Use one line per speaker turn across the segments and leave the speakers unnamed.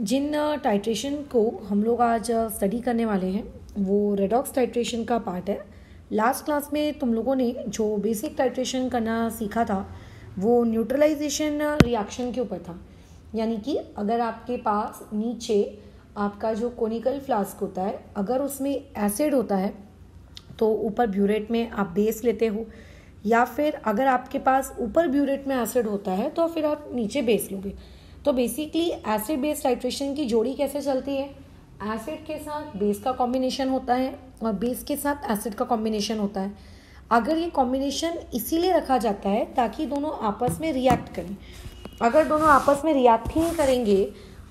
जिन titration को हम लोग आज स्टडी करने वाले हैं वो रेडॉक्स टाइट्रेशन का पार्ट है लास्ट क्लास में तुम लोगों ने जो बेसिक टाइट्रेशन करना सीखा था वो न्यूट्रलाइजेशन रिएक्शन के ऊपर था यानी कि अगर आपके पास नीचे आपका जो कोनिकल फ्लास्क होता है अगर उसमें एसिड होता है तो ऊपर ब्यूरेट में आप बेस लेते हो या फिर अगर आपके पास ऊपर ब्यूरेट में एसिड होता है तो फिर आप नीचे बेस लोगे तो बेसिकली एसिड बेस नाइट्रेशन की जोड़ी कैसे चलती है एसिड के साथ बेस का कॉम्बिनेशन होता है और बेस के साथ एसिड का कॉम्बिनेशन होता है अगर ये कॉम्बिनेशन इसीलिए रखा जाता है ताकि दोनों आपस में रिएक्ट करें अगर दोनों आपस में रिएक्ट ही करेंगे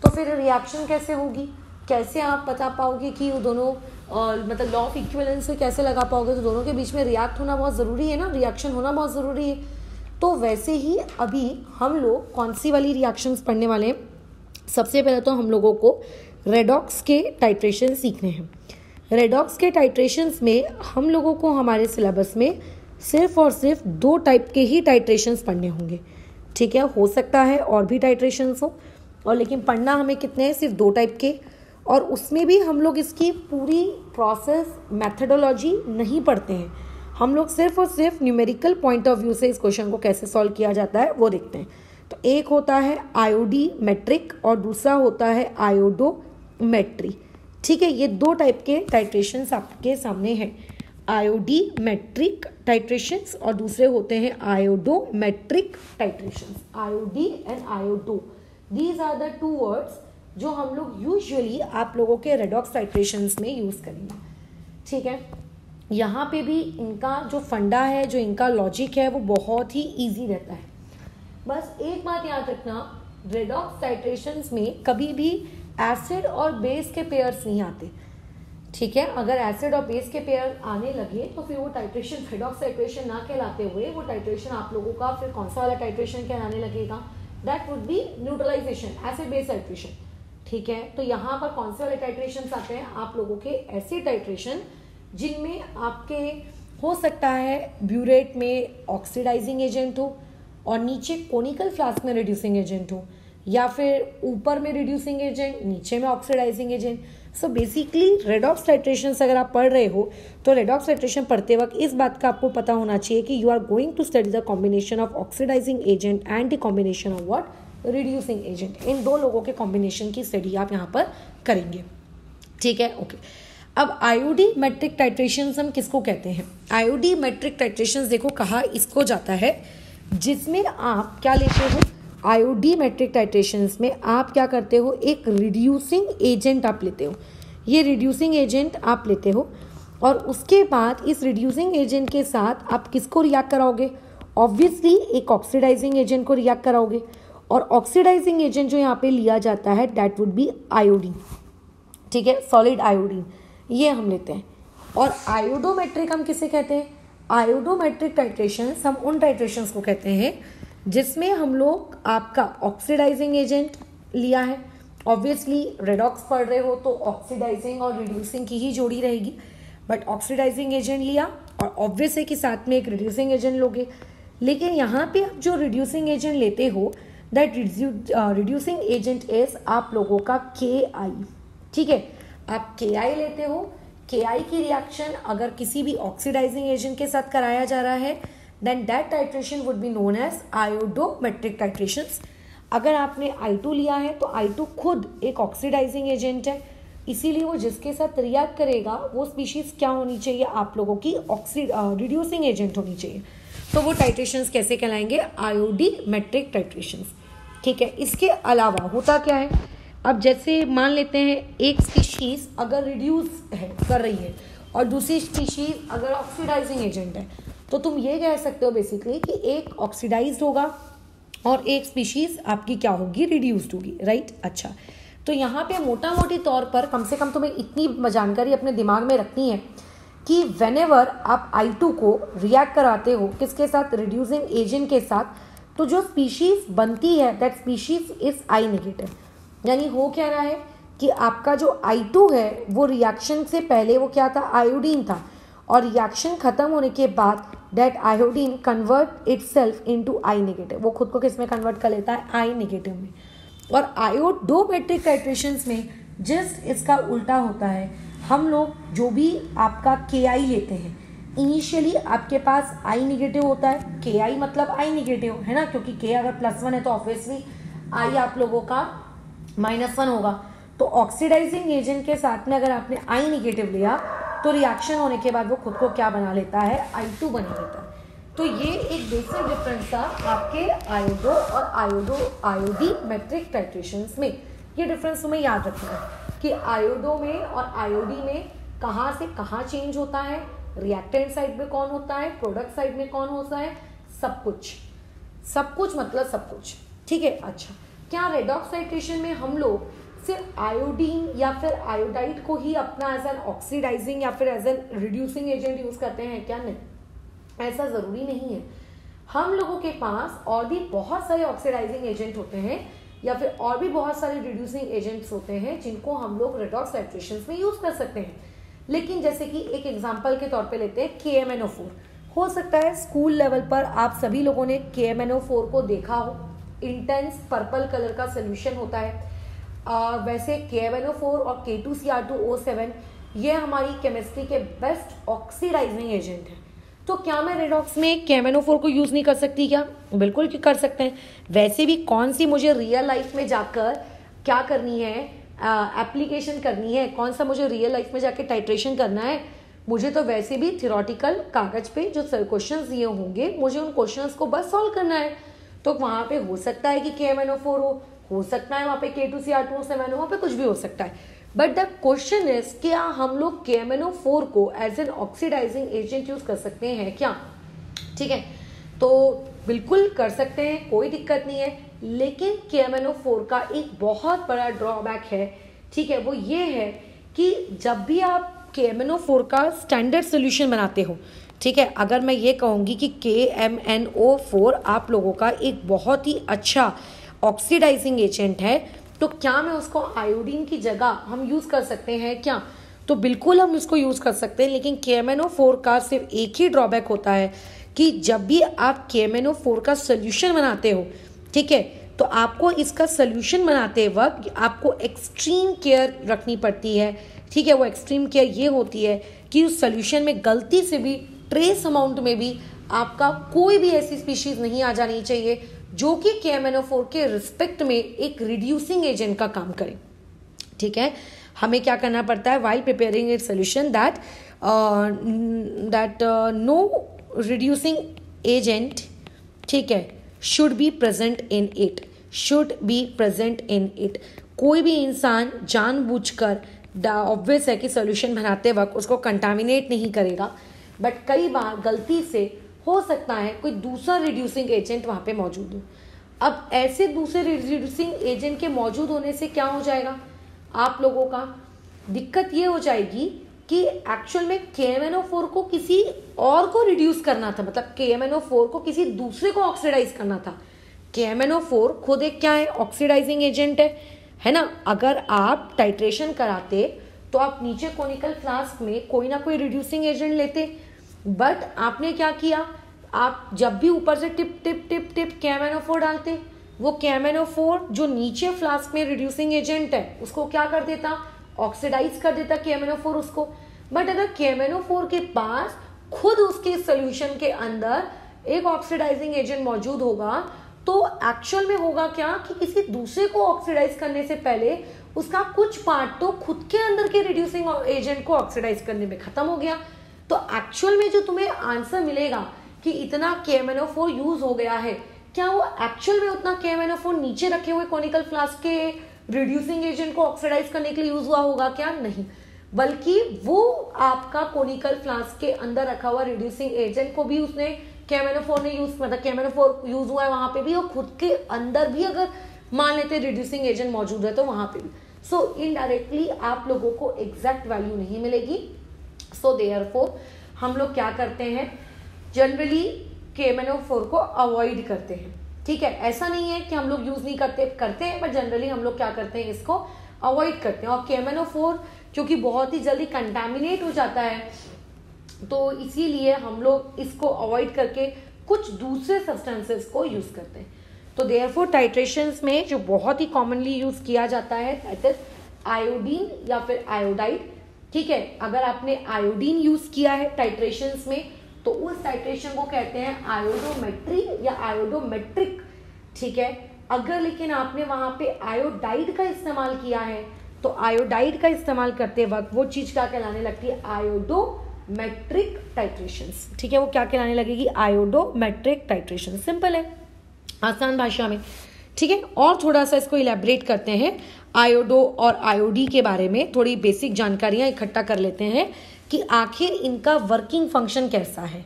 तो फिर रिएक्शन कैसे होगी कैसे आप बता पाओगे कि वो दोनों और मतलब लॉ ऑफ इक्विवेलेंस से कैसे लगा पाओगे तो दोनों के बीच में रिएक्ट होना बहुत ज़रूरी है ना रिएक्शन होना बहुत ज़रूरी है तो वैसे ही अभी हम लोग कौन सी वाली रिएक्शंस पढ़ने वाले हैं सबसे पहले तो हम लोगों को रेडॉक्स के टाइट्रेशन सीखने हैं रेडॉक्स के टाइट्रेशंस में हम लोगों को हमारे सिलेबस में सिर्फ और सिर्फ दो टाइप के ही टाइट्रेशंस पढ़ने होंगे ठीक है हो सकता है और भी टाइट्रेशंस हो और लेकिन पढ़ना हमें कितने हैं सिर्फ दो टाइप के और उसमें भी हम लोग इसकी पूरी प्रोसेस मैथडोलॉजी नहीं पढ़ते हैं हम लोग सिर्फ और सिर्फ न्यूमेरिकल पॉइंट ऑफ व्यू से इस क्वेश्चन को कैसे सॉल्व किया जाता है वो देखते हैं तो एक होता है आयोडी मेट्रिक और दूसरा होता है आयोडो मेट्री ठीक है ये दो टाइप के टाइट्रेशंस आपके सामने हैं आयोडी मेट्रिक टाइट्रेशन और दूसरे होते हैं iodometric titration iodi and iodo these are the two words जो हम लोग यूजली आप लोगों के रेडॉक्स टाइट्रेशन में यूज़ करेंगे ठीक है यहाँ पे भी इनका जो फंडा है जो इनका लॉजिक है वो बहुत ही ईजी रहता है बस एक बात याद रखना रेडॉक्स साइट्रेशंस में कभी भी एसिड और बेस के पेयर्स नहीं आते ठीक है अगर एसिड और बेस के पेयर आने लगे तो फिर वो टाइट्रेशन रेडॉक्स साइट्रेशन ना कहलाते हुए वो टाइट्रेशन आप लोगों का फिर कौन सा वाला टाइट्रेशन कहलाने लगेगा that would be neutralisation acid base titration ठीक है तो यहाँ पर कौन से वाले टाइट्रेशन आते हैं आप लोगों के ऐसे टाइट्रेशन जिनमें आपके हो सकता है ब्यूरेट में ऑक्सीडाइजिंग एजेंट हो और नीचे कोनिकल फ्लास्क में रिड्यूसिंग एजेंट हो या फिर ऊपर में रिड्यूसिंग एजेंट नीचे में oxidising agent so basically redox titration अगर आप पढ़ रहे हो तो रेडॉक्स टाइट्रेशन पढ़ते वक्त इस बात का आपको पता होना चाहिए कि you are going to study the combination of oxidising agent and the combination of what reducing agent इन दो लोगों के कॉम्बिनेशन की स्टडी आप यहाँ पर करेंगे ठीक है ओके okay. अब आयोडी मेट्रिक टाइट्रेशन हम किसको कहते हैं आयोडी मेट्रिक टाइट्रेशन देखो कहा इसको जाता है जिसमें आप क्या लेते हो आयोडी मेट्रिक टाइट्रेशन में आप क्या करते हो एक रिड्यूसिंग एजेंट आप लेते हो ये रिड्यूसिंग एजेंट आप लेते हो और उसके बाद इस रिड्यूसिंग एजेंट के साथ आप किसको रिएक्ट कराओगे ऑब्वियसली एक ऑक्सीडाइजिंग एजेंट को रिएक्ट कराओगे और ऑक्सीडाइजिंग एजेंट जो यहाँ पे लिया जाता है डैट वुड बी आयोडीन ठीक है सॉलिड आयोडीन ये हम लेते हैं और आयोडोमेट्रिक हम किसे कहते हैं आयोडोमेट्रिक टाइट्रेशंस हम उन टाइट्रेशंस को कहते हैं जिसमें हम लोग आपका ऑक्सीडाइजिंग एजेंट लिया है ऑब्वियसली रेडॉक्स पढ़ रहे हो तो ऑक्सीडाइजिंग और रिड्यूसिंग की ही जोड़ी रहेगी बट ऑक्सीडाइजिंग एजेंट लिया और ऑब्वियस है कि साथ में एक रिड्यूसिंग एजेंट लोगे लेकिन यहाँ पे आप जो रिड्यूसिंग एजेंट लेते हो दैट रिड्यूसिंग एजेंट इज आप लोगों का के आई ठीक है आप के आई लेते हो के आई की रिएक्शन अगर किसी भी ऑक्सीडाइजिंग एजेंट के साथ कराया जा रहा है then that titration would be known as iodometric titration अगर आपने आई टू लिया है तो आई टू खुद एक ऑक्सीडाइजिंग एजेंट है इसीलिए वो जिसके साथ रिएक्ट करेगा वो स्पीशीज़ क्या होनी चाहिए आप लोगों की ऑक्सी रिड्यूसिंग एजेंट होनी चाहिए तो वो टाइट्रेशन कैसे कहलाएंगे आयोडी मेट्रिक टाइट्रेशन ठीक है इसके अलावा होता क्या है अब जैसे मान लेते हैं एक स्पीशीज अगर रिड्यूस है कर रही है और दूसरी स्पीशीज अगर ऑक्सीडाइजिंग एजेंट है तो तुम ये कह सकते हो बेसिकली कि एक ऑक्सीडाइज होगा और एक स्पीशीज आपकी क्या होगी रिड्यूस्ड होगी राइट अच्छा तो यहाँ पे मोटा मोटी तौर पर कम से कम तुम्हें इतनी जानकारी अपने दिमाग में रखनी है कि वेन आप आई टू को रिएक्ट कराते हो किसके साथ रिड्यूसिंग एजेंट के साथ तो जो स्पीशीज बनती है that species is I negative यानी हो क्या रहा है कि आपका जो आई टू है वो रिएक्शन से पहले वो क्या था आयोडीन था और रिएक्शन ख़त्म होने के बाद that iodine convert itself into I negative वो खुद को किस में कन्वर्ट कर लेता है आई निगेटिव में और आयो आयोडोमेट्रिक टाइट्रेशंस में जस्ट इसका उल्टा होता है हम लोग जो भी आपका के आई लेते हैं इनिशियली आपके पास आई निगेटिव होता है के आई मतलब आई निगेटिव है ना क्योंकि के अगर प्लस वन है तो ऑब्वियसली आई आप लोगों का माइनस वन होगा तो ऑक्सीडाइजिंग एजेंट के साथ में अगर आपने आई निगेटिव लिया तो रिएक्शन होने के बाद वो खुद को क्या बना लेता है आई टू बना लेता है तो ये एक बेसिक डिफरेंस था आपके आयोडो और आयोडो आयोडी मेट्रिक टाइट्रेशंस में ये डिफरेंस तुम्हें याद रखना है कि आयोडो में और आयोडी में कहाँ से कहाँ चेंज होता है रिएक्टेंट साइड में कौन होता है प्रोडक्ट साइड में कौन होता है सब कुछ सब कुछ मतलब सब कुछ ठीक है अच्छा क्या रेडॉक्स नाइट्रेशन में हम लोग सिर्फ आयोडीन या फिर आयोडाइड को ही अपना एज एन ऑक्सीडाइजिंग या फिर as an reducing agent use करते हैं क्या नहीं ऐसा जरूरी नहीं है हम लोगों के पास और भी बहुत सारे ऑक्सीडाइजिंग एजेंट होते हैं या फिर और भी बहुत सारे रिड्यूसिंग एजेंट्स होते हैं जिनको हम लोग रेडॉक्स हाइड्रेशन में यूज कर सकते हैं लेकिन जैसे कि एक एग्जाम्पल के तौर पे लेते हैं के एम एन ओ फोर हो सकता है स्कूल लेवल पर आप सभी लोगों ने के एम एन ओ फोर को देखा हो इंटेंस पर्पल कलर का सोल्यूशन होता है आ, वैसे के और के टू ये हमारी केमिस्ट्री के बेस्ट ऑक्सीडाइजिंग एजेंट है तो क्या मैं रेडॉक्स में फोर को यूज़ नहीं कर सकती क्या बिल्कुल कर सकते हैं वैसे भी कौन सी मुझे रियल लाइफ में जाकर क्या करनी है एप्लीकेशन करनी है कौन सा मुझे रियल लाइफ में जाकर टाइट्रेशन करना है मुझे तो वैसे भी थियोरटिकल कागज पे जो क्वेश्चन दिए होंगे मुझे उन क्वेश्चन को बस सॉल्व करना है तो वहाँ पे हो सकता है कि K M N O four हो हो सकता है वहाँ पे K two C R two seven हो oh, वहाँ पे कुछ भी हो सकता है बट द क्वेश्चन इज क्या हम लोग K M N O four को as an oxidising agent use कर सकते हैं क्या ठीक है तो बिल्कुल कर सकते हैं कोई दिक्कत नहीं है लेकिन के एम एन ओ फोर का एक बहुत बड़ा ड्रॉबैक है ठीक है वो ये है कि जब भी आप K M N O four का स्टैंडर्ड सोल्यूशन बनाते हो ठीक है अगर मैं ये कहूँगी कि K M N O four आप लोगों का एक बहुत ही अच्छा ऑक्सीडाइजिंग एजेंट है तो क्या मैं उसको आयोडीन की जगह हम यूज़ कर सकते हैं क्या तो बिल्कुल हम उसको यूज़ कर सकते हैं लेकिन के एम एन ओ फोर का सिर्फ एक ही ड्रॉबैक होता है कि जब भी आप K M N O four का सोल्यूशन बनाते हो ठीक है तो आपको इसका सोल्यूशन बनाते वक्त आपको एक्सट्रीम केयर रखनी पड़ती है ठीक है वो एक्सट्रीम केयर ये होती है कि उस सोल्यूशन में गलती से भी ट्रेस अमाउंट में भी आपका कोई भी ऐसी स्पीशीज नहीं आ जानी चाहिए जो कि के एम के रिस्पेक्ट में एक रिड्यूसिंग एजेंट का काम करें ठीक है हमें क्या करना पड़ता है why preparing it solution that that no reducing agent ठीक है should be present in it should be present in it कोई भी इंसान जानबूझकर ऑब्वियस है कि सोल्यूशन बनाते वक्त उसको कंटामिनेट नहीं करेगा बट कई बार गलती से हो सकता है कोई दूसरा रिड्यूसिंग एजेंट वहाँ पे मौजूद हो अब ऐसे दूसरे रिड्यूसिंग एजेंट के मौजूद होने से क्या हो जाएगा आप लोगों का दिक्कत ये हो जाएगी कि एक्चुअल में के एम एन ओ फोर को किसी और को रिड्यूस करना था मतलब K M N O four को किसी दूसरे को ऑक्सीडाइज करना था के एम एन ओ फोर खुद एक क्या है ऑक्सीडाइजिंग एजेंट है है ना अगर आप टाइट्रेशन कराते तो आप नीचे कोनिकल फ्लास्क में कोई ना कोई रिड्यूसिंग एजेंट लेते बट आपने क्या किया आप जब भी ऊपर से टिप टिप टिप टिप कैमेनोफोर डालते वो कैमेनोफोर जो नीचे फ्लास्क में रिड्यूसिंग एजेंट है उसको क्या कर देता ऑक्सीडाइज कर देता कैमेनोफोर उसको बट अगर कैमेनोफोर के पास खुद उसके सोल्यूशन के अंदर एक ऑक्सीडाइजिंग एजेंट मौजूद होगा तो एक्चुअल में होगा क्या कि किसी दूसरे को ऑक्सीडाइज करने से पहले उसका कुछ पार्ट तो खुद के अंदर के रिड्यूसिंग एजेंट को ऑक्सीडाइज करने में खत्म हो गया तो एक्चुअल में जो तुम्हें आंसर मिलेगा कि इतना के यूज हो गया है क्या वो एक्चुअल में उतना के नीचे रखे हुए कॉनिकल फ्लास्क के रिड्यूसिंग एजेंट को ऑक्सीडाइज करने के लिए यूज हुआ होगा क्या नहीं बल्कि वो आपका कोनिकल फ्लास्क के अंदर रखा हुआ रिड्यूसिंग एजेंट को भी उसने कैमेनोफोर ने यूज मतलब कैमेनोफोर यूज हुआ है वहां पे भी और खुद के अंदर भी अगर मान लेते रिड्यूसिंग एजेंट मौजूद है तो वहां पे भी सो so, इनडायरेक्टली आप लोगों को एग्जैक्ट वैल्यू नहीं मिलेगी सो देयर फोर हम लोग क्या करते हैं जनरली ओ फोर को अवॉइड करते हैं ठीक है ऐसा नहीं है कि हम लोग यूज़ नहीं करते करते हैं बट जनरली हम लोग क्या करते हैं इसको अवॉइड करते हैं और ओ फोर क्योंकि बहुत ही जल्दी कंटेमिनेट हो जाता है तो इसीलिए हम लोग इसको अवॉइड करके कुछ दूसरे सब्सटेंसेस को यूज़ करते हैं तो देयर फोर टाइट्रेशन में जो बहुत ही कॉमनली यूज़ किया जाता है दैट इज आयोडीन या फिर आयोडाइड ठीक है अगर आपने आयोडीन यूज किया है टाइट्रेशन में तो उस टाइट्रेशन को कहते हैं आयोडोमेट्री या आयोडोमेट्रिक ठीक है अगर लेकिन आपने वहां पे आयोडाइड का इस्तेमाल किया है तो आयोडाइड का इस्तेमाल करते वक्त वो चीज क्या कहलाने लगती है आयोडोमेट्रिक टाइट्रेशन ठीक है वो क्या कहलाने लगेगी आयोडोमेट्रिक टाइट्रेशन सिंपल है आसान भाषा में ठीक है और थोड़ा सा इसको इलेबरेट करते हैं आयोडो और आयोडी के बारे में थोड़ी बेसिक जानकारियाँ इकट्ठा कर लेते हैं कि आखिर इनका वर्किंग फंक्शन कैसा है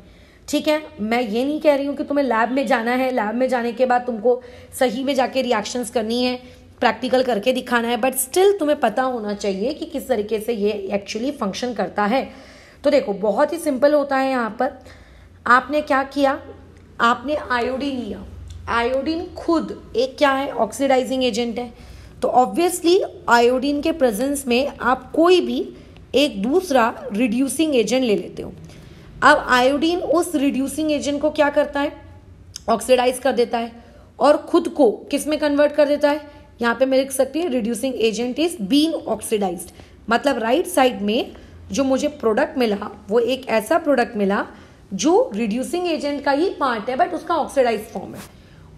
ठीक है मैं ये नहीं कह रही हूँ कि तुम्हें लैब में जाना है लैब में जाने के बाद तुमको सही में जाके रिएक्शंस करनी है प्रैक्टिकल करके दिखाना है बट स्टिल तुम्हें पता होना चाहिए कि किस तरीके से ये एक्चुअली फंक्शन करता है तो देखो बहुत ही सिंपल होता है यहाँ पर आपने क्या किया आपने आयोडीन लिया आयोडीन खुद एक क्या है ऑक्सीडाइजिंग एजेंट है तो ऑब्वियसली आयोडीन के प्रेजेंस में आप कोई भी एक दूसरा रिड्यूसिंग एजेंट ले लेते हो अब आयोडीन उस रिड्यूसिंग एजेंट को क्या करता है ऑक्सीडाइज कर देता है और खुद को किस में कन्वर्ट कर देता है यहाँ पे मैं लिख सकती हूँ reducing agent is been oxidise मतलब राइट right साइड में जो मुझे प्रोडक्ट मिला वो एक ऐसा प्रोडक्ट मिला जो रिड्यूसिंग एजेंट का ही पार्ट है बट उसका ऑक्सीडाइज फॉर्म है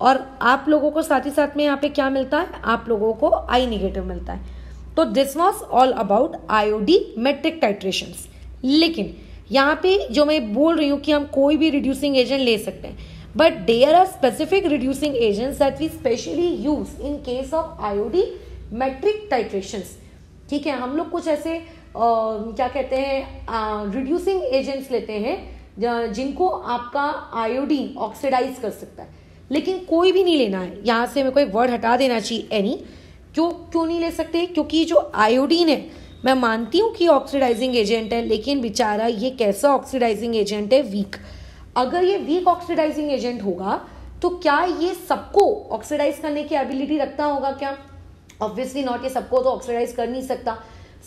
और आप लोगों को साथ ही साथ में यहाँ पे क्या मिलता है आप लोगों को आई निगेटिव मिलता है तो this was all about iodimetric titration लेकिन यहाँ पे जो मैं बोल रही हूँ कि हम कोई भी रिड्यूसिंग एजेंट ले सकते हैं but there are specific reducing agents that we specially use in case of iodimetric titration ठीक है हम लोग कुछ ऐसे आ, क्या कहते हैं रिड्यूसिंग एजेंट्स लेते हैं जिनको आपका आयोडीन ऑक्सीडाइज कर सकता है लेकिन कोई भी नहीं लेना है यहाँ से मेरे को एक वर्ड हटा देना चाहिए एनी क्यों क्यों नहीं ले सकते क्योंकि जो आयोडीन है मैं मानती हूँ कि ऑक्सीडाइजिंग एजेंट है लेकिन बेचारा ये कैसा ऑक्सीडाइजिंग एजेंट है वीक अगर ये वीक ऑक्सीडाइजिंग एजेंट होगा तो क्या ये सबको ऑक्सीडाइज करने की एबिलिटी रखता होगा क्या ऑब्वियसली नॉट ये सबको तो ऑक्सीडाइज कर नहीं सकता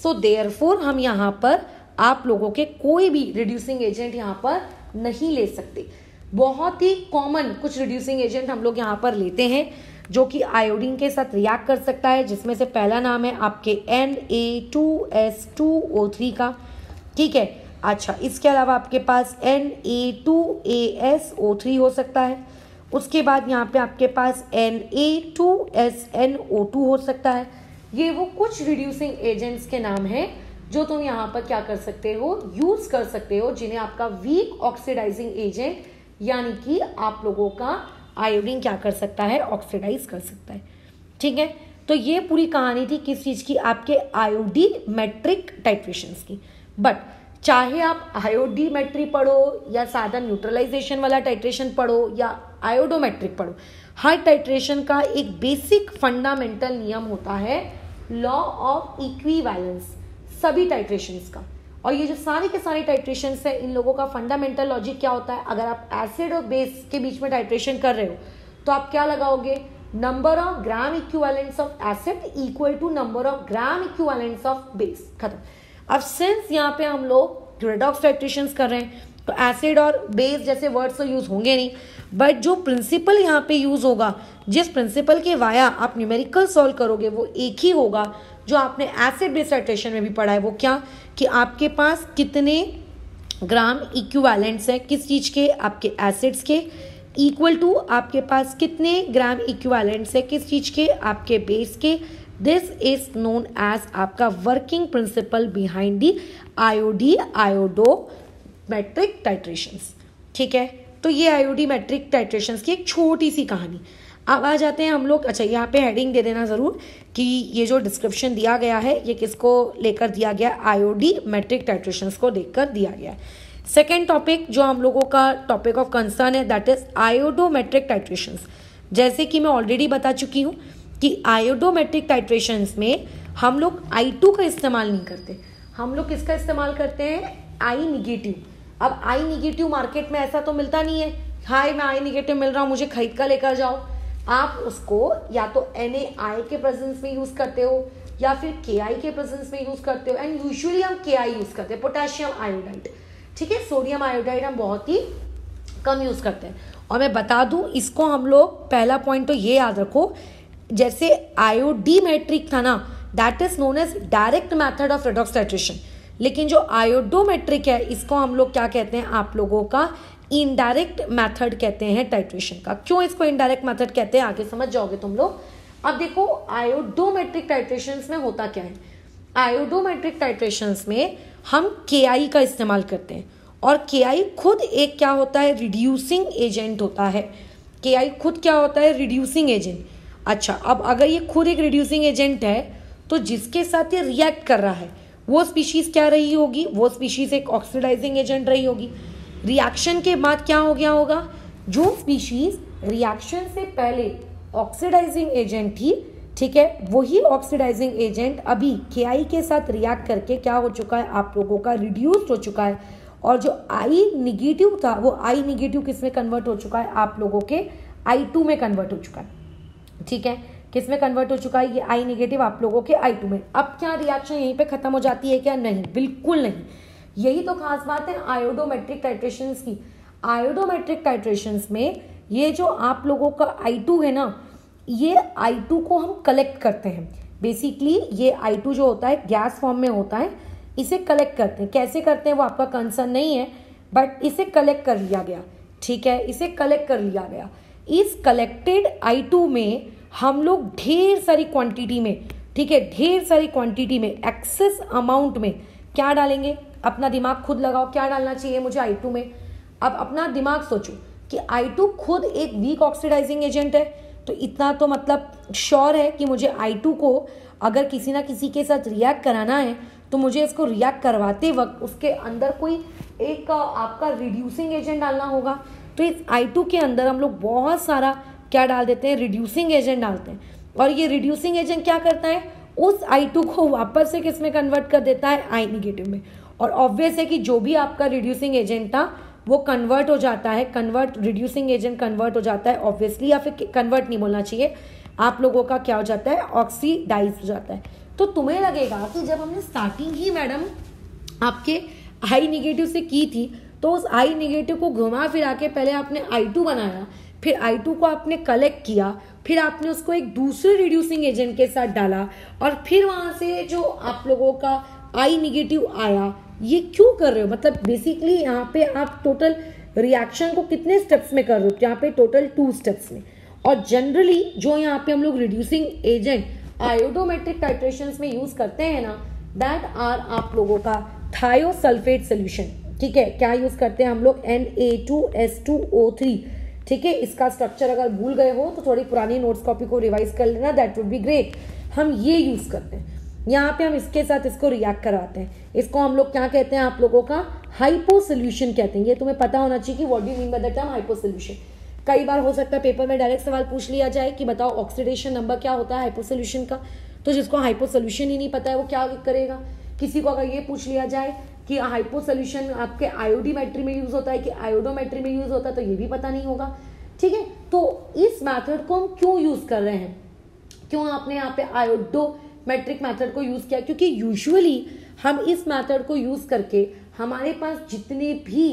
सो देयर हम यहाँ पर आप लोगों के कोई भी रिड्यूसिंग एजेंट यहाँ पर नहीं ले सकते बहुत ही कॉमन कुछ रिड्यूसिंग एजेंट हम लोग यहाँ पर लेते हैं जो कि आयोडीन के साथ रिएक्ट कर सकता है जिसमें से पहला नाम है आपके N A two S two O three का ठीक है अच्छा इसके अलावा आपके पास N A two A S O three हो सकता है उसके बाद यहाँ पे आपके पास N A two S N O two हो सकता है ये वो कुछ रिड्यूसिंग एजेंट्स के नाम हैं जो तुम यहाँ पर क्या कर सकते हो यूज़ कर सकते हो जिन्हें आपका वीक ऑक्सीडाइजिंग एजेंट यानी कि आप लोगों का आयोडीन क्या कर सकता है ऑक्सीडाइज कर सकता है ठीक है तो ये पूरी कहानी थी किस चीज़ की आपके आयोडी मेट्रिक टाइट्रेशंस की बट चाहे आप आयोडीमेट्री पढ़ो या साधा न्यूट्रलाइजेशन वाला टाइट्रेशन पढ़ो या आयोडोमेट्रिक पढ़ो हर टाइट्रेशन का एक बेसिक फंडामेंटल नियम होता है लॉ ऑफ इक्वी सभी टाइट्रेशन का और ये जो सारे के सारे टाइट्रेशन है इन लोगों का फंडामेंटल लॉजिक क्या होता है अगर आप एसिड और बेस के बीच में टाइट्रेशन कर रहे हो तो आप क्या लगाओगे number of gram equivalents of acid equal to number of gram equivalents of base खत्म अब सिंस यहाँ पे हम लोग रेडॉक्स टाइट्रेशन कर रहे हैं तो एसिड और बेस जैसे वर्ड्स तो यूज होंगे नहीं बट जो प्रिंसिपल यहाँ पे यूज होगा जिस प्रिंसिपल के वाया आप न्यूमेरिकल सॉल्व करोगे वो एक ही होगा जो आपने एसिड डिसर्टेशन में भी पढ़ा है वो क्या कि आपके पास कितने ग्राम इक्विवेलेंट्स हैं किस चीज़ के आपके एसिड्स के इक्वल टू आपके पास कितने ग्राम इक्विवेलेंट्स है किस चीज़ के आपके बेस के दिस इज नोन एज आपका working principle behind the iodi iodometric titration ठीक है तो ये आयोडी मैट्रिक टाइट्रेशन की एक छोटी सी कहानी अब आ जाते हैं हम लोग अच्छा यहाँ पे हेडिंग दे देना ज़रूर कि ये जो डिस्क्रिप्शन दिया गया है ये किसको लेकर दिया गया आईओडी मेट्रिक टाइट्रेशंस को देखकर दिया गया है सेकेंड टॉपिक जो हम लोगों का टॉपिक ऑफ कंसर्न है दैट इज आयोडोमेट्रिक टाइट्रेशंस जैसे कि मैं ऑलरेडी बता चुकी हूँ कि आयोडोमेट्रिक टाइट्रेशंस में हम लोग आई टू का इस्तेमाल नहीं करते हम लोग किसका इस्तेमाल करते हैं आई निगेटिव अब आई निगेटिव मार्केट में ऐसा तो मिलता नहीं है हाई मैं आई निगेटिव मिल रहा हूँ मुझे खरीद का लेकर जाओ आप उसको या तो एन ए आई के प्रेजेंस में यूज़ करते हो या फिर के आई के प्रेजेंस में यूज़ करते हो एंड यूजुअली हम के आई यूज़ करते हैं पोटेशियम आयोडाइड ठीक है सोडियम आयोडाइड हम बहुत ही कम यूज़ करते हैं और मैं बता दूं इसको हम लोग पहला पॉइंट तो ये याद रखो जैसे आयोडीमेट्रिक था ना that is known as direct method of redox लेकिन जो आयोडोमेट्रिक है इसको हम लोग क्या कहते हैं आप लोगों का इनडायरेक्ट मेथड कहते हैं टाइट्रेशन का क्यों इसको इनडायरेक्ट मेथड कहते हैं आगे समझ जाओगे तुम लोग अब देखो आयोडोमेट्रिक टाइट्रेशन में होता क्या है आयोडोमेट्रिक टाइट्रेशन में हम के का इस्तेमाल करते हैं और के खुद एक क्या होता है रिड्यूसिंग एजेंट होता है के खुद क्या होता है रिड्यूसिंग एजेंट अच्छा अब अगर ये खुद एक रिड्यूसिंग एजेंट है तो जिसके साथ ये रिएक्ट कर रहा है वो स्पीशीज़ क्या रही होगी वो स्पीशीज़ एक ऑक्सीडाइजिंग एजेंट रही होगी रिएक्शन के बाद क्या हो गया होगा जो स्पीशीज रिएक्शन से पहले ऑक्सीडाइजिंग एजेंट थी ठीक है वही ऑक्सीडाइजिंग एजेंट अभी के आई के साथ रिएक्ट करके क्या हो चुका है आप लोगों का रिड्यूस्ड हो चुका है और जो आई निगेटिव था वो आई निगेटिव किस में कन्वर्ट हो चुका है आप लोगों के आई टू में कन्वर्ट हो चुका है ठीक है किस में कन्वर्ट हो चुका है ये आई निगेटिव आप लोगों के आई टू में अब क्या रिएक्शन यहीं पे खत्म हो जाती है क्या नहीं बिल्कुल नहीं यही तो खास बात है आयोडोमेट्रिक टाइट्रेशन की आयोडोमेट्रिक टाइट्रेशन में ये जो आप लोगों का आई टू है ना ये आई टू को हम कलेक्ट करते हैं बेसिकली ये आई टू जो होता है गैस फॉर्म में होता है इसे कलेक्ट करते हैं कैसे करते हैं वो आपका कंसर्न नहीं है बट इसे कलेक्ट कर लिया गया ठीक है इसे कलेक्ट कर लिया गया इस कलेक्टेड आई टू में हम लोग ढेर सारी क्वांटिटी में ठीक है ढेर सारी क्वांटिटी में एक्सेस अमाउंट में क्या डालेंगे अपना दिमाग खुद लगाओ क्या डालना चाहिए मुझे आई टू में अब अपना दिमाग सोचो कि आई टू खुद एक वीक ऑक्सीडाइजिंग एजेंट है तो इतना तो मतलब श्योर है कि मुझे आई टू को अगर किसी ना किसी के साथ रिएक्ट कराना है तो मुझे इसको रिएक्ट करवाते वक्त उसके अंदर कोई एक आपका रिड्यूसिंग एजेंट डालना होगा तो इस आई टू के अंदर हम लोग बहुत सारा क्या डाल देते हैं रिड्यूसिंग एजेंट डालते हैं और ये रिड्यूसिंग एजेंट क्या करता है उस आई टू को वापस से किस में कन्वर्ट कर देता है आई निगेटिव में और ऑब्वियस है कि जो भी आपका रिड्यूसिंग एजेंट था वो कन्वर्ट हो जाता है कन्वर्ट रिड्यूसिंग एजेंट कन्वर्ट हो जाता है ऑब्वियसली या फिर कन्वर्ट नहीं बोलना चाहिए आप लोगों का क्या हो जाता है ऑक्सीडाइज हो जाता है तो तुम्हें लगेगा कि जब हमने स्टार्टिंग ही मैडम आपके हाई निगेटिव से की थी तो उस आई निगेटिव को घुमा फिरा के पहले आपने आई टू बनाया फिर आई टू को आपने कलेक्ट किया फिर आपने उसको एक दूसरे रिड्यूसिंग एजेंट के साथ डाला और फिर वहाँ से जो आप लोगों का आई निगेटिव आया ये क्यों कर रहे हो मतलब बेसिकली यहाँ पे आप टोटल रिएक्शन को कितने स्टेप्स में कर रहे हो यहाँ पे टोटल टू स्टेप्स में और जनरली जो यहाँ पे हम लोग रिड्यूसिंग एजेंट आयोडोमेट्रिक टाइट्रेशन में यूज करते हैं ना दैट आर आप लोगों का थायोसल्फेट सोल्यूशन ठीक है क्या यूज करते हैं हम लोग N A two S two O three ठीक है इसका स्ट्रक्चर अगर भूल गए हो तो थोड़ी पुरानी नोट्स कॉपी को रिवाइज कर लेना दैट वुड बी ग्रेट हम ये यूज करते हैं यहाँ पे हम इसके साथ इसको रिएक्ट करवाते हैं इसको हम लोग क्या कहते हैं आप लोगों का हाइपो सोल्यूशन कहते हैं ये तुम्हें पता होना चाहिए कि what do mean by the hypo solution कई बार हो सकता है पेपर में डायरेक्ट सवाल पूछ लिया जाए कि बताओ ऑक्सीडेशन नंबर क्या होता है हाइपो सोल्यूशन का तो जिसको हाइपो सोल्यूशन ही नहीं पता है वो क्या करेगा किसी को अगर ये पूछ लिया जाए कि हाइपो सोल्यूशन आपके आयोडीमेट्री में यूज़ होता है कि आयोडोमेट्री में यूज़ होता है तो ये भी पता नहीं होगा ठीक है तो इस मैथड को हम क्यों यूज़ कर रहे हैं क्यों आपने यहाँ पे आयोडो मैट्रिक मेथड को यूज़ किया क्योंकि यूजुअली हम इस मेथड को यूज़ करके हमारे पास जितने भी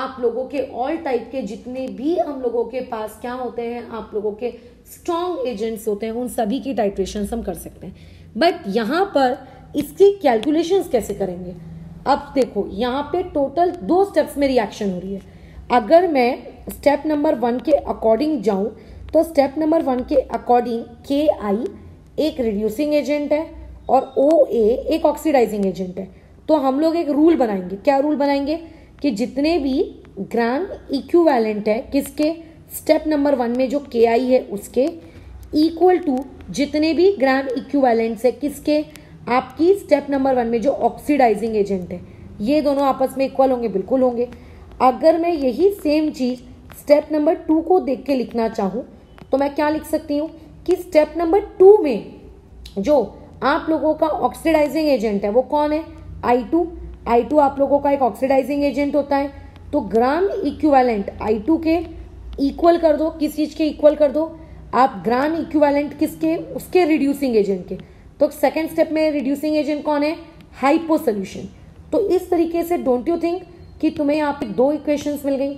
आप लोगों के ऑल टाइप के जितने भी हम लोगों के पास क्या होते हैं आप लोगों के स्ट्रॉन्ग एजेंट्स होते हैं उन सभी की टाइट्रेशन हम कर सकते हैं बट यहाँ पर इसकी कैलकुलेशंस कैसे करेंगे अब देखो यहाँ पे टोटल दो स्टेप्स में रिएक्शन हो रही है अगर मैं स्टेप नंबर वन के अकॉर्डिंग जाऊँ तो स्टेप नंबर वन के अकॉर्डिंग के आई एक रिड्यूसिंग एजेंट है और ओ ए एक ऑक्सीडाइजिंग एजेंट है तो हम लोग एक रूल बनाएंगे क्या रूल बनाएंगे कि जितने भी ग्राम इक्वैलेंट है किसके स्टेप नंबर वन में जो के आई है उसके इक्वल टू जितने भी ग्राम इक्वैलेंट्स है किसके आपकी स्टेप नंबर वन में जो ऑक्सीडाइजिंग एजेंट है ये दोनों आपस में इक्वल होंगे बिल्कुल होंगे अगर मैं यही सेम चीज़ स्टेप नंबर टू को देख के लिखना चाहूँ तो मैं क्या लिख सकती हूँ कि स्टेप नंबर टू में जो आप लोगों का ऑक्सीडाइजिंग एजेंट है वो कौन है आई टू आई टू आप लोगों का एक ऑक्सीडाइजिंग एजेंट होता है तो ग्राम इक्वेलेंट आई टू के इक्वल कर दो किस चीज़ के इक्वल कर दो आप ग्राम इक्वेलेंट किसके उसके रिड्यूसिंग एजेंट के तो सेकेंड स्टेप में रिड्यूसिंग एजेंट कौन है हाइपो सोल्यूशन तो इस तरीके से डोंट यू थिंक कि तुम्हें यहाँ पे दो इक्वेशंस मिल गई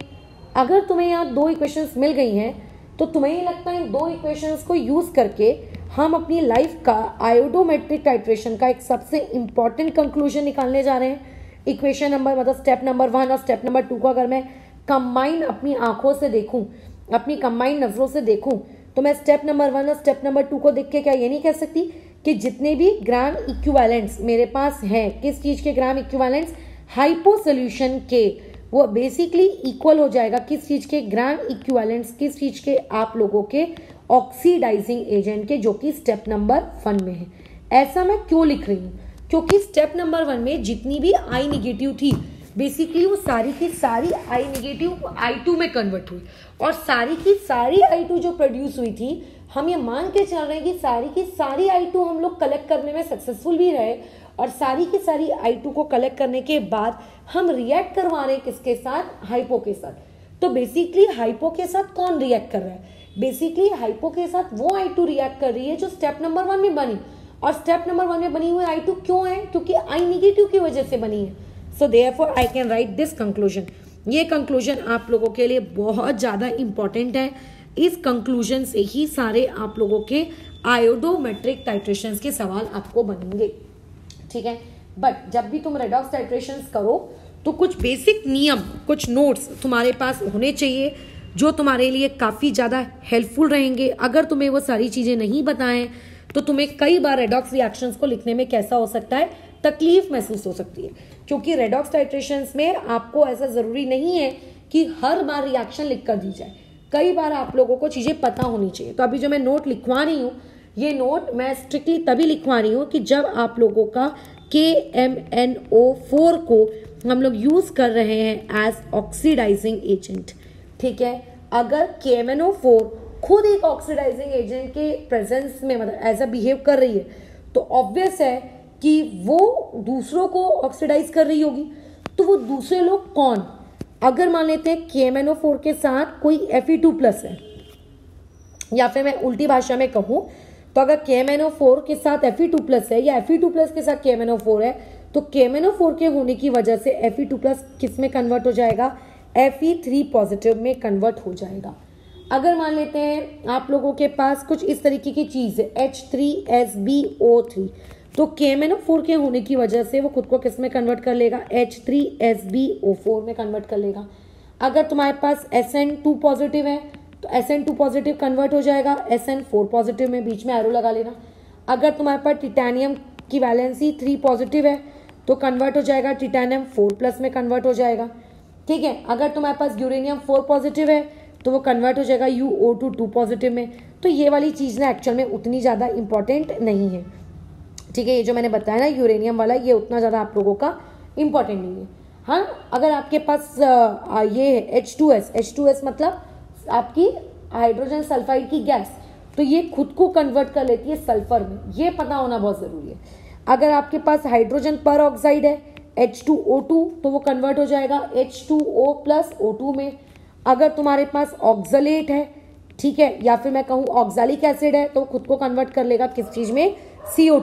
अगर तुम्हें यहाँ दो इक्वेशंस मिल गई हैं तो तुम्हें ये लगता है दो इक्वेशंस को यूज़ करके हम अपनी लाइफ का आयोडोमेट्रिक टाइट्रेशन का एक सबसे इंपॉर्टेंट कंक्लूजन निकालने जा रहे हैं इक्वेशन नंबर मतलब स्टेप नंबर वन और स्टेप नंबर टू को अगर मैं कंबाइन अपनी आंखों से देखूं अपनी कंबाइन नज़रों से देखूं तो मैं स्टेप नंबर वन और स्टेप नंबर टू को देख के क्या ये नहीं कह सकती कि जितने भी ग्राम इक्वालेंट्स मेरे पास हैं किस चीज़ के ग्राम इक्वालेंट्स हाइपो सोल्यूशन के वो बेसिकली इक्वल हो जाएगा किस चीज़ के ग्राम इक्वालेंट्स किस चीज़ के आप लोगों के ऑक्सीडाइजिंग एजेंट के जो कि स्टेप नंबर वन में है ऐसा मैं क्यों लिख रही हूँ क्योंकि स्टेप नंबर वन में जितनी भी आई निगेटिव थी बेसिकली वो सारी की सारी आई निगेटिव आई टू में कन्वर्ट हुई और सारी की सारी आई टू जो प्रोड्यूस हुई थी हम ये मान के चल रहे हैं कि सारी की सारी आई टू हम लोग कलेक्ट करने में सक्सेसफुल भी रहे और सारी की सारी आई टू को कलेक्ट करने के बाद हम रिएक्ट करवा रहे हैं किसके साथ हाइपो के साथ तो बेसिकली हाइपो के साथ कौन रिएक्ट कर रहा है बेसिकली हाइपो के साथ वो आई टू रिएक्ट कर रही है जो स्टेप नंबर वन में बनी और स्टेप नंबर वन में बनी हुई आई टू क्यों है क्योंकि आई निगेटिव की वजह से बनी है so therefore I can write this conclusion ये कंक्लूजन आप लोगों के लिए बहुत ज़्यादा इंपॉर्टेंट है इस कंक्लूजन से ही सारे आप लोगों के आयोडोमेट्रिक टाइट्रेशन के सवाल आपको बनेंगे ठीक है बट जब भी तुम रेडॉक्स टाइट्रेशन करो तो कुछ बेसिक नियम कुछ नोट्स तुम्हारे पास होने चाहिए जो तुम्हारे लिए काफ़ी ज़्यादा हेल्पफुल रहेंगे अगर तुम्हें वो सारी चीज़ें नहीं बताएं तो तुम्हें कई बार रेडॉक्स रिएक्शंस को लिखने में कैसा हो सकता है तकलीफ महसूस हो सकती है क्योंकि रेडॉक्स टाइट्रेशंस में आपको ऐसा ज़रूरी नहीं है कि हर बार रिएक्शन लिख कर दी जाए कई बार आप लोगों को चीज़ें पता होनी चाहिए तो अभी जो मैं नोट लिखवा रही हूँ ये नोट मैं स्ट्रिक्टली तभी लिखवा रही हूँ कि जब आप लोगों का के एम एन ओ फोर को हम लोग यूज़ कर रहे हैं एज ऑक्सीडाइजिंग एजेंट ठीक है अगर के फोर खुद एक ऑक्सीडाइजिंग एजेंट के प्रेजेंस में मतलब अ बिहेव कर रही है तो ऑब्वियस है कि वो दूसरों को ऑक्सीडाइज कर रही होगी तो वो दूसरे लोग कौन अगर मान लेते हैं के फोर के साथ कोई एफ ई टू प्लस है या फिर मैं उल्टी भाषा में कहूँ तो अगर के फोर के साथ एफ ई टू प्लस है या एफ ई टू प्लस के साथ के फोर है तो केमेनो फोर के होने की वजह से एफ ई टू प्लस किस में कन्वर्ट हो जाएगा एफ ई थ्री पॉजिटिव में कन्वर्ट हो जाएगा अगर मान लेते हैं आप लोगों के पास कुछ इस तरीके की चीज़ है H three S B O three तो के फोर के होने की वजह से वो खुद को किस में कन्वर्ट कर लेगा H three S B O four में कन्वर्ट कर लेगा अगर तुम्हारे पास एस एन टू पॉजिटिव है तो S N two positive convert हो जाएगा एस एन फोर पॉजिटिव में बीच में एरो लगा लेना अगर तुम्हारे पास टिटानियम की वैलेंसी थ्री पॉजिटिव है तो कन्वर्ट हो जाएगा टिटानियम फोर प्लस में कन्वर्ट हो जाएगा ठीक है अगर तुम्हारे पास यूरेनियम फोर पॉजिटिव है तो वो कन्वर्ट हो जाएगा U O two two positive में तो ये वाली चीज़ ना एक्चुअल में उतनी ज़्यादा इंपॉर्टेंट नहीं है ठीक है ये जो मैंने बताया ना यूरेनियम वाला ये उतना ज़्यादा आप लोगों का इंपॉर्टेंट नहीं है हाँ अगर आपके पास आ, ये है H two S H two S मतलब आपकी हाइड्रोजन सल्फाइड की गैस तो ये खुद को कन्वर्ट कर लेती है सल्फर में ये पता होना बहुत ज़रूरी है अगर आपके पास हाइड्रोजन पर ऑक्साइड है H2O2 तो वो कन्वर्ट हो जाएगा H2O प्लस O2 में अगर तुम्हारे पास ऑक्जलेट है ठीक है या फिर मैं कहूँ ऑक्जालिक एसिड है तो खुद को कन्वर्ट कर लेगा किस चीज़ में सी में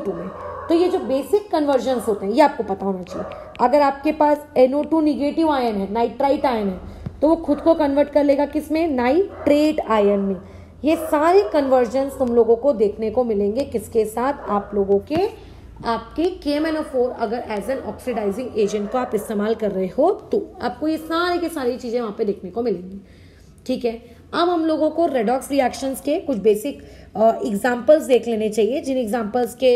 तो ये जो बेसिक कन्वर्जन्स होते हैं ये आपको पता होना चाहिए अगर आपके पास एनओ टू निगेटिव आयन है नाइट्राइट आयन है तो वो खुद को कन्वर्ट कर लेगा किस में नाइट्रेट आयन में ये सारे कन्वर्जन्स तुम लोगों को देखने को मिलेंगे किसके साथ आप लोगों के आपके के एम अगर एज एन ऑक्सीडाइजिंग एजेंट को आप इस्तेमाल कर रहे हो तो आपको ये सारे की सारी चीज़ें वहाँ पे देखने को मिलेंगी ठीक है अब हम लोगों को रेडॉक्स रिएक्शंस के कुछ बेसिक एग्जांपल्स देख लेने चाहिए जिन एग्जांपल्स के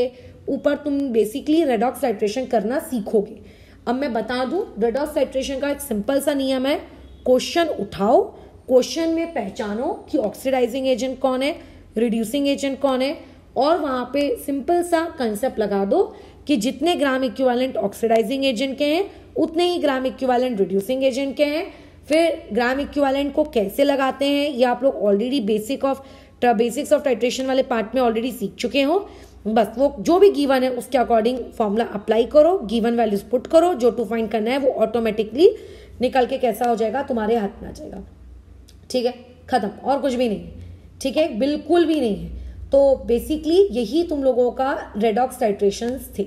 ऊपर तुम बेसिकली रेडॉक्स नाइट्रेशन करना सीखोगे अब मैं बता दूं रेडॉक्स नाइट्रेशन का एक सिंपल सा नियम है क्वेश्चन उठाओ क्वेश्चन में पहचानो कि ऑक्सीडाइजिंग एजेंट कौन है रिड्यूसिंग एजेंट कौन है और वहाँ पे सिंपल सा कंसेप्ट लगा दो कि जितने ग्राम इक्विवेलेंट ऑक्सीडाइजिंग एजेंट के हैं उतने ही ग्राम इक्विवेलेंट रिड्यूसिंग एजेंट के हैं फिर ग्राम इक्विवेलेंट को कैसे लगाते हैं ये आप लोग already basic of basics of titration वाले पार्ट में ऑलरेडी सीख चुके हो बस वो जो भी गिवन है उसके अकॉर्डिंग फॉर्मूला अप्लाई करो गिवन वैल्यूज पुट करो जो टू फाइंड करना है वो ऑटोमेटिकली निकल के कैसा हो जाएगा तुम्हारे हाथ में आ जाएगा ठीक है खत्म और कुछ भी नहीं ठीक है बिल्कुल भी नहीं है तो बेसिकली यही तुम लोगों का रेडॉक्स टाइट्रेशंस थे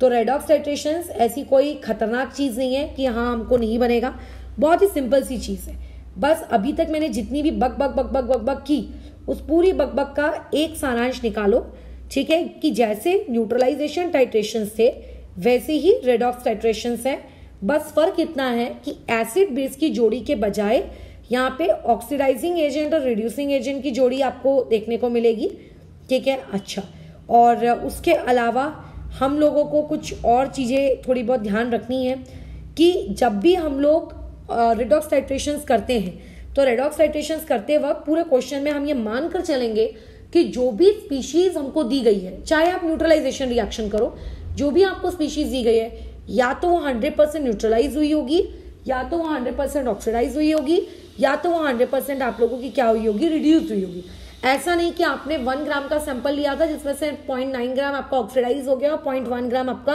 तो रेडॉक्स टाइट्रेशंस ऐसी कोई खतरनाक चीज़ नहीं है कि हाँ हमको नहीं बनेगा बहुत ही सिंपल सी चीज़ है बस अभी तक मैंने जितनी भी बक बक बक बक बक बक की उस पूरी बक बक का एक सारांश निकालो ठीक है कि जैसे न्यूट्रलाइजेशन टाइट्रेशंस थे वैसे ही रेडॉक्स टाइट्रेशंस हैं बस फर्क इतना है कि एसिड बेस की जोड़ी के बजाय यहाँ पे ऑक्सीडाइजिंग एजेंट और रिड्यूसिंग एजेंट की जोड़ी आपको देखने को मिलेगी ठीक है अच्छा और उसके अलावा हम लोगों को कुछ और चीज़ें थोड़ी बहुत ध्यान रखनी है कि जब भी हम लोग रेडॉक्स टाइट्रेशंस करते हैं तो रेडॉक्स टाइट्रेशंस करते वक्त पूरे क्वेश्चन में हम ये मान कर चलेंगे कि जो भी स्पीशीज हमको दी गई है चाहे आप न्यूट्रलाइजेशन रिएक्शन करो जो भी आपको स्पीशीज दी गई है या तो वो हंड्रेड परसेंट न्यूट्रलाइज हुई होगी या तो वो हंड्रेड परसेंट ऑक्सीडाइज हुई होगी या तो वो हंड्रेड परसेंट आप लोगों की क्या हुई होगी रिड्यूस हुई होगी ऐसा नहीं कि आपने वन ग्राम का सैंपल लिया था जिसमें से पॉइंट नाइन ग्राम आपका ऑक्सीडाइज हो गया और पॉइंट वन ग्राम आपका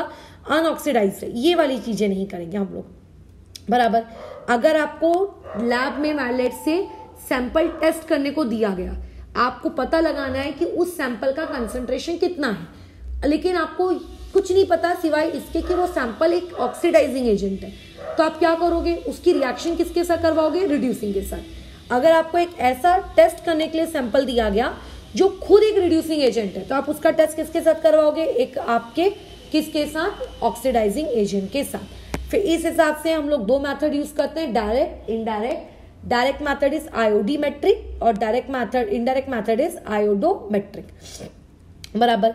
अनऑक्सीडाइज है ये वाली चीज़ें नहीं करेंगे हम लोग बराबर अगर आपको लैब में वैलेट से सैंपल टेस्ट करने को दिया गया आपको पता लगाना है कि उस सैंपल का कंसंट्रेशन कितना है लेकिन आपको कुछ नहीं पता सिवाय इसके कि वो सैंपल एक ऑक्सीडाइजिंग एजेंट है तो आप क्या करोगे उसकी रिएक्शन किसके साथ करवाओगे रिड्यूसिंग के साथ अगर आपको एक ऐसा टेस्ट करने के लिए सैंपल दिया गया जो खुद एक रिड्यूसिंग एजेंट है तो आप उसका टेस्ट किसके साथ करवाओगे एक आपके किसके साथ ऑक्सीडाइजिंग एजेंट के साथ फिर इस हिसाब से हम लोग दो मैथड यूज करते हैं direct indirect direct method is iodimetric और direct method indirect method is iodometric बराबर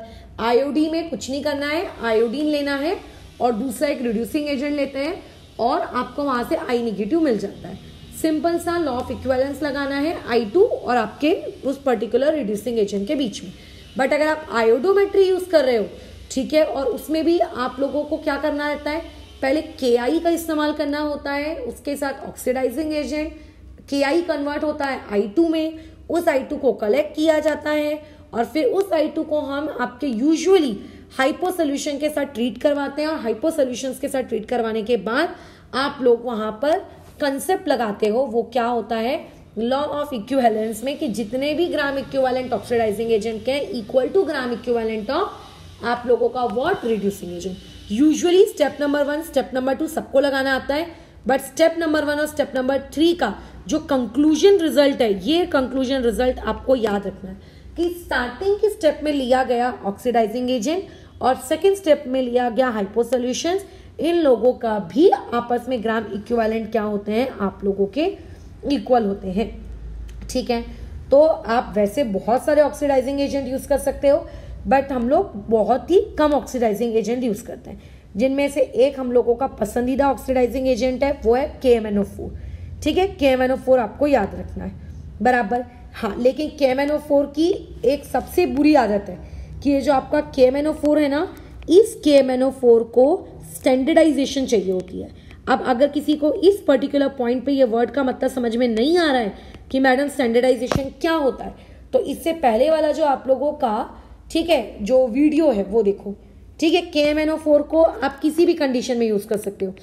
आयोडी में कुछ नहीं करना है आयोडीन लेना है और दूसरा एक रिड्यूसिंग एजेंट लेते हैं और आपको वहां से आई निगेटिव मिल जाता है सिंपल सा लॉ ऑफ इक्वेलेंस लगाना है आई टू और आपके उस पर्टिकुलर रिड्यूसिंग एजेंट के बीच में बट अगर आप आयोडोमेट्री यूज कर रहे हो ठीक है और उसमें भी आप लोगों को क्या करना रहता है पहले के आई का इस्तेमाल करना होता है उसके साथ ऑक्सीडाइजिंग एजेंट के आई कन्वर्ट होता है आई टू में उस आई टू को कलेक्ट किया जाता है और फिर उस आई टू को हम आपके यूजुअली हाइपो सोल्यूशन के साथ ट्रीट करवाते हैं और हाइपो सोल्यूशन के साथ ट्रीट करवाने के बाद आप लोग वहाँ पर कंसेप्ट लगाते हो वो क्या होता है लॉ ऑफ इक्वेलेंस में कि जितने भी ग्राम इक्वेलेंट ऑक्सीडाइजिंग एजेंट के equal to gram equivalent of आप लोगों का what reducing agent usually step number one step number two सबको लगाना आता है बट स्टेप नंबर वन और स्टेप नंबर थ्री का जो कंक्लूजन रिजल्ट है ये कंक्लूजन रिजल्ट आपको याद रखना है कि स्टार्टिंग के स्टेप में लिया गया ऑक्सीडाइजिंग एजेंट और सेकेंड स्टेप में लिया गया हाइपो इन लोगों का भी आपस में ग्राम इक्विवेलेंट क्या होते हैं आप लोगों के इक्वल होते हैं ठीक है तो आप वैसे बहुत सारे ऑक्सीडाइजिंग एजेंट यूज़ कर सकते हो बट हम लोग बहुत ही कम ऑक्सीडाइजिंग एजेंट यूज़ करते हैं जिनमें से एक हम लोगों का पसंदीदा ऑक्सीडाइजिंग एजेंट है वो है K M N O four ठीक है K M N O four आपको याद रखना है बराबर हाँ लेकिन के एम एन ओ फोर की एक सबसे बुरी आदत है कि ये जो आपका के एम एन ओ फोर है ना इस के एम एन ओ फोर को स्टैंडर्डाइजेशन चाहिए होती है अब अगर किसी को इस पर्टिकुलर पॉइंट पे ये वर्ड का मतलब समझ में नहीं आ रहा है कि मैडम स्टैंडर्डाइजेशन क्या होता है तो इससे पहले वाला जो आप लोगों का ठीक है जो वीडियो है वो देखो ठीक है K M N O four को आप किसी भी कंडीशन में यूज़ कर सकते हो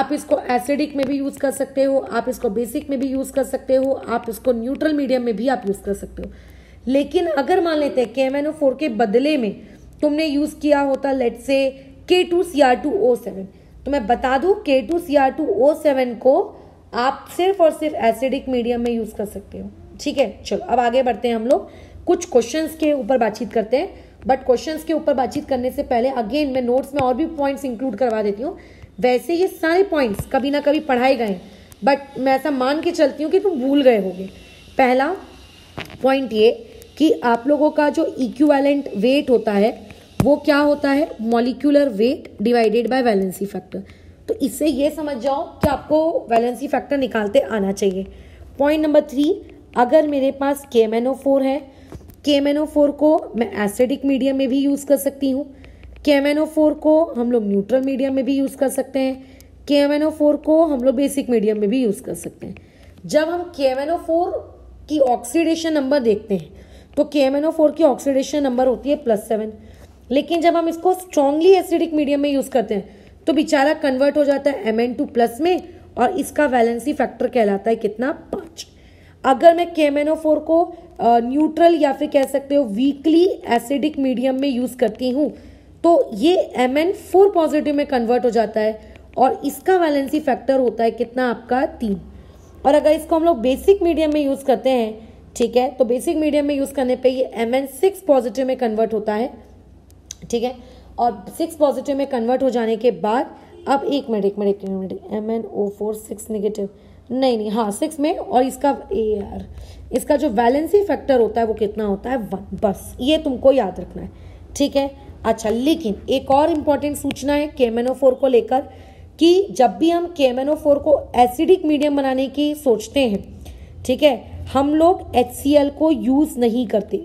आप इसको एसिडिक में भी यूज़ कर सकते हो आप इसको बेसिक में भी यूज़ कर सकते हो आप इसको न्यूट्रल मीडियम में भी आप यूज़ कर सकते हो लेकिन अगर मान लेते हैं के एम एन ओ फोर के बदले में तुमने यूज़ किया होता लेट से K two C R two O seven तो मैं बता दूं K two C R two O seven को आप सिर्फ और सिर्फ एसिडिक मीडियम में यूज़ कर सकते हो ठीक है चलो अब आगे बढ़ते हैं हम लोग कुछ क्वेश्चंस के ऊपर बातचीत करते हैं बट क्वेश्चंस के ऊपर बातचीत करने से पहले अगेन मैं नोट्स में और भी पॉइंट्स इंक्लूड करवा देती हूँ वैसे ये सारे पॉइंट्स कभी ना कभी पढ़ाए गए बट मैं ऐसा मान के चलती हूँ कि तुम भूल गए होगे पहला पॉइंट ये कि आप लोगों का जो इक्वैलेंट वेट होता है वो क्या होता है molecular weight divided by valency factor तो इससे ये समझ जाओ कि आपको वैलेंसी फैक्टर निकालते आना चाहिए पॉइंट नंबर थ्री अगर मेरे पास के है के फोर को मैं एसिडिक मीडियम में भी यूज़ कर सकती हूँ के फोर को हम लोग न्यूट्रल मीडियम में भी यूज़ कर सकते हैं के फोर को हम लोग बेसिक मीडियम में भी यूज़ कर सकते हैं जब हम के फोर की ऑक्सीडेशन नंबर देखते हैं तो के फोर की ऑक्सीडेशन नंबर होती है प्लस सेवन लेकिन जब हम इसको स्ट्रांगली एसिडिक मीडियम में यूज़ करते हैं तो बेचारा कन्वर्ट हो जाता है एम एन टू प्लस में और इसका वैलेंसी फैक्टर कहलाता है कितना पाँच अगर मैं के फोर को न्यूट्रल या फिर कह सकते हो वीकली एसिडिक मीडियम में यूज़ करती हूँ तो ये एम एन फोर पॉजिटिव में कन्वर्ट हो जाता है और इसका वैलेंसी फैक्टर होता है कितना आपका तीन और अगर इसको हम लोग बेसिक मीडियम में यूज़ करते हैं ठीक है तो बेसिक मीडियम में यूज़ करने पे ये एम एन सिक्स पॉजिटिव में कन्वर्ट होता है ठीक है और सिक्स पॉजिटिव में कन्वर्ट हो जाने के बाद अब एक मिनट एक मिनट एक minute M N O four six negative नहीं नहीं हाँ सिक्स में और इसका ए आर इसका जो वैलेंसी फैक्टर होता है वो कितना होता है वन बस ये तुमको याद रखना है ठीक है अच्छा लेकिन एक और इम्पॉर्टेंट सूचना है के फोर को लेकर कि जब भी हम के फोर को एसिडिक मीडियम बनाने की सोचते हैं ठीक है हम लोग एच को यूज़ नहीं करते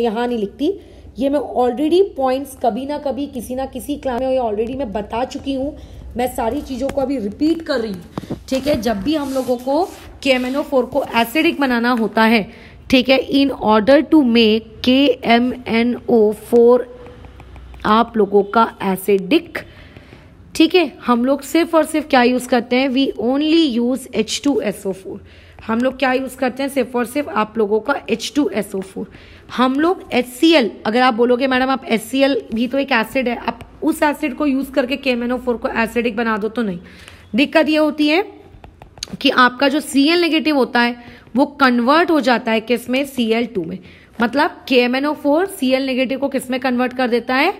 यहाँ नहीं लिखती ये मैं ऑलरेडी पॉइंट्स कभी ना कभी किसी ना किसी क्लास में ऑलरेडी मैं बता चुकी हूँ मैं सारी चीज़ों को अभी रिपीट कर रही हूँ ठीक है जब भी हम लोगों को के एन ओ फोर को एसिडिक बनाना होता है ठीक है in order to make K M N O four आप लोगों का एसिडिक ठीक है हम लोग सिर्फ और सिर्फ क्या यूज़ करते हैं we only use H two S O four हम लोग क्या यूज़ करते हैं सिर्फ और सिर्फ आप लोगों का H two S O four हम लोग एच अगर आप बोलोगे मैडम आप एच भी तो एक एसिड है आप उस एसिड को यूज़ करके के को एसिडिक बना दो तो नहीं दिक्कत ये होती है कि आपका जो सी नेगेटिव होता है वो कन्वर्ट हो जाता है किस में सी टू में मतलब K M N O four C L negative को किस में कन्वर्ट कर देता है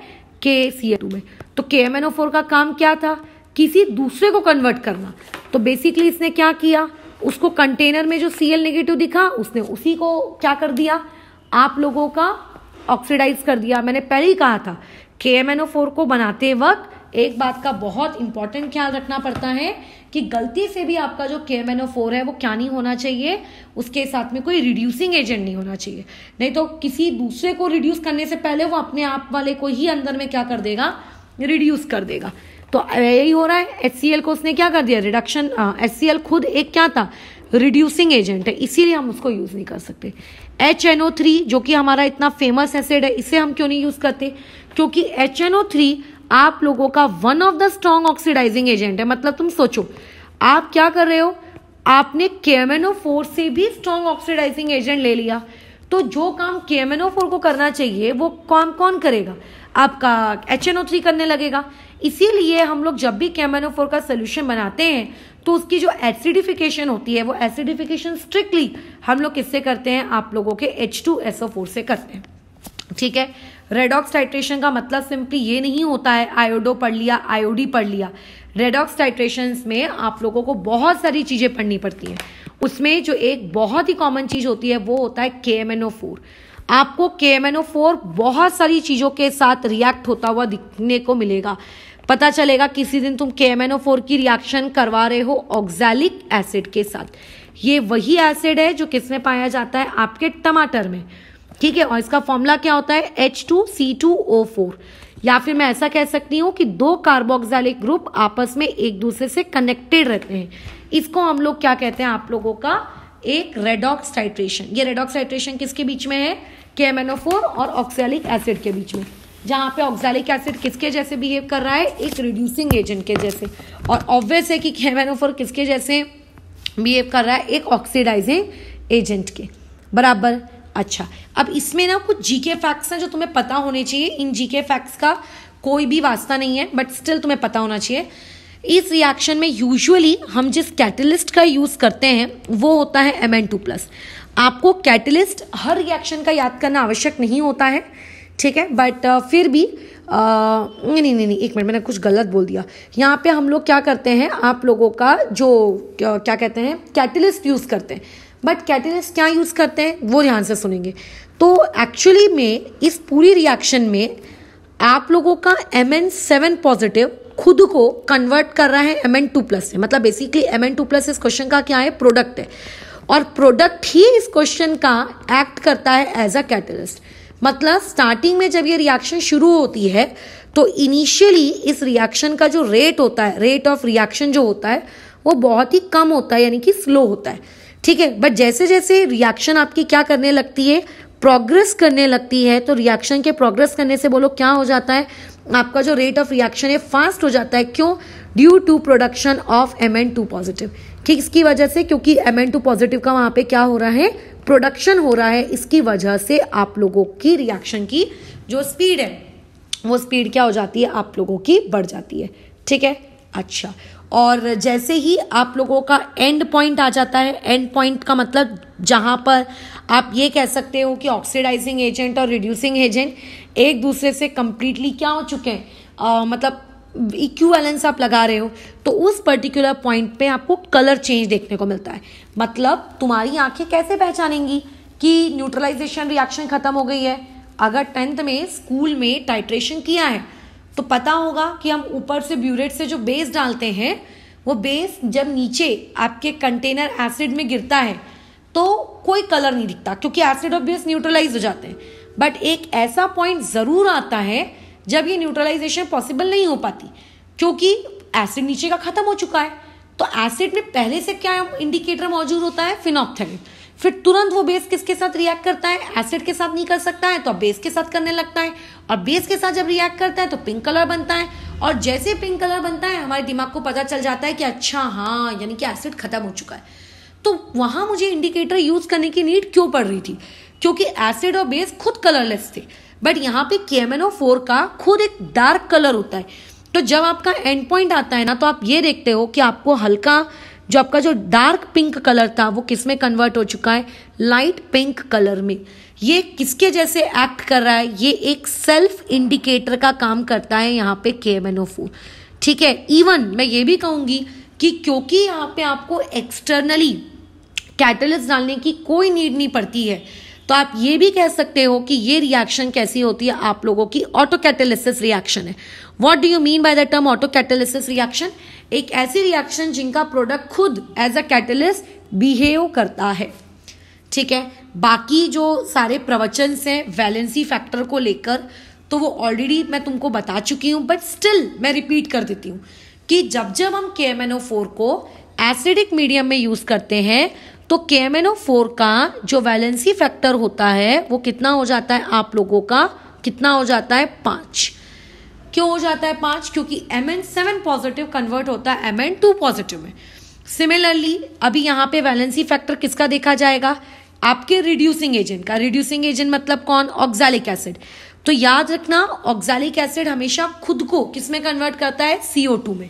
के सी एल टू में तो K M N O four का काम क्या था किसी दूसरे को कन्वर्ट करना तो बेसिकली इसने क्या किया उसको कंटेनर में जो सी एल नेगेटिव दिखा उसने उसी को क्या कर दिया आप लोगों का ऑक्सीडाइज कर दिया मैंने पहले ही कहा था के एम एन ओ फोर को बनाते वक्त एक बात का बहुत इंपॉर्टेंट ख्याल रखना पड़ता है कि गलती से भी आपका जो के एम एन ओ फोर है वो क्या नहीं होना चाहिए उसके साथ में कोई रिड्यूसिंग एजेंट नहीं होना चाहिए नहीं तो किसी दूसरे को रिड्यूस करने से पहले वो अपने आप वाले को ही अंदर में क्या कर देगा रिड्यूस कर देगा तो यही हो रहा है एच को उसने क्या कर दिया रिडक्शन एच uh, खुद एक क्या था रिड्यूसिंग एजेंट है इसीलिए हम उसको यूज़ नहीं कर सकते एच एन ओ थ्री जो कि हमारा इतना फेमस एसिड है इसे हम क्यों नहीं यूज करते क्योंकि एच एन ओ थ्री आप लोगों का one of the strong oxidising agent है मतलब तुम सोचो आप क्या कर रहे हो आपने केमेनो फोर से भी स्ट्रॉन्ग ऑक्सीडाइजिंग एजेंट ले लिया तो जो काम केमेनो फोर को करना चाहिए वो कौन कौन करेगा आपका एच एन ओ थ्री करने लगेगा इसीलिए हम लोग जब भी केमेनो फोर का सोल्यूशन बनाते हैं तो उसकी जो एसिडिफिकेशन होती है वो एसिडिफिकेशन स्ट्रिक्टली हम लोग किससे करते हैं आप लोगों के H two S O four से करते हैं ठीक है रेडॉक्स टाइट्रेशन का मतलब सिंपली ये नहीं होता है आयोडो पढ़ लिया आयोडी पढ़ लिया रेडॉक्स टाइट्रेशन में आप लोगों को बहुत सारी चीज़ें पढ़नी पड़ती हैं उसमें जो एक बहुत ही कॉमन चीज़ होती है वो होता है K M N O four आपको K M N O four बहुत सारी चीज़ों के साथ रिएक्ट होता हुआ दिखने को मिलेगा पता चलेगा किसी दिन तुम के की रिएक्शन करवा रहे हो ऑक्जैलिक एसिड के साथ ये वही एसिड है जो किसमें पाया जाता है आपके टमाटर में ठीक है और इसका फॉर्मूला क्या होता है H two C two O four या फिर मैं ऐसा कह सकती हूँ कि दो कार्बोक्सैलिक ग्रुप आपस में एक दूसरे से कनेक्टेड रहते हैं इसको हम लोग क्या कहते हैं आप लोगों का एक रेडॉक्स टाइट्रेशन ये रेडॉक्स टाइट्रेशन किसके बीच में है के और ऑक्सैलिक एसिड के बीच में जहाँ पे ऑक्सैलिक एसिड किसके जैसे बिहेव कर रहा है एक रिड्यूसिंग एजेंट के जैसे और ऑब्वियस है कि खेमेनोफोर किसके जैसे बिहेव कर रहा है एक ऑक्सीडाइजिंग एजेंट के बराबर अच्छा अब इसमें ना कुछ जीके फैक्ट्स हैं जो तुम्हें पता होने चाहिए इन जीके फैक्ट्स का कोई भी वास्ता नहीं है बट स्टिल तुम्हें पता होना चाहिए इस रिएक्शन में यूजुअली हम जिस कैटलिस्ट का यूज़ करते हैं वो होता है एम एन टू प्लस आपको कैटलिस्ट हर रिएक्शन का याद करना आवश्यक नहीं होता है ठीक है बट uh, फिर भी नहीं uh, नहीं नहीं नहीं एक मिनट मैंने कुछ गलत बोल दिया यहाँ पे हम लोग क्या करते हैं आप लोगों का जो क्या, uh, क्या कहते हैं कैटलिस्ट यूज़ करते हैं बट कैटलिस्ट क्या यूज़ करते हैं वो ध्यान से सुनेंगे तो एक्चुअली में इस पूरी रिएक्शन में आप लोगों का एम एन सेवन पॉजिटिव खुद को कन्वर्ट कर रहा है एम एन टू प्लस में मतलब basically M N two plus इस क्वेश्चन का क्या है प्रोडक्ट है और प्रोडक्ट ही इस क्वेश्चन का एक्ट करता है एज अ कैटलिस्ट मतलब स्टार्टिंग में जब ये रिएक्शन शुरू होती है तो इनिशियली इस रिएक्शन का जो रेट होता है रेट ऑफ रिएक्शन जो होता है वो बहुत ही कम होता है यानी कि स्लो होता है ठीक है बट जैसे जैसे रिएक्शन आपकी क्या करने लगती है प्रोग्रेस करने लगती है तो रिएक्शन के प्रोग्रेस करने से बोलो क्या हो जाता है आपका जो रेट ऑफ रिएक्शन है फास्ट हो जाता है क्यों due to production of M N two positive ठीक इसकी वजह से क्योंकि एम एन टू पॉजिटिव का वहाँ पे क्या हो रहा है प्रोडक्शन हो रहा है इसकी वजह से आप लोगों की रिएक्शन की जो स्पीड है वो स्पीड क्या हो जाती है आप लोगों की बढ़ जाती है ठीक है अच्छा और जैसे ही आप लोगों का एंड पॉइंट आ जाता है एंड पॉइंट का मतलब जहाँ पर आप ये कह सकते हो कि ऑक्सीडाइजिंग एजेंट और रिड्यूसिंग एजेंट एक दूसरे से कम्प्लीटली क्या हो चुके हैं मतलब इक्वलेंस e आप लगा रहे हो तो उस पर्टिकुलर पॉइंट पे आपको कलर चेंज देखने को मिलता है मतलब तुम्हारी आंखें कैसे पहचानेंगी कि न्यूट्रलाइजेशन रिएक्शन खत्म हो गई है अगर टेंथ में स्कूल में टाइट्रेशन किया है तो पता होगा कि हम ऊपर से ब्यूरेट से जो बेस डालते हैं वो बेस जब नीचे आपके कंटेनर एसिड में गिरता है तो कोई कलर नहीं दिखता क्योंकि एसिड और बेस न्यूट्रलाइज हो जाते हैं बट एक ऐसा पॉइंट ज़रूर आता है जब ये न्यूट्रलाइजेशन पॉसिबल नहीं हो पाती क्योंकि एसिड नीचे का खत्म हो चुका है तो एसिड में पहले से क्या इंडिकेटर मौजूद होता है फिनॉप्थेलिन फिर तुरंत वो बेस किसके साथ रिएक्ट करता है एसिड के साथ नहीं कर सकता है तो अब बेस के साथ करने लगता है और बेस के साथ जब रिएक्ट करता है तो पिंक कलर बनता है और जैसे पिंक कलर बनता है हमारे दिमाग को पता चल जाता है कि अच्छा हाँ यानी कि एसिड खत्म हो चुका है तो वहां मुझे इंडिकेटर यूज करने की नीड क्यों पड़ रही थी क्योंकि एसिड और बेस खुद कलरलेस थे बट यहाँ पे के फोर का खुद एक डार्क कलर होता है तो जब आपका एंड पॉइंट आता है ना तो आप ये देखते हो कि आपको हल्का जो आपका जो डार्क पिंक कलर था वो किस में कन्वर्ट हो चुका है लाइट पिंक कलर में ये किसके जैसे एक्ट कर रहा है ये एक सेल्फ इंडिकेटर का काम करता है यहाँ पे के एम ठीक है इवन मैं ये भी कहूँगी कि क्योंकि यहाँ पे आपको एक्सटर्नली कैटलिस्ट डालने की कोई नीड नहीं पड़ती है तो आप ये भी कह सकते हो कि ये रिएक्शन कैसी होती है आप लोगों की ऑटो रिएक्शन है what do you mean by the term auto reaction एक ऐसी रिएक्शन जिनका प्रोडक्ट खुद एज अ कैटेलिस्ट बिहेव करता है ठीक है बाकी जो सारे प्रवचन हैं वैलेंसी फैक्टर को लेकर तो वो ऑलरेडी मैं तुमको बता चुकी हूँ बट स्टिल मैं रिपीट कर देती हूँ कि जब जब हम के को एसिडिक मीडियम में यूज़ करते हैं तो के फोर का जो वैलेंसी फैक्टर होता है वो कितना हो जाता है आप लोगों का कितना हो जाता है पांच क्यों हो जाता है पांच क्योंकि M N seven positive convert होता है एम एन टू पॉजिटिव में सिमिलरली अभी यहां पे वैलेंसी फैक्टर किसका देखा जाएगा आपके रिड्यूसिंग एजेंट का रिड्यूसिंग एजेंट मतलब कौन ऑक्जालिक एसिड तो याद रखना ऑक्जैलिक एसिड हमेशा खुद को किसमें कन्वर्ट करता है सीओ टू में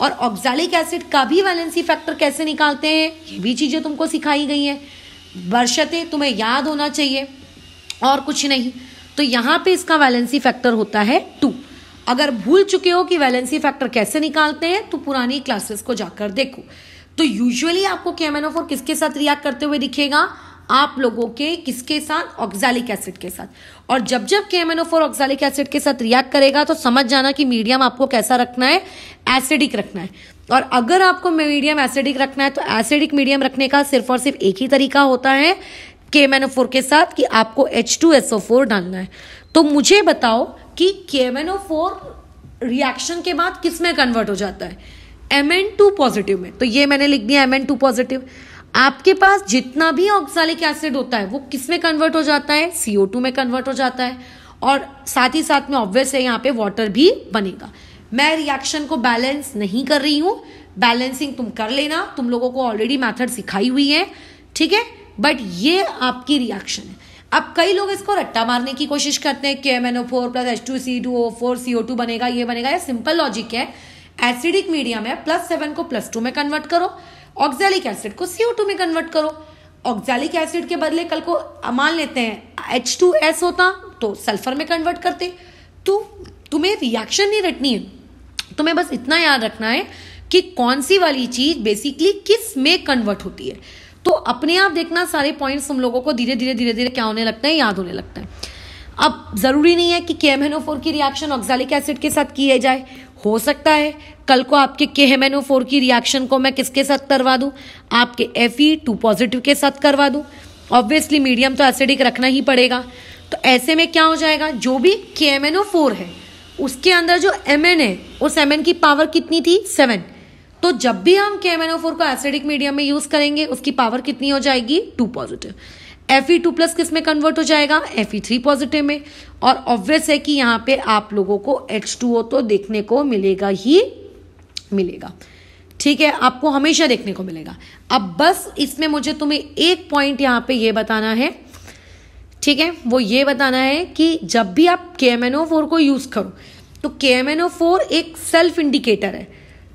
और ऑक्जालिक एसिड का भी वैलेंसी फैक्टर कैसे निकालते हैं ये भी चीज़ें तुमको सिखाई गई हैं बरसते तुम्हें याद होना चाहिए और कुछ नहीं तो यहाँ पे इसका वैलेंसी फैक्टर होता है टू अगर भूल चुके हो कि वैलेंसी फैक्टर कैसे निकालते हैं तो पुरानी क्लासेस को जाकर देखो तो यूजुअली आपको केमेनोफोर किसके साथ रिएक्ट करते हुए दिखेगा आप लोगों के किसके साथ ऑक्जालिक एसिड के साथ और जब जब के एम फोर ऑक्सैलिक एसिड के साथ रिएक्ट करेगा तो समझ जाना कि मीडियम आपको कैसा रखना है एसिडिक रखना है और अगर आपको मीडियम एसिडिक रखना है तो एसिडिक मीडियम रखने का सिर्फ और सिर्फ एक ही तरीका होता है के एम फोर के साथ कि आपको H two S O four डालना है तो मुझे बताओ कि के एम फोर रिएक्शन के बाद किस में कन्वर्ट हो जाता है एम एन टू पॉजिटिव में तो ये मैंने लिख दिया एम एन टू पॉजिटिव आपके पास जितना भी ऑक्सालिक एसिड होता है वो किस में कन्वर्ट हो जाता है सीओ टू में कन्वर्ट हो जाता है और साथ ही साथ में ऑब्वियस है यहाँ पे वाटर भी बनेगा मैं रिएक्शन को बैलेंस नहीं कर रही हूँ बैलेंसिंग तुम कर लेना तुम लोगों को ऑलरेडी मैथड सिखाई हुई है ठीक है बट ये आपकी रिएक्शन है अब कई लोग इसको रट्टा मारने की कोशिश करते हैं कि M N O four plus H two C two O four C O two बनेगा ये बनेगा ये सिंपल लॉजिक है एसिडिक मीडियम है प्लस सेवन को प्लस टू में कन्वर्ट करो ऑक्जेलिक एसिड को सीओ टू में कन्वर्ट करो ऑक्जेलिक एसिड के बदले कल को मान लेते हैं एच टू एस होता तो सल्फर में कन्वर्ट करते तो तुम्हें रिएक्शन नहीं रटनी है तुम्हें बस इतना याद रखना है कि कौन सी वाली चीज बेसिकली किस में कन्वर्ट होती है तो अपने आप देखना सारे पॉइंट्स हम लोगों को धीरे धीरे धीरे धीरे क्या होने लगता है याद होने लगता है अब जरूरी नहीं है कि के की रिएक्शन ऑक्सालिक एसिड के साथ किया जाए हो सकता है कल को आपके K M N O four की रिएक्शन को मैं किसके साथ करवा दूँ आपके एफ ई टू पॉजिटिव के साथ करवा दूँ ऑब्वियसली मीडियम तो एसिडिक रखना ही पड़ेगा तो ऐसे में क्या हो जाएगा जो भी के एम एन ओ फोर है उसके अंदर जो एम एन है उस एम एन की पावर कितनी थी सेवन तो जब भी हम K M N O four को एसिडिक मीडियम में यूज़ करेंगे उसकी पावर कितनी हो जाएगी two positive F E two plus किस में कन्वर्ट हो जाएगा एफ ई थ्री पॉजिटिव में और ऑब्वियस है कि यहाँ पे आप लोगों को एच टू ओ तो देखने को मिलेगा ही मिलेगा ठीक है आपको हमेशा देखने को मिलेगा अब बस इसमें मुझे तुम्हें एक पॉइंट यहाँ पे ये बताना है ठीक है वो ये बताना है कि जब भी आप K M N O four को यूज़ करो तो K M N O four एक सेल्फ इंडिकेटर है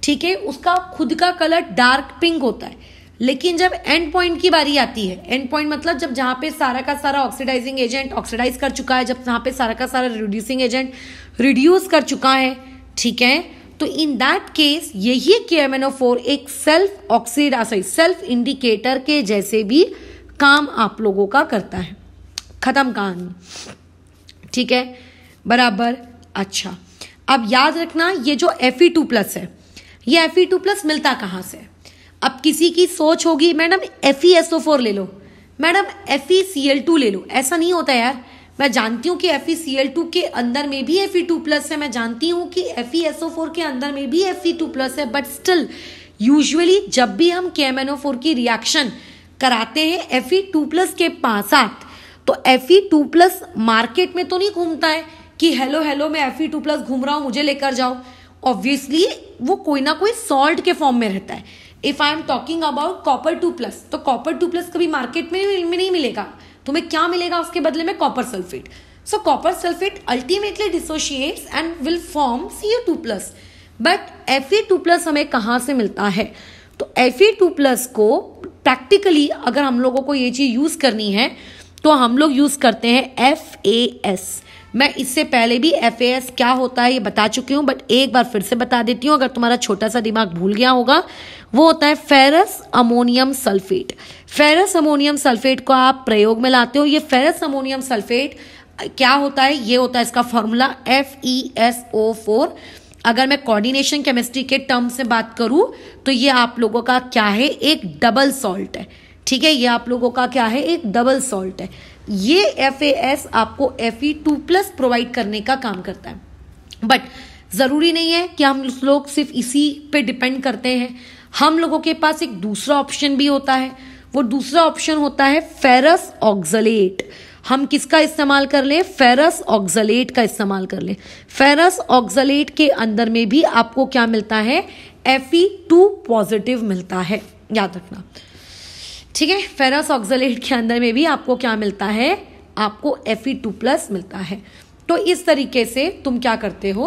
ठीक है उसका खुद का कलर डार्क पिंक होता है लेकिन जब एंड पॉइंट की बारी आती है एंड पॉइंट मतलब जब जहाँ पे सारा का सारा ऑक्सीडाइजिंग एजेंट ऑक्सीडाइज कर चुका है जब जहाँ पे सारा का सारा रिड्यूसिंग एजेंट रिड्यूस कर चुका है ठीक है तो इन दैट केस यही के फोर एक सेल्फ ऑक्सीड सॉरी सेल्फ इंडिकेटर के जैसे भी काम आप लोगों का करता है खत्म कहानी ठीक है बराबर अच्छा अब याद रखना ये जो एफ ई टू प्लस है ये एफ ई टू प्लस मिलता कहाँ से है अब किसी की सोच होगी मैडम एफ ई फोर ले लो madam F E C L two ले लो ऐसा नहीं होता यार मैं जानती हूँ कि F E C L two के अंदर में भी एफ ई टू प्लस है मैं जानती हूँ कि एफ ई फोर के अंदर में भी एफ ई टू प्लस है बट स्टिल यूजली जब भी हम K M N O four की रिएक्शन कराते हैं एफ ई टू प्लस के साथ तो F E two plus market में तो नहीं घूमता है कि हेलो हेलो मैं एफ ई टू प्लस घूम रहा हूँ मुझे लेकर जाओ ऑब्वियसली वो कोई ना कोई सॉल्ट के फॉर्म में रहता है if I am talking about copper two plus तो कॉपर टू प्लस कभी मार्केट में नहीं मिलेगा तुम्हें क्या मिलेगा उसके बदले में copper sulphate so copper sulphate ultimately dissociates and will form C two plus but F A two plus हमें कहाँ से मिलता है तो एफ ए टू प्लस को प्रैक्टिकली अगर हम लोगों को ये चीज़ यूज़ करनी है तो हम लोग यूज़ करते हैं एफ ए एस मैं इससे पहले भी एफ क्या होता है ये बता चुकी हूँ बट एक बार फिर से बता देती हूँ अगर तुम्हारा छोटा सा दिमाग भूल गया होगा वो होता है ferrous ammonium sulphate ferrous ammonium sulphate को आप प्रयोग में लाते हो ये फेरस अमोनियम सल्फेट क्या होता है ये होता है इसका formula F E S O four अगर मैं कोऑर्डिनेशन केमिस्ट्री के टर्म से बात करूं तो ये आप लोगों का क्या है एक डबल सॉल्ट है ठीक है ये आप लोगों का क्या है एक डबल सॉल्ट है ये एफ आपको F E two plus provide करने का काम करता है बट ज़रूरी नहीं है कि हम लोग सिर्फ इसी पे डिपेंड करते हैं हम लोगों के पास एक दूसरा ऑप्शन भी होता है वो दूसरा ऑप्शन होता है फेरस ऑक्जलेट हम किसका इस्तेमाल कर लें फेरस ऑक्जलेट का इस्तेमाल कर लें फेरस ऑक्जलेट के अंदर में भी आपको क्या मिलता है एफ टू पॉजिटिव मिलता है याद रखना ठीक है फेरस ऑक्सलेट के अंदर में भी आपको क्या मिलता है आपको एफ टू प्लस मिलता है तो इस तरीके से तुम क्या करते हो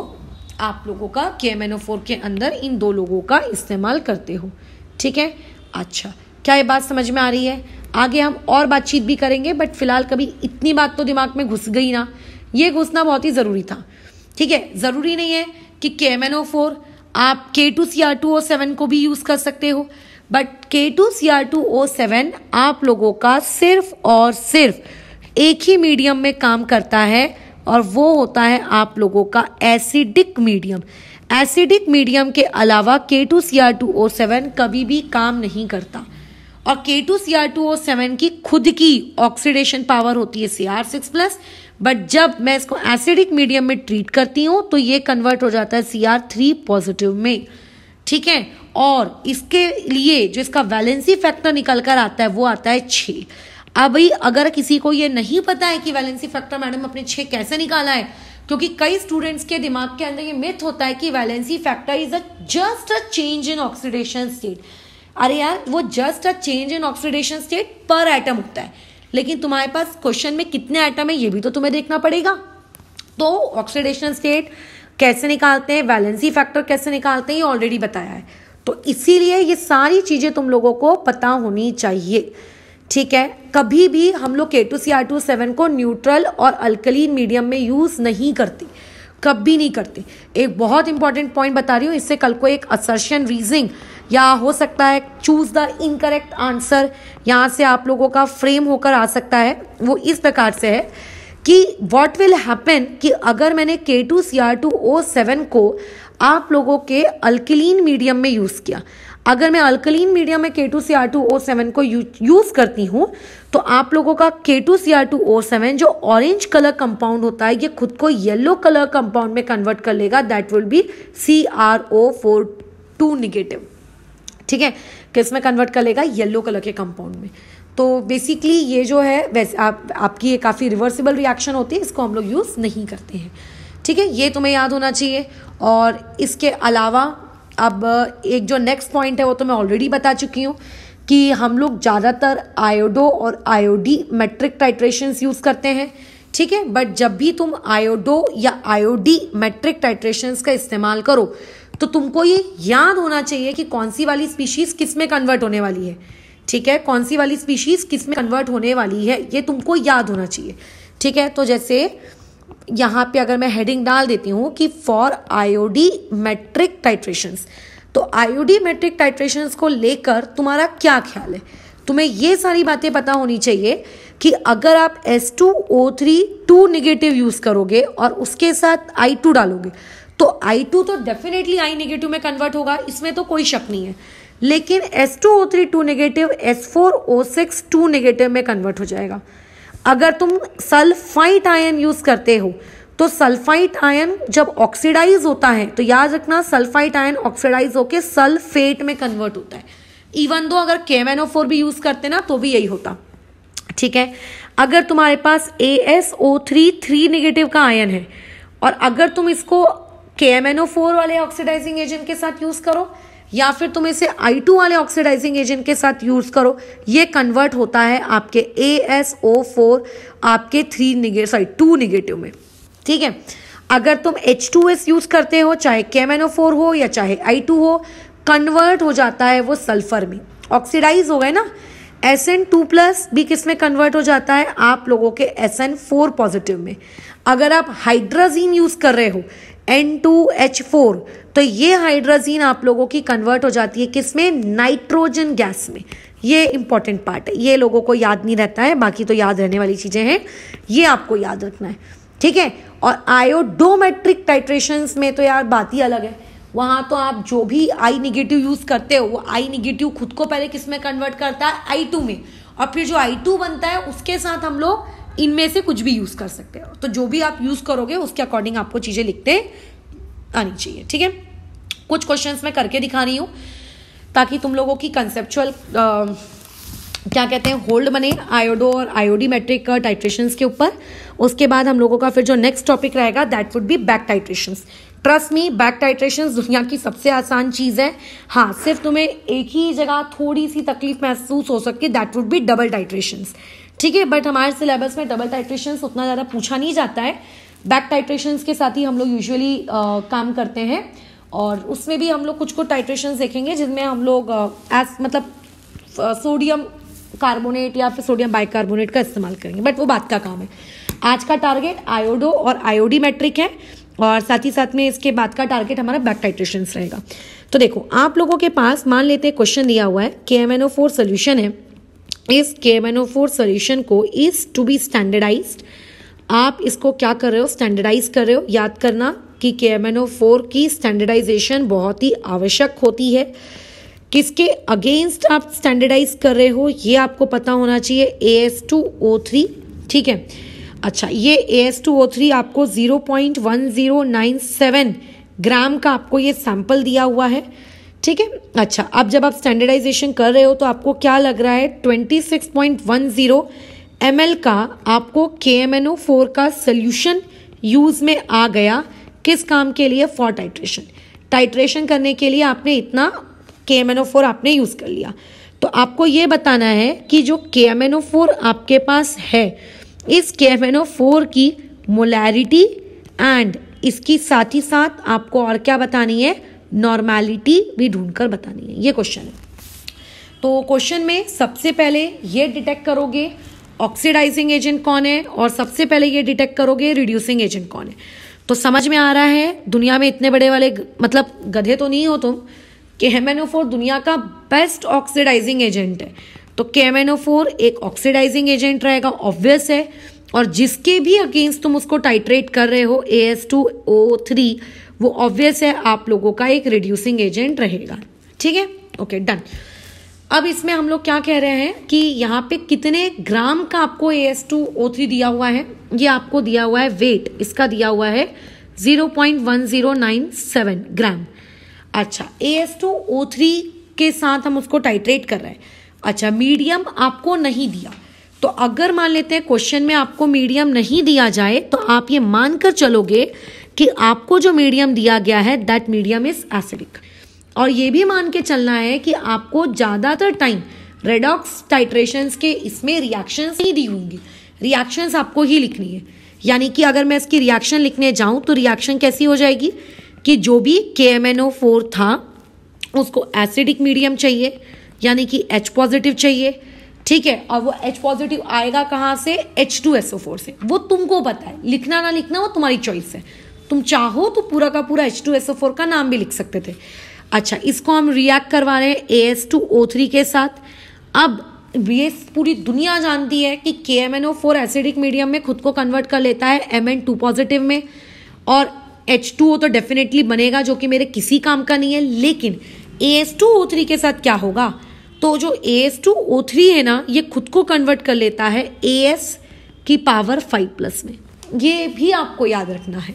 आप लोगों का के एम के अंदर इन दो लोगों का इस्तेमाल करते हो ठीक है अच्छा क्या ये बात समझ में आ रही है आगे हम और बातचीत भी करेंगे बट फिलहाल कभी इतनी बात तो दिमाग में घुस गई ना ये घुसना बहुत ही ज़रूरी था ठीक है ज़रूरी नहीं है कि K M N O four आप K two C R two O seven को भी यूज़ कर सकते हो but K two C R two O seven आप लोगों का सिर्फ और सिर्फ एक ही मीडियम में काम करता है और वो होता है आप लोगों का एसिडिक मीडियम एसिडिक मीडियम के अलावा K two C R two O seven कभी भी काम नहीं करता और K two C R two O seven की खुद की ऑक्सीडेशन पावर होती है C R six plus but जब मैं इसको एसिडिक मीडियम में ट्रीट करती हूँ तो ये कन्वर्ट हो जाता है सी आर थ्री पॉजिटिव में ठीक है और इसके लिए जो इसका वैलेंसी फैक्टर निकल कर आता है वो आता है छः अभी अगर किसी को ये नहीं पता है कि वैलेंसी फैक्टर मैडम अपने छः कैसे निकाला है क्योंकि कई स्टूडेंट्स के दिमाग के अंदर ये मिथ होता है कि valency factor is a just a change in oxidation state अरे यार वो just a change in oxidation state पर एटम होता है लेकिन तुम्हारे पास क्वेश्चन में कितने आइटम है ये भी तो तुम्हें देखना पड़ेगा तो ऑक्सीडेशन स्टेट कैसे निकालते हैं वैलेंसी फैक्टर कैसे निकालते हैं ये ऑलरेडी बताया है तो इसीलिए ये सारी चीज़ें तुम लोगों को पता होनी चाहिए ठीक है कभी भी हम लोग K two C R two seven को न्यूट्रल और अल्कलीन मीडियम में यूज़ नहीं करती कभी नहीं करती एक बहुत इंपॉर्टेंट पॉइंट बता रही हूँ इससे कल को एक असर्शन रीजिंग या हो सकता है चूज द इनकरेक्ट आंसर यहाँ से आप लोगों का फ्रेम होकर आ सकता है वो इस प्रकार से है कि वॉट विल हैपन कि अगर मैंने K two C R two O seven को आप लोगों के अल्किलीन मीडियम में यूज़ किया अगर मैं अल्कलीन मीडियम में K two C R two O seven को यूज़ करती हूँ तो आप लोगों का K two C R two O seven जो ऑरेंज कलर कंपाउंड होता है ये खुद को येलो कलर कंपाउंड में कन्वर्ट कर लेगा that will be C R O four two negative ठीक है किस में कन्वर्ट कर लेगा येलो कलर के कंपाउंड में तो बेसिकली ये जो है वैसे आप आपकी ये काफ़ी रिवर्सिबल रिएक्शन होती है इसको हम लोग यूज़ नहीं करते हैं ठीक है ये तुम्हें याद होना चाहिए और इसके अलावा अब एक जो नेक्स्ट पॉइंट है वो तो मैं ऑलरेडी बता चुकी हूँ कि हम लोग ज़्यादातर आयोडो और आयोडी मेट्रिक टाइट्रेशंस यूज़ करते हैं ठीक है बट जब भी तुम आयोडो या आयोडी मेट्रिक टाइट्रेशंस का इस्तेमाल करो तो तुमको ये याद होना चाहिए कि कौन सी वाली स्पीशीज़ किस में कन्वर्ट होने वाली है ठीक है कौन सी वाली स्पीशीज़ किस में कन्वर्ट होने वाली है ये तुमको याद होना चाहिए ठीक है तो जैसे यहाँ पे अगर मैं हेडिंग डाल देती हूँ कि फॉर आयोडी मेट्रिक टाइट्रेशंस तो आयोडी मेट्रिक टाइट्रेशंस को लेकर तुम्हारा क्या ख्याल है तुम्हें ये सारी बातें पता होनी चाहिए कि अगर आप S two O three two negative use करोगे और उसके साथ आई टू डालोगे तो आई टू तो डेफिनेटली आई निगेटिव में कन्वर्ट होगा इसमें तो कोई शक नहीं है लेकिन S two O three two negative S four O six two negative में कन्वर्ट हो जाएगा अगर तुम सल्फाइट आयन यूज करते हो तो सल्फाइट आयन जब ऑक्सीडाइज होता है तो याद रखना सल्फाइट आयन ऑक्सीडाइज होकर सल्फेट में कन्वर्ट होता है इवन दो अगर फोर भी यूज करते ना तो भी यही होता ठीक है अगर तुम्हारे पास A S O three three negative का आयन है और अगर तुम इसको K M N O four वाले ऑक्सीडाइजिंग एजेंट के साथ यूज करो या फिर तुम इसे आई टू वाले ऑक्सीडाइजिंग एजेंट के साथ यूज़ करो ये कन्वर्ट होता है आपके ए एस ओ फोर आपके थ्री निगे सॉरी टू निगेटिव में ठीक है अगर तुम एच टू एस यूज़ करते हो चाहे केम एन ओ फोर हो या चाहे आई टू हो कन्वर्ट हो जाता है वो सल्फर में ऑक्सीडाइज हो गए ना एस एन टू प्लस भी किस में कन्वर्ट हो जाता है आप लोगों के एस एन फोर पॉजिटिव में अगर आप हाइड्राजीन यूज़ कर रहे हो एन टू एच फोर तो ये हाइड्राजीन आप लोगों की कन्वर्ट हो जाती है किसमें नाइट्रोजन गैस में ये इंपॉर्टेंट पार्ट है ये लोगों को याद नहीं रहता है बाकी तो याद रहने वाली चीज़ें हैं ये आपको याद रखना है ठीक है और आयोडोमेट्रिक टाइट्रेशन में तो यार बात ही अलग है वहां तो आप जो भी आई निगेटिव यूज़ करते हो वो आई निगेटिव खुद को पहले किस में कन्वर्ट करता है आई टू में और फिर जो आई टू बनता है उसके साथ हम लोग इनमें से कुछ भी यूज़ कर सकते हो तो जो भी आप यूज़ करोगे उसके अकॉर्डिंग आपको चीज़ें लिखते आनी चाहिए ठीक है कुछ क्वेश्चंस मैं करके दिखा रही हूँ ताकि तुम लोगों की कंसेप्चुअल क्या कहते हैं होल्ड बने आयोडो और आयोडीमेट्रिक टाइट्रेशंस के ऊपर उसके बाद हम लोगों का फिर जो नेक्स्ट टॉपिक रहेगा that would be back titrations trust me back titration दुनिया की सबसे आसान चीज़ है हाँ सिर्फ तुम्हें एक ही जगह थोड़ी सी तकलीफ महसूस हो सकती है that would be double titrations ठीक है बट हमारे सिलेबस में डबल टाइट्रेशंस उतना ज़्यादा पूछा नहीं जाता है बैक टाइट्रेशंस के साथ ही हम लोग यूजुअली काम करते हैं और उसमें भी हम लोग कुछ कुछ टाइट्रेशन देखेंगे जिनमें हम लोग एज मतलब सोडियम कार्बोनेट या फिर सोडियम बाइकार्बोनेट का इस्तेमाल करेंगे बट वो बात का काम है आज का टारगेट आयोडो और आयोडीमेट्रिक है और साथ ही साथ में इसके बाद का टारगेट हमारा बैक टाइट्रेशन रहेगा तो देखो आप लोगों के पास मान लेते हैं क्वेश्चन दिया हुआ है K M N O four solution है इस के M N O four solution को इज़ टू बी स्टैंडर्डाइज्ड आप इसको क्या कर रहे हो स्टैंडर्डाइज कर रहे हो याद करना कि K M N O four की स्टैंडर्डाइजेशन बहुत ही आवश्यक होती है किसके अगेंस्ट आप स्टैंडर्डाइज कर रहे हो ये आपको पता होना चाहिए A S two O three ठीक है अच्छा ये A S two O three आपको zero point one zero nine seven gram का आपको ये सैंपल दिया हुआ है ठीक है अच्छा अब जब आप स्टैंडर्डाइजेशन कर रहे हो तो आपको क्या लग रहा है twenty six point one zero M L का आपको K M N O four का सोल्यूशन यूज़ में आ गया किस काम के लिए फॉर टाइट्रेशन टाइट्रेशन करने के लिए आपने इतना K M N O four आपने यूज़ कर लिया तो आपको ये बताना है कि जो के एम एन ओ फोर आपके पास है इस के एम एन ओ फोर की मोलैरिटी एंड इसकी साथ ही साथ आपको और क्या बतानी है नॉर्मैलिटी भी ढूंढकर बतानी है ये क्वेश्चन है तो क्वेश्चन में सबसे पहले ये डिटेक्ट करोगे ऑक्सीडाइजिंग एजेंट कौन है और सबसे पहले ये डिटेक्ट करोगे रिड्यूसिंग एजेंट कौन है तो समझ में आ रहा है दुनिया में इतने बड़े वाले मतलब गधे तो नहीं हो तुम के हेमेनोफोर दुनिया का बेस्ट ऑक्सीडाइजिंग एजेंट है तो केमेनोफोर एक ऑक्सीडाइजिंग एजेंट रहेगा ऑब्वियस है और जिसके भी अगेंस्ट तुम उसको टाइट्रेट कर रहे हो A S two O three वो ऑब्वियस है आप लोगों का एक रिड्यूसिंग एजेंट रहेगा ठीक है ओके डन अब इसमें हम लोग क्या कह रहे हैं कि यहाँ पे कितने ग्राम का आपको A S two O three दिया हुआ है ये आपको दिया हुआ है वेट इसका दिया हुआ है zero point one zero nine seven gram अच्छा A S two O three के साथ हम उसको टाइट्रेट कर रहे हैं अच्छा मीडियम आपको नहीं दिया तो अगर मान लेते हैं क्वेश्चन में आपको मीडियम नहीं दिया जाए तो आप ये मानकर चलोगे कि आपको जो मीडियम दिया गया है दैट मीडियम इज एसिडिक और ये भी मान के चलना है कि आपको ज़्यादातर टाइम रेडॉक्स टाइट्रेशंस के इसमें रिएक्शंस ही दी होंगी रिएक्शंस आपको ही लिखनी है यानी कि अगर मैं इसकी रिएक्शन लिखने जाऊं तो रिएक्शन कैसी हो जाएगी कि जो भी के एम एन ओ फोर था उसको एसिडिक मीडियम चाहिए यानी कि एच पॉजिटिव चाहिए ठीक है और वो एच पॉजिटिव आएगा कहाँ से H two S O four से वो तुमको पता है लिखना ना लिखना वो तुम्हारी चॉइस है तुम चाहो तो पूरा का पूरा H two S O four का नाम भी लिख सकते थे अच्छा इसको हम रिएक्ट करवा रहे हैं A S two O three के साथ अब ये पूरी दुनिया जानती है कि K M N O four acidic medium में खुद को कन्वर्ट कर लेता है एम एन टू पॉजिटिव में और एच टू ओ तो डेफिनेटली बनेगा जो कि मेरे किसी काम का नहीं है लेकिन A S two O three के साथ क्या होगा तो जो A S two O three है ना ये खुद को कन्वर्ट कर लेता है ए एस की पावर फाइव प्लस में ये भी आपको याद रखना है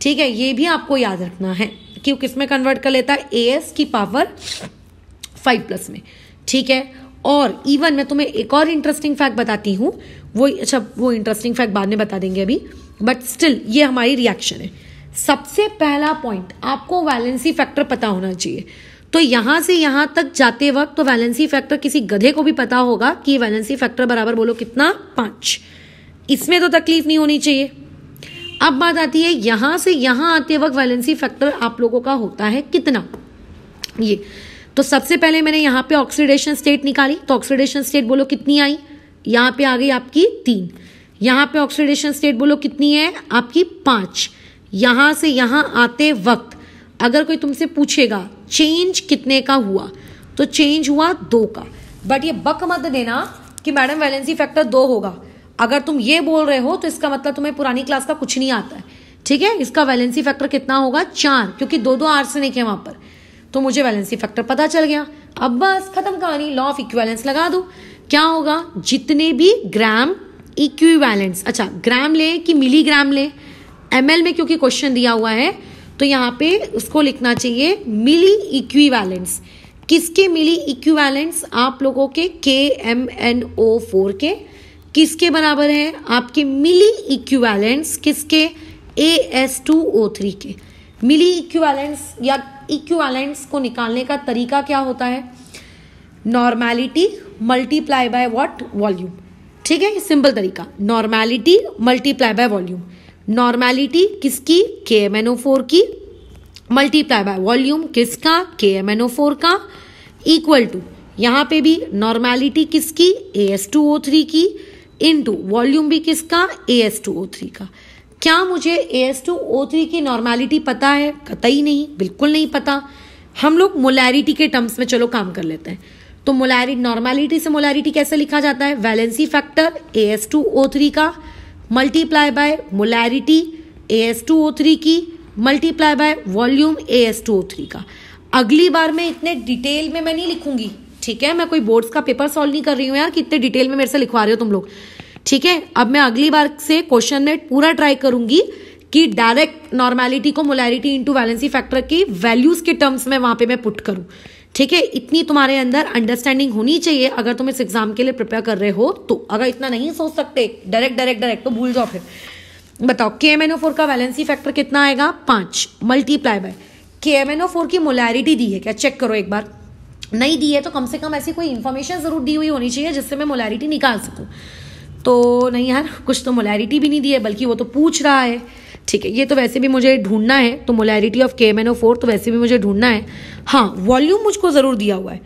ठीक है ये भी आपको याद रखना है क्यू किस में कन्वर्ट कर लेता है ए एस की पावर फाइव प्लस में ठीक है और इवन मैं तुम्हें एक और इंटरेस्टिंग फैक्ट बताती हूँ वो अच्छा वो इंटरेस्टिंग फैक्ट बाद में बता देंगे अभी बट स्टिल ये हमारी रिएक्शन है सबसे पहला पॉइंट आपको वैलेंसी फैक्टर पता होना चाहिए तो यहां से यहां तक जाते वक्त तो वैलेंसी फैक्टर किसी गधे को भी पता होगा कि वैलेंसी फैक्टर बराबर बोलो कितना पांच इसमें तो तकलीफ नहीं होनी चाहिए अब बात आती है यहां से यहां आते वक्त वैलेंसी फैक्टर आप लोगों का होता है कितना ये तो सबसे पहले मैंने यहां पे ऑक्सीडेशन स्टेट निकाली तो ऑक्सीडेशन स्टेट बोलो कितनी आई यहां पे आ गई आपकी तीन यहां पे ऑक्सीडेशन स्टेट बोलो कितनी है आपकी पांच यहां से यहां आते वक्त अगर कोई तुमसे पूछेगा चेंज कितने का हुआ तो चेंज हुआ दो का बट ये बक मत देना कि मैडम वैलेंसी फैक्टर दो होगा अगर तुम ये बोल रहे हो तो इसका मतलब तुम्हें पुरानी क्लास का कुछ नहीं आता है ठीक है इसका वैलेंसी फैक्टर कितना होगा चार क्योंकि दो दो नहीं है वहां पर तो मुझे वैलेंसी फैक्टर पता चल गया अब बस खत्म कहानी लॉ ऑफ इक्वेलेंस लगा दो क्या होगा जितने भी ग्राम इक्विवेलेंस अच्छा ग्राम ले कि मिलीग्राम ले एम में क्योंकि क्वेश्चन दिया हुआ है तो यहाँ पे उसको लिखना चाहिए मिली इक्विवेलेंस किसके मिली इक्विवेलेंस आप लोगों के के एम एन ओ फोर के किसके बराबर है आपके मिली इक्विवेलेंट्स किसके A S two O three के मिली इक्विवेलेंट्स या इक्विवेलेंट्स को निकालने का तरीका क्या होता है normality multiply by what volume ठीक है सिंपल तरीका normality multiply by volume normality किसकी K M N O four की मल्टीप्लाई बाय वॉल्यूम किसका K M N O four का इक्वल टू यहाँ पे भी नॉर्मैलिटी किसकी A S two O three की इनटू वॉल्यूम भी किसका A S two O three का क्या मुझे A S two O three की नॉर्मैलिटी पता है कतई नहीं बिल्कुल नहीं पता हम लोग मोलैरिटी के टर्म्स में चलो काम कर लेते हैं तो मोलैरि नॉर्मैलिटी से मोलैरिटी कैसे लिखा जाता है valency factor A S two O three का multiply by molarity A S two O three की multiply by volume A S two O three का अगली बार मैं इतने डिटेल में मैं नहीं लिखूंगी ठीक है मैं कोई बोर्ड्स का पेपर सॉल्व नहीं कर रही हूँ यार कितने डिटेल में मेरे से लिखवा रहे हो तुम लोग ठीक है अब मैं अगली बार से क्वेश्चन में पूरा ट्राई करूंगी कि डायरेक्ट नॉर्मैलिटी को मोलैरिटी इनटू वैलेंसी फैक्टर की वैल्यूज के टर्म्स में वहां पे मैं पुट करूं ठीक है इतनी तुम्हारे अंदर अंडरस्टैंडिंग होनी चाहिए अगर तुम इस एग्जाम के लिए प्रिपेयर कर रहे हो तो अगर इतना नहीं सोच सकते डायरेक्ट डायरेक्ट डायरेक्ट तो भूल जाओ फिर बताओ K M N O four का वैलेंसी फैक्टर कितना आएगा पांच multiply by K M N O four की मोलैरिटी दी है क्या चेक करो एक बार नहीं दी है तो कम से कम ऐसी कोई इन्फॉर्मेशन ज़रूर दी हुई होनी चाहिए जिससे मैं मोलैरिटी निकाल सकूँ तो नहीं यार कुछ तो मोलैरिटी भी नहीं दी है बल्कि वो तो पूछ रहा है ठीक है ये तो वैसे भी मुझे ढूंढना है तो molarity of K M N O four तो वैसे भी मुझे ढूंढना है हाँ वॉल्यूम मुझको ज़रूर दिया हुआ है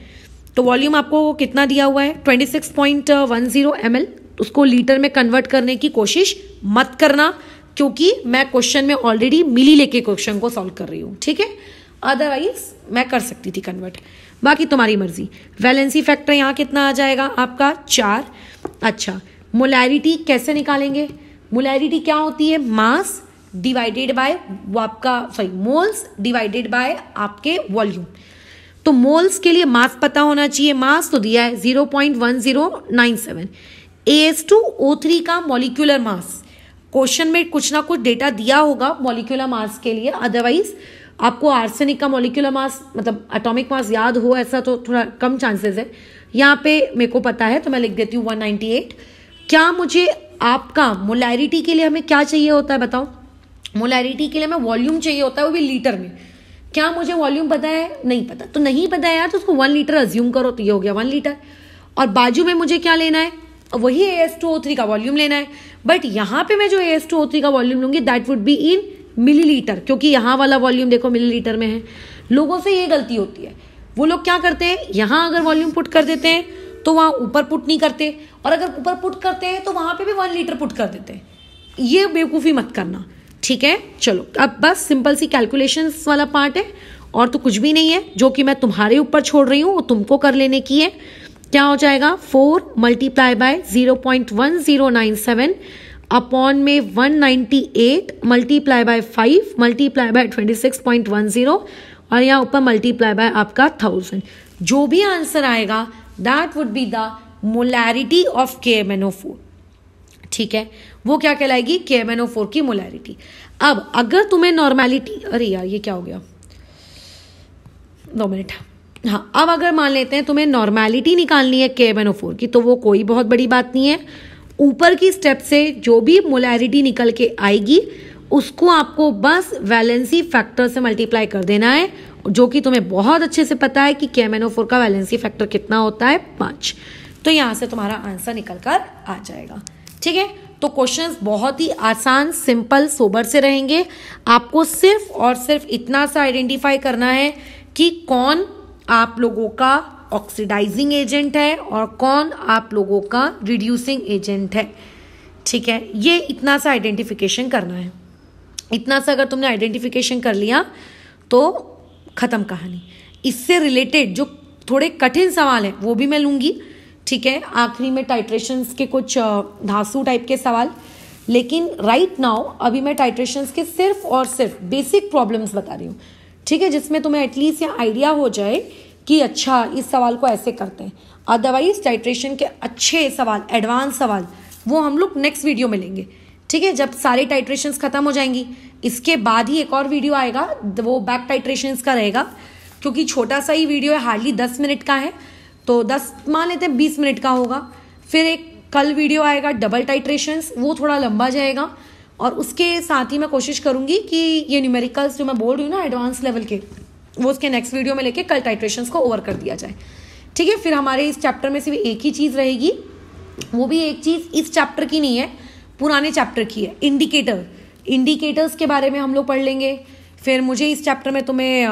तो वॉल्यूम आपको कितना दिया हुआ है twenty six point one zero M L उसको लीटर में कन्वर्ट करने की कोशिश मत करना क्योंकि मैं क्वेश्चन में ऑलरेडी मिली लेके क्वेश्चन को सॉल्व कर रही हूँ ठीक है अदरवाइज मैं कर सकती थी कन्वर्ट बाकी तुम्हारी मर्जी वैलेंसी फैक्टर यहाँ कितना आ जाएगा आपका चार अच्छा मोलैरिटी कैसे निकालेंगे मोलैरिटी क्या होती है मास डिवाइडेड बाय आपका सॉरी मोल्स डिवाइडेड बाय आपके वॉल्यूम तो मोल्स के लिए मास पता होना चाहिए मास तो दिया है zero point one zero nine seven A S two O three का मॉलिक्यूलर मास क्वेश्चन में कुछ ना कुछ डेटा दिया होगा मॉलिक्यूलर मास के लिए अदरवाइज आपको आर्सेनिक का मोलिकुलर मास मतलब एटॉमिक मास याद हो ऐसा तो थोड़ा कम चांसेस है यहाँ पे मेरे को पता है तो मैं लिख देती हूँ 198 क्या मुझे आपका मोलैरिटी के लिए हमें क्या चाहिए होता है बताओ मोलैरिटी के लिए हमें वॉल्यूम चाहिए होता है वो भी लीटर में क्या मुझे वॉल्यूम पता है नहीं पता तो नहीं पता है यार तो उसको वन लीटर अज्यूम करो तो ये हो गया वन लीटर और बाजू में मुझे क्या लेना है वही A S two O three का वॉल्यूम लेना है बट यहाँ पे मैं जो A S two O three का वॉल्यूम लूंगी that would be in millilitre क्योंकि यहाँ वाला वॉल्यूम देखो मिलीलीटर में है लोगों से ये गलती होती है वो लोग क्या करते हैं यहाँ अगर वॉल्यूम पुट कर देते हैं तो वहाँ ऊपर पुट नहीं करते और अगर ऊपर पुट करते हैं तो वहाँ पे भी वन लीटर पुट कर देते हैं ये बेवकूफ़ी मत करना ठीक है चलो अब बस सिंपल सी कैलकुलेशन वाला पार्ट है और तो कुछ भी नहीं है जो कि मैं तुम्हारे ऊपर छोड़ रही हूँ वो तुमको कर लेने की है क्या हो जाएगा four multiply by zero point one zero nine seven upon में 198 multiply by five multiply by twenty और यहाँ ऊपर मल्टीप्लाई बाय आपका थाउजेंड जो भी आंसर आएगा that would be the molarity of K M N O four ठीक है वो क्या कहलाएगी K M N O four की मोलैरिटी अब अगर तुम्हें नॉर्मैलिटी अरे यार ये क्या हो गया दो मिनट हाँ अब अगर मान लेते हैं तुम्हें नॉर्मैलिटी निकालनी है K M N O four की तो वो कोई बहुत बड़ी बात नहीं है ऊपर की स्टेप से जो भी मोलैरिटी निकल के आएगी उसको आपको बस वैलेंसी फैक्टर से मल्टीप्लाई कर देना है जो कि तुम्हें बहुत अच्छे से पता है कि के फोर का वैलेंसी फैक्टर कितना होता है पाँच तो यहाँ से तुम्हारा आंसर निकल कर आ जाएगा ठीक है तो क्वेश्चंस बहुत ही आसान सिंपल सोबर से रहेंगे आपको सिर्फ और सिर्फ इतना सा आइडेंटिफाई करना है कि कौन आप लोगों का ऑक्सीडाइजिंग एजेंट है और कौन आप लोगों का रिड्यूसिंग एजेंट है ठीक है ये इतना सा आइडेंटिफिकेशन करना है इतना सा अगर तुमने आइडेंटिफिकेशन कर लिया तो ख़त्म कहानी इससे रिलेटेड जो थोड़े कठिन सवाल हैं वो भी मैं लूँगी ठीक है आखिरी में टाइट्रेशंस के कुछ धांसू टाइप के सवाल लेकिन राइट right नाउ अभी मैं टाइट्रेशंस के सिर्फ और सिर्फ बेसिक प्रॉब्लम्स बता रही हूँ ठीक है जिसमें तुम्हें एटलीस्ट ये आइडिया हो जाए कि अच्छा इस सवाल को ऐसे करते हैं अदरवाइज टाइट्रेशन के अच्छे सवाल एडवांस सवाल वो हम लोग नेक्स्ट वीडियो में लेंगे ठीक है जब सारे टाइट्रेशन खत्म हो जाएंगी इसके बाद ही एक और वीडियो आएगा वो बैक टाइट्रेशन का रहेगा क्योंकि छोटा सा ही वीडियो है हार्डली दस मिनट का है तो दस मान लेते हैं बीस मिनट का होगा फिर एक कल वीडियो आएगा डबल टाइट्रेशन वो थोड़ा लंबा जाएगा और उसके साथ ही मैं कोशिश करूंगी कि ये न्यूमेरिकल्स जो मैं बोल रही हूँ ना एडवांस लेवल के वो उसके नेक्स्ट वीडियो में लेके कल टाइट्रेशन को ओवर कर दिया जाए ठीक है फिर हमारे इस चैप्टर में सिर्फ एक ही चीज़ रहेगी वो भी एक चीज़ इस चैप्टर की नहीं है पुराने चैप्टर की है इंडिकेटर इंडिकेटर्स के बारे में हम लोग पढ़ लेंगे फिर मुझे इस चैप्टर में तुम्हें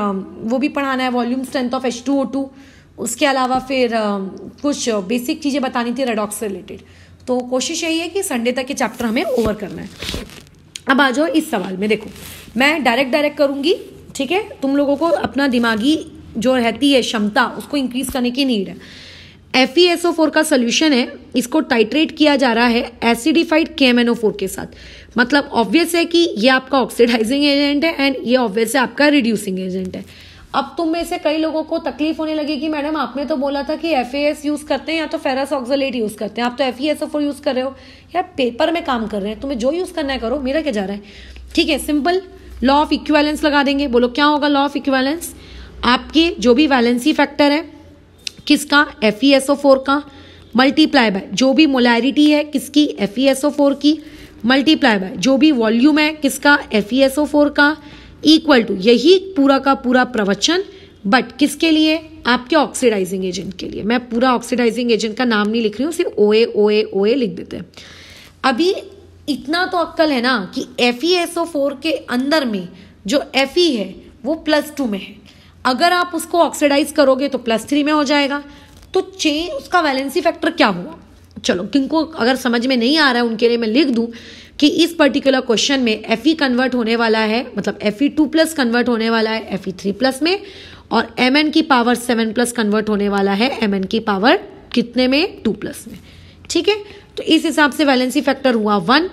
वो भी पढ़ाना है volume strength of H two O two उसके अलावा फिर कुछ बेसिक चीज़ें बतानी थी रेडॉक्स से रिलेटेड तो कोशिश यही है कि संडे तक ये चैप्टर हमें ओवर करना है अब आ जाओ इस सवाल में देखो मैं डायरेक्ट डायरेक्ट करूँगी ठीक है तुम लोगों को अपना दिमागी जो रहती है क्षमता उसको इंक्रीज करने की नीड है F E S O four का सोल्यूशन है इसको टाइट्रेट किया जा रहा है एसिडिफाइड के एम एन ओ फोर के साथ मतलब ऑब्वियस है कि ये आपका ऑक्सीडाइजिंग एजेंट है एंड ये ऑब्वियस है आपका रिड्यूसिंग एजेंट है अब तुम में से कई लोगों को तकलीफ होने लगेगी मैडम आपने तो बोला था कि एफ यूज़ करते हैं या तो फेरस ऑक्सोलेट यूज़ करते हैं आप तो एफ ई यूज़ कर रहे हो या पेपर में काम कर रहे हैं तुम्हें जो यूज़ करना है करो मेरा क्या जा रहा है ठीक है सिंपल लॉ ऑफ इक्वेलेंस लगा देंगे बोलो क्या होगा लॉ ऑफ इक्वेलेंस आपके जो भी वैलेंसी फैक्टर है किसका F E S O four का मल्टीप्लाई बाय जो भी मोलैरिटी है किसकी F E S O four की मल्टीप्लाई बाय जो भी वॉल्यूम है किसका F E S O four का इक्वल टू यही पूरा का पूरा प्रवचन बट किसके लिए आपके ऑक्सीडाइजिंग एजेंट के लिए मैं पूरा ऑक्सीडाइजिंग एजेंट का नाम नहीं लिख रही हूँ सिर्फ ओ ए ओ ए ओ ए लिख देते हैं अभी इतना तो अक्कल है ना कि एफ ई फोर के अंदर में जो एफ ई e है वो प्लस टू में है अगर आप उसको ऑक्सीडाइज करोगे तो प्लस थ्री में हो जाएगा तो चेन उसका वैलेंसी फैक्टर क्या हुआ चलो किनको अगर समझ में नहीं आ रहा है उनके लिए मैं लिख दूं कि इस पर्टिकुलर क्वेश्चन में एफ ई कन्वर्ट होने वाला है मतलब F E two plus convert होने वाला है एफ ई थ्री प्लस में और एम एन की पावर सेवन प्लस कन्वर्ट होने वाला है एम एन की पावर कितने में टू प्लस में ठीक है तो इस हिसाब से वैलेंसी फैक्टर हुआ one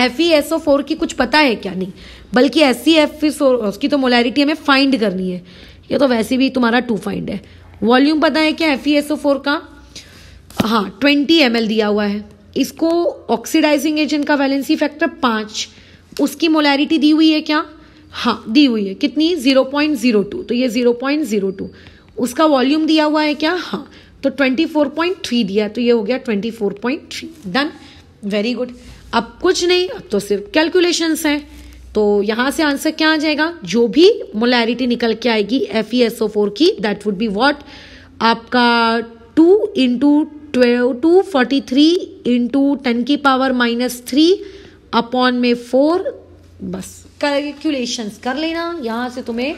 F E S O four की कुछ पता है क्या नहीं बल्कि एस सी एफ उसकी तो मोलैरिटी हमें फाइंड करनी है ये तो वैसे भी तुम्हारा टू फाइंड है वॉल्यूम पता है क्या F E S O four का हाँ ट्वेंटी एम एल दिया हुआ है इसको ऑक्सीडाइजिंग एजेंट का वैलेंसी फैक्टर पाँच उसकी मोलैरिटी दी हुई है क्या हाँ दी हुई है कितनी जीरो पॉइंट जीरो टू तो ये जीरो पॉइंट जीरो टू उसका वॉल्यूम दिया हुआ है क्या हाँ तो 24.3 दिया तो ये हो गया 24.3 डन वेरी गुड अब कुछ नहीं अब तो सिर्फ कैलकुलेशंस हैं तो यहाँ से आंसर क्या आ जाएगा जो भी मोलैरिटी निकल के आएगी F E S O four की दैट वुड बी वॉट आपका two into twelve two forty three into ten की पावर माइनस थ्री अपॉन में फोर बस कैलकुलेशंस कर लेना यहाँ से तुम्हें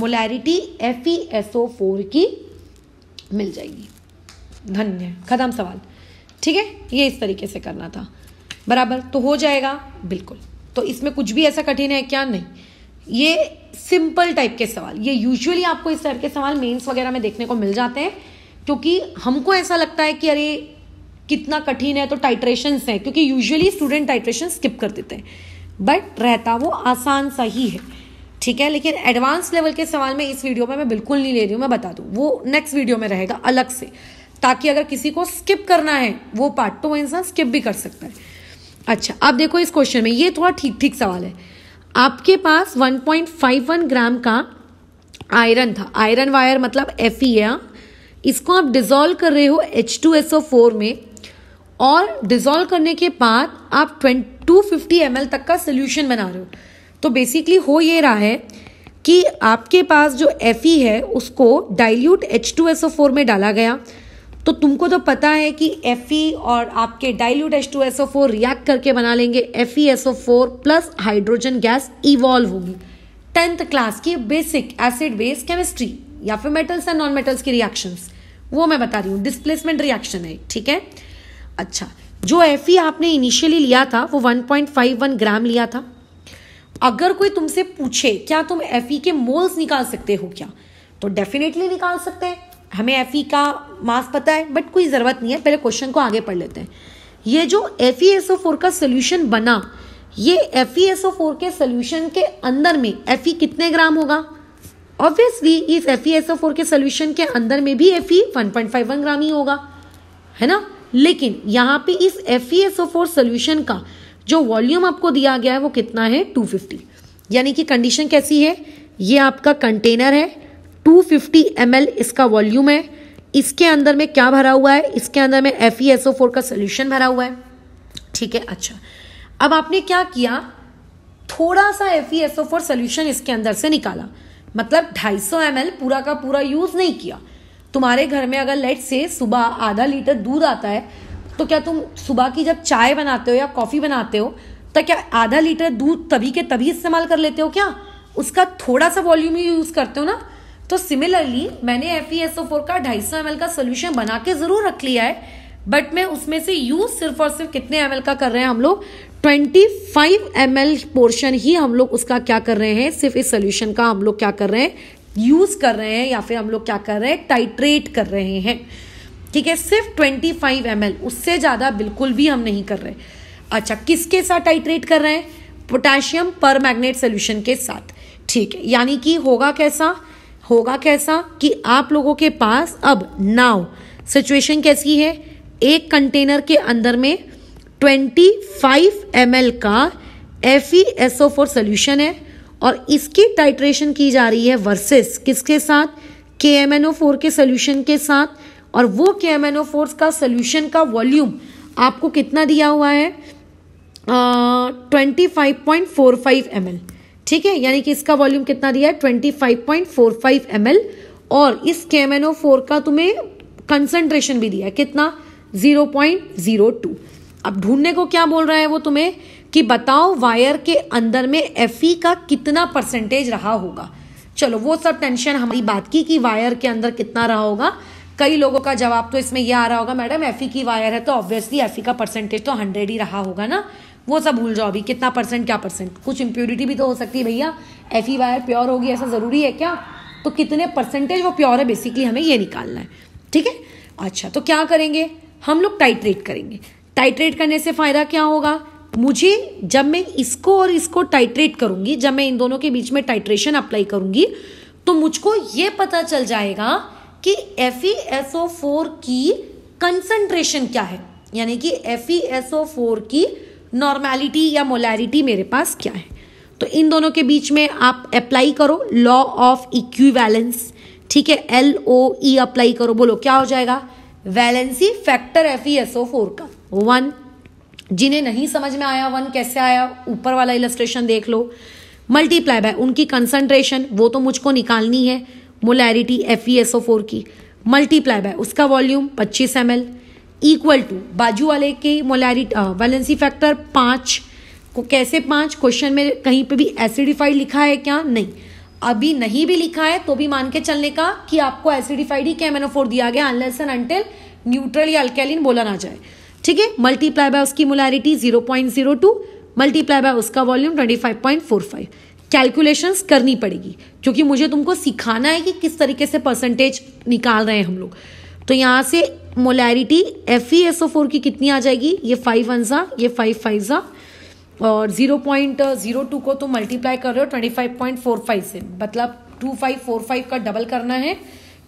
molarity F E S O four की मिल जाएगी धन्य खत्म सवाल ठीक है ये इस तरीके से करना था बराबर तो हो जाएगा बिल्कुल तो इसमें कुछ भी ऐसा कठिन है क्या नहीं ये सिंपल टाइप के सवाल ये यूजुअली आपको इस टाइप के सवाल मेंस वगैरह में देखने को मिल जाते हैं क्योंकि हमको ऐसा लगता है कि अरे कितना कठिन है तो टाइट्रेशन है क्योंकि यूजुअली स्टूडेंट टाइट्रेशन स्किप कर देते हैं बट रहता वो आसान सा ही है ठीक है लेकिन एडवांस लेवल के सवाल में इस वीडियो में मैं बिल्कुल नहीं ले रही हूँ मैं बता दूँ वो नेक्स्ट वीडियो में रहेगा अलग से ताकि अगर किसी को स्किप करना है वो पार्ट तो वो इंसान स्किप भी कर सकता है अच्छा आप देखो इस क्वेश्चन में ये थोड़ा ठीक ठीक सवाल है आपके पास 1.51 ग्राम का आयरन था आयरन वायर मतलब एफ ई हाँ? इसको आप डिजोल्व कर रहे हो H two S O four में और डिजोल्व करने के बाद आप टू फिफ्टी एम एल तक का सोल्यूशन बना रहे हो तो बेसिकली हो ये रहा है कि आपके पास जो एफ है उसको dilute H two S O four में डाला गया तो तुमको तो पता है कि एफ और आपके dilute H two S O four react करके बना लेंगे F E S O four plus hydrogen gas evolve होगी टेंथ क्लास की बेसिक एसिड बेस केमिस्ट्री या फिर मेटल्स एंड नॉन मेटल्स की रिएक्शन वो मैं बता रही हूँ डिस्प्लेसमेंट रिएक्शन है ठीक है अच्छा जो एफ आपने इनिशियली लिया था वो 1.51 ग्राम लिया था अगर कोई तुमसे पूछे क्या तुम एफ के मोल्स निकाल सकते हो क्या तो डेफिनेटली निकाल सकते हैं हमें एफ ई e का मास पता है बट कोई ज़रूरत नहीं है पहले क्वेश्चन को आगे पढ़ लेते हैं ये जो F E S O four का सोल्यूशन बना ये F E S O four के सोल्यूशन के अंदर में एफ ई e कितने ग्राम होगा ऑब्वियसली इस F E S O four के सोल्यूशन के अंदर में भी F E one one point five gram ही होगा है ना लेकिन यहाँ पे इस F E S O four solution का जो वॉल्यूम आपको दिया गया है वो कितना है टू फिफ्टी यानी कि कंडीशन कैसी है ये आपका कंटेनर है 250 फिफ्टी इसका वॉल्यूम है इसके अंदर में क्या भरा हुआ है इसके अंदर में एफ e का सोल्यूशन भरा हुआ है ठीक है अच्छा अब आपने क्या किया थोड़ा सा एफ ई सोल्यूशन इसके अंदर से निकाला मतलब 250 सौ पूरा का पूरा यूज़ नहीं किया तुम्हारे घर में अगर लेट से सुबह आधा लीटर दूध आता है तो क्या तुम सुबह की जब चाय बनाते हो या कॉफ़ी बनाते हो तो क्या आधा लीटर दूध तभी के तभी इस्तेमाल कर लेते हो क्या उसका थोड़ा सा वॉल्यूम ही यूज़ करते हो ना तो सिमिलरली मैंने F E S O four का ढाई सौ एम एल का सोल्यूशन बना के जरूर रख लिया है बट मैं उसमें से यूज सिर्फ और सिर्फ कितने एम एल का कर रहे हैं हम लोग twenty five M L portion ही हम लोग उसका क्या कर रहे हैं सिर्फ इस सोल्यूशन का हम लोग क्या कर रहे हैं यूज कर रहे हैं या फिर हम लोग क्या कर रहे हैं टाइट्रेट कर रहे हैं ठीक है सिर्फ ट्वेंटी फाइव एम एल उससे ज़्यादा बिल्कुल भी हम नहीं कर रहे अच्छा किसके साथ टाइट्रेट कर रहे हैं पोटेशियम पर मैग्नेट सोल्यूशन के साथ ठीक है यानी कि होगा कैसा होगा कैसा कि आप लोगों के पास अब नाव सिचुएशन कैसी है एक कंटेनर के अंदर में 25 फाइव एम का F E S O four solution है और इसकी टाइट्रेशन की जा रही है वर्सेस किसके साथ K M N O four के सोल्यूशन के साथ और वो K M N O four का सोल्यूशन का वॉल्यूम आपको कितना दिया हुआ है twenty five point four five M L ठीक है यानी कि इसका वॉल्यूम कितना दिया है twenty five point four five M L और इस के फोर का तुम्हें कंसनट्रेशन भी दिया है कितना जीरो पॉइंट जीरो टू अब ढूंढने को क्या बोल रहा है वो तुम्हें कि बताओ वायर के अंदर में एफ का कितना परसेंटेज रहा होगा चलो वो सब टेंशन हमारी बात की कि वायर के अंदर कितना रहा होगा कई लोगों का जवाब तो इसमें यह आ रहा होगा मैडम एफ की वायर है तो ऑब्वियसली एफ का परसेंटेज तो हंड्रेड ही रहा होगा ना वो सब भूल जाओ अभी कितना परसेंट क्या परसेंट कुछ इम्प्योरिटी भी तो हो सकती है भैया एफ ई वायर प्योर होगी ऐसा ज़रूरी है क्या तो कितने परसेंटेज वो प्योर है बेसिकली हमें ये निकालना है ठीक है अच्छा तो क्या करेंगे हम लोग टाइट्रेट करेंगे टाइट्रेट करने से फ़ायदा क्या होगा मुझे जब मैं इसको और इसको टाइट्रेट करूंगी जब मैं इन दोनों के बीच में टाइट्रेशन अप्लाई करूंगी तो मुझको ये पता चल जाएगा कि F E S O four की कंसेंट्रेशन क्या है यानी कि F E S O four की नॉर्मैलिटी या मोलैरिटी मेरे पास क्या है तो इन दोनों के बीच में आप अप्लाई करो लॉ ऑफ इक्विवेलेंस ठीक है एल ओ ई अप्लाई करो बोलो क्या हो जाएगा valency factor F E S O four का वन जिन्हें नहीं समझ में आया वन कैसे आया ऊपर वाला इलस्ट्रेशन देख लो मल्टीप्लाई बाय उनकी कंसंट्रेशन वो तो मुझको निकालनी है molarity F E S O four की मल्टीप्लाई बाय उसका वॉल्यूम पच्चीस एम एल इक्वल टू बाजू वाले के मोलैरिटी वैलेंसी फैक्टर पाँच को कैसे पाँच क्वेश्चन में कहीं पे भी एसिडिफाइड लिखा है क्या नहीं अभी नहीं भी लिखा है तो भी मान के चलने का कि आपको एसिडिफाइड ही कैमेनोफोर दिया गया अनलेस एंड अंटिल न्यूट्रल या अल्केलिन बोला ना जाए ठीक है मल्टीप्लाई बाय उसकी molarity zero point zero two multiply by उसका volume twenty five point four five calculations करनी पड़ेगी क्योंकि मुझे तुमको सिखाना है कि किस तरीके से परसेंटेज निकाल रहे हैं हम लोग तो यहाँ से molarity F E e S O four की कितनी आ जाएगी ये फाइव वन सा ये फाइव फाइव सा और जीरो पॉइंट जीरो टू को तो मल्टीप्लाई कर रहे हो twenty five point four five से मतलब टू फाइव फोर फाइव का डबल करना है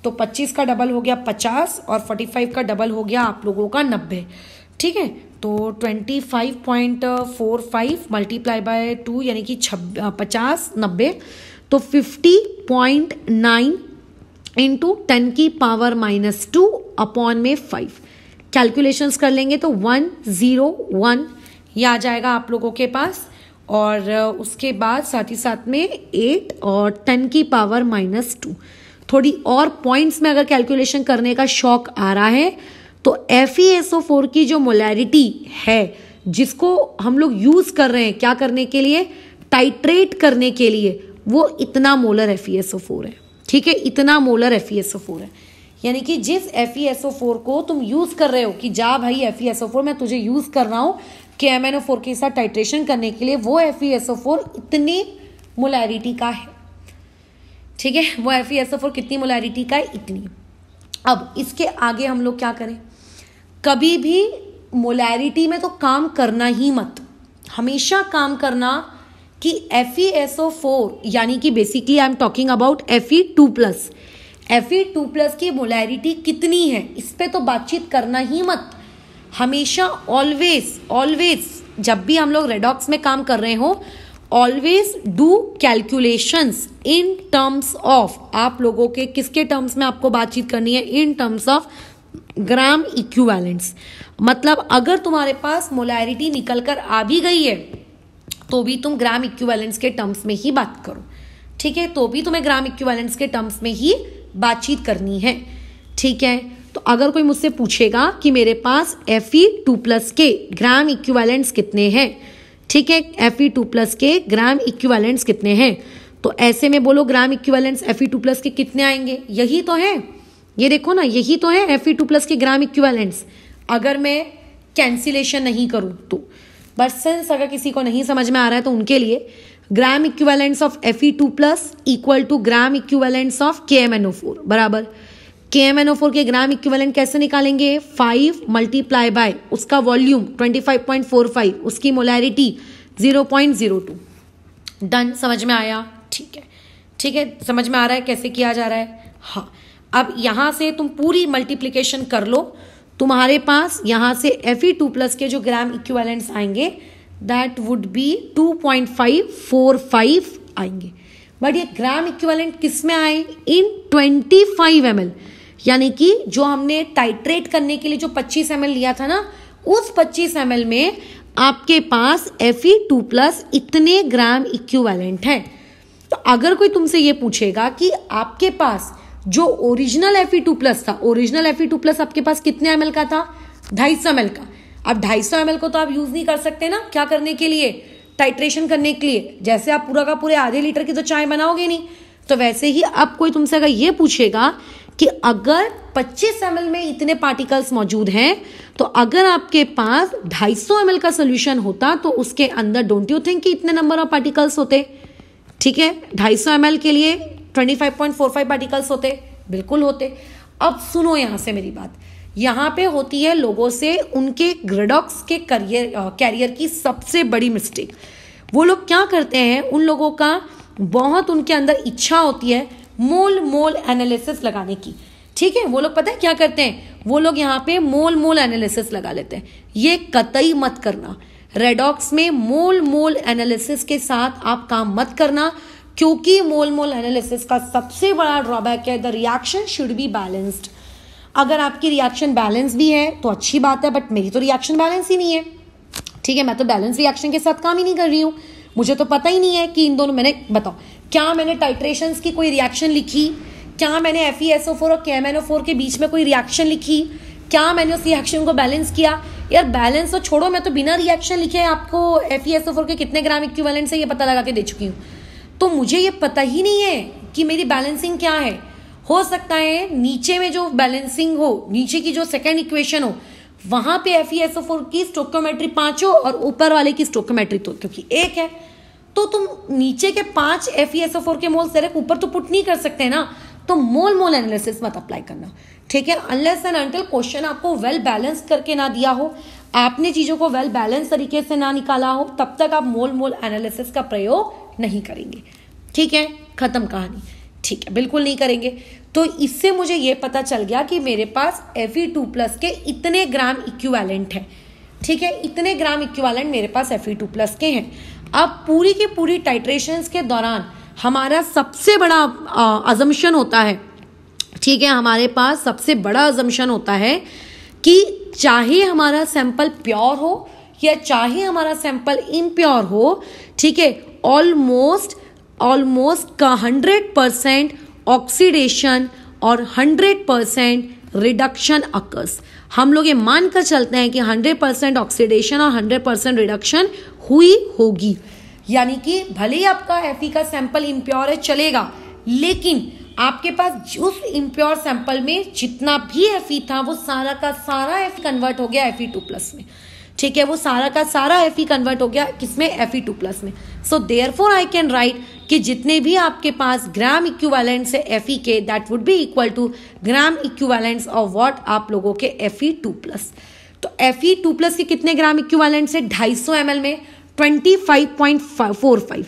तो पच्चीस का डबल हो गया पचास और फोर्टी फाइव का डबल हो गया आप लोगों का नब्बे ठीक है तो twenty five point four five multiply by two यानी कि छब uh, पचास नब्बे तो fifty point nine into ten की पावर माइनस टू अपॉन में फाइव कैलकुलेशंस कर लेंगे तो वन ज़ीरो वन ये आ जाएगा आप लोगों के पास और uh, उसके बाद साथ ही साथ में एट और टेन की पावर माइनस टू थोड़ी और पॉइंट्स में अगर कैलकुलेशन करने का शौक आ रहा है तो F E S O four की जो मोलैरिटी है जिसको हम लोग यूज़ कर रहे हैं क्या करने के लिए टाइट्रेट करने के लिए वो इतना molar F E S O four है ठीक है इतना मोलर एफ ई e है यानी कि जिस एफ ई e को तुम यूज़ कर रहे हो कि जा भाई एफ ई e मैं तुझे यूज़ कर रहा हूं के एम एन ओ फोर के साथ टाइट्रेशन करने के लिए वो एफ फोर इतनी मोलैरिटी का है ठीक है वो एफ फोर कितनी मोलैरिटी का है इतनी अब इसके आगे हम लोग क्या करें कभी भी मोलैरिटी में तो काम करना ही मत हमेशा काम करना कि F E S O four यानी कि basically I am talking about F E two plus F E two plus की मोलैरिटी कितनी है इस पर तो बातचीत करना ही मत हमेशा ऑलवेज ऑलवेज जब भी हम लोग रेडॉक्स में काम कर रहे हो always do calculations in terms of आप लोगों के किसके टर्म्स में आपको बातचीत करनी है in terms of gram equivalence मतलब अगर तुम्हारे पास मोलैरिटी निकल कर आ भी गई है तो भी तुम ग्राम इक्विवेलेंस के टर्म्स में ही बात करो ठीक है तो भी तुम्हें ग्राम इक्विवेलेंस के टर्म्स में ही बातचीत करनी है ठीक है तो अगर कोई मुझसे पूछेगा कि मेरे पास एफ ई टू प्लस के ग्राम इक्विवेलेंट्स कितने हैं ठीक है एफ ई टू प्लस के ग्राम इक्विवेलेंट्स कितने हैं तो ऐसे में बोलो gram equivalents F E two plus के कितने आएंगे यही तो है ये देखो ना यही तो है एफ ई टू प्लस के ग्राम इक्विवेलेंट्स अगर मैं कैंसिलेशन नहीं करूँ तो बट सिंस अगर किसी को नहीं समझ में आ रहा है तो उनके लिए gram equivalents of F E two plus equal to gram equivalents of K M N O four बराबर K M N O four के ग्राम इक्विवेलेंट कैसे निकालेंगे फाइव मल्टीप्लाई बाय उसका volume twenty five point four five उसकी molarity zero point zero two done समझ में आया ठीक है ठीक है समझ में आ रहा है कैसे किया जा रहा है हाँ अब यहाँ से तुम पूरी मल्टीप्लीकेशन कर लो तुम्हारे पास यहाँ से एफ ई टू प्लस के जो ग्राम इक्वेलेंट्स आएंगे that would be two point five four five आएंगे बट ये ग्राम इक्वेलेंट किस में आए in twenty five M L यानी कि जो हमने टाइट्रेट करने के लिए जो पच्चीस एम एल लिया था ना उस पच्चीस एम एल में आपके पास एफ ई टू प्लस इतने ग्राम इक्वेलेंट है तो अगर कोई तुमसे ये पूछेगा कि आपके पास जो ओरिजिनल एफ प्लस था ओरिजिनल एफ टू प्लस आपके पास कितने एम का था ढाई सौ का अब ढाई सौ एम को तो आप यूज नहीं कर सकते ना क्या करने के लिए टाइट्रेशन करने के लिए जैसे आप पूरा का पूरे आधे लीटर की तो चाय बनाओगे नहीं तो वैसे ही अब कोई तुमसे अगर ये पूछेगा कि अगर 25 एम में इतने पार्टिकल्स मौजूद हैं तो अगर आपके पास 250 एम का सोल्यूशन होता तो उसके अंदर डोंट यू थिंक कि इतने नंबर ऑफ पार्टिकल्स होते ठीक है 250 एम के लिए twenty five point four five particles होते बिल्कुल होते अब सुनो यहाँ से मेरी बात यहाँ पे होती है लोगों से उनके ग्रेडॉक्स के करियर कैरियर की सबसे बड़ी मिस्टेक वो लोग क्या करते हैं उन लोगों का बहुत उनके अंदर इच्छा होती है मोल मोल एनालिसिस लगाने की ठीक है वो लोग पता है क्या करते हैं वो लोग यहाँ पे मोल मोल एनालिसिस लगा लेते हैं ये कतई मत करना रेडॉक्स में मोल मोल एनालिसिस के साथ आप काम मत करना क्योंकि मोल मोल एनालिसिस का सबसे बड़ा ड्रॉबैक है the reaction should be balanced अगर आपकी रिएक्शन बैलेंस भी है तो अच्छी बात है बट मेरी तो रिएक्शन बैलेंस ही नहीं है ठीक है मैं तो बैलेंस रिएक्शन के साथ काम ही नहीं कर रही हूँ मुझे तो पता ही नहीं है कि इन दोनों मैंने बताओ क्या मैंने टाइट्रेशन की कोई रिएक्शन लिखी क्या मैंने F E S O four और K M N O four के बीच में कोई रिएक्शन लिखी क्या मैंने उस रिएक्शन को बैलेंस किया यार बैलेंस तो छोड़ो मैं तो बिना रिएक्शन लिखे आपको F E S O four के कितने ग्राम इक्विवेलेंट से ये पता लगा के दे चुकी हूँ तो मुझे ये पता ही नहीं है कि मेरी बैलेंसिंग क्या है हो सकता है नीचे में जो बैलेंसिंग हो नीचे की जो सेकेंड इक्वेशन हो वहां पे एफ एस e की स्टोकोमेट्री पांच हो और ऊपर वाले की स्टोकोमेट्री तो क्योंकि एक है तो तुम नीचे के पांच एफ एस के मोल सिर्फ ऊपर तो पुट नहीं कर सकते ना तो मोल मोल एनालिसिस मत अप्लाई करना ठीक है अनलेस एंड अनटिल क्वेश्चन आपको वेल well बैलेंस करके ना दिया हो आपने चीज़ों को वेल बैलेंस तरीके से ना निकाला हो तब तक आप मोल मोल एनालिसिस का प्रयोग नहीं करेंगे ठीक है ख़त्म कहानी ठीक है बिल्कुल नहीं करेंगे तो इससे मुझे ये पता चल गया कि मेरे पास एफ ई टू प्लस के इतने ग्राम इक्वालेंट हैं ठीक है इतने ग्राम इक्वालेंट मेरे पास एफ ई टू प्लस के हैं अब पूरी की पूरी टाइट्रेशन के दौरान हमारा सबसे बड़ा अजम्पन होता है ठीक है हमारे पास सबसे बड़ा अजम्पन होता है कि चाहे हमारा सैंपल प्योर हो या चाहे हमारा सैंपल इम्प्योर हो ठीक है ऑलमोस्ट ऑलमोस्ट का हंड्रेड परसेंट ऑक्सीडेशन और हंड्रेड परसेंट रिडक्शन अकर्स हम लोग ये मानकर चलते हैं कि हंड्रेड परसेंट ऑक्सीडेशन और हंड्रेड परसेंट रिडक्शन हुई होगी यानी कि भले ही आपका एफी का सैंपल इम्प्योर है चलेगा लेकिन आपके पास उस इम्प्योर सैंपल में जितना भी एफ था वो सारा का सारा एफ कन्वर्ट हो गया एफ टू प्लस में ठीक है वो सारा का सारा एफ कन्वर्ट हो गया किसमें एफ टू प्लस में so therefore I can write कि जितने भी आपके पास ग्राम इक्विवेलेंट है एफ के that would be equal to gram equivalents of what आप लोगों के एफ टू प्लस तो एफ टू प्लस के कितने ग्राम इक्विवेलेंट्स है ढाई सौ एम में twenty five point four five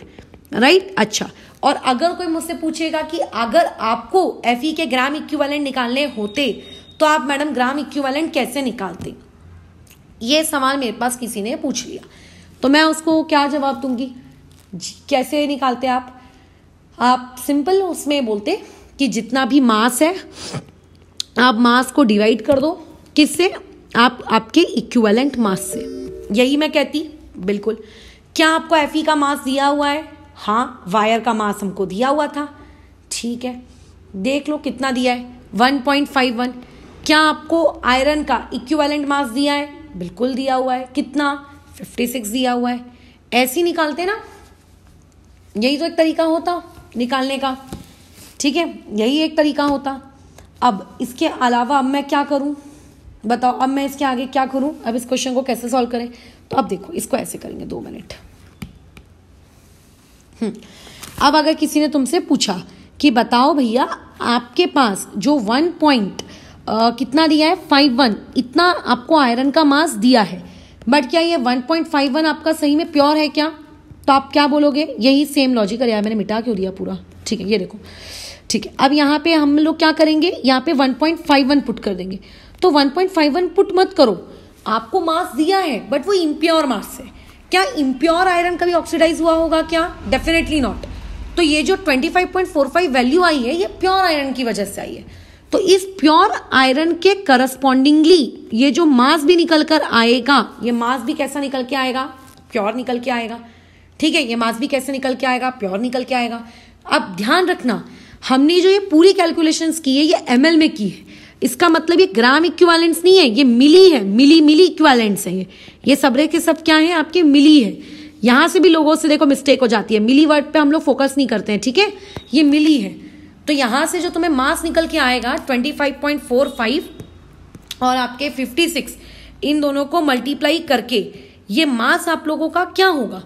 right अच्छा और अगर कोई मुझसे पूछेगा कि अगर आपको एफ के ग्राम इक्विवेलेंट निकालने होते तो आप मैडम ग्राम इक्विवेलेंट कैसे निकालते ये सवाल मेरे पास किसी ने पूछ लिया तो मैं उसको क्या जवाब दूंगी कैसे निकालते आप आप सिंपल उसमें बोलते कि जितना भी मास है आप मास को डिवाइड कर दो किससे आप आपके इक्विवेलेंट मास से यही मैं कहती बिल्कुल क्या आपको एफ का मास दिया हुआ है हाँ वायर का मास हमको दिया हुआ था ठीक है देख लो कितना दिया है 1.51 क्या आपको आयरन का इक्विवेलेंट मास दिया है बिल्कुल दिया हुआ है कितना 56 दिया हुआ है ऐसी निकालते ना यही तो एक तरीका होता निकालने का ठीक है यही एक तरीका होता अब इसके अलावा अब मैं क्या करूं बताओ अब मैं इसके आगे क्या करूं अब इस क्वेश्चन को कैसे सॉल्व करें तो अब देखो इसको ऐसे करेंगे दो मिनट हम्म। अब अगर किसी ने तुमसे पूछा कि बताओ भैया आपके पास जो वन पॉइंट कितना दिया है फाइव वन इतना आपको आयरन का मास दिया है बट क्या ये वन पॉइंट फाइव वन आपका सही में प्योर है क्या तो आप क्या बोलोगे यही सेम लॉजिक यार मैंने मिटा क्यों दिया पूरा ठीक है ये देखो ठीक है अब यहाँ पे हम लोग क्या करेंगे यहाँ पे one point five one put कर देंगे तो one point five one put मत करो आपको मास दिया है बट वो इम्प्योर मास है क्या इम्प्योर आयरन कभी ऑक्सीडाइज हुआ होगा क्या डेफिनेटली नॉट तो ये जो 25.45 वैल्यू आई है ये प्योर आयरन की वजह से आई है तो इस प्योर आयरन के करस्पॉन्डिंगली ये जो मास भी निकल कर आएगा ये मास भी कैसा निकल के आएगा प्योर निकल के आएगा ठीक है ये मास भी कैसे निकल के आएगा प्योर निकल के आएगा अब ध्यान रखना हमने जो ये पूरी कैलकुलेशन की है ये एम में की है इसका मतलब ये ग्राम इक्वालेंट्स नहीं है ये मिली है मिली मिली इक्वालेंट्स है ये ये सबरे के सब क्या है आपके मिली है यहां से भी लोगों से देखो मिस्टेक हो जाती है मिली वर्ड पे हम लोग फोकस नहीं करते हैं ठीक है ये मिली है तो यहां से जो तुम्हें मास निकल के आएगा 25.45 और आपके 56 इन दोनों को मल्टीप्लाई करके ये मास आप लोगों का क्या होगा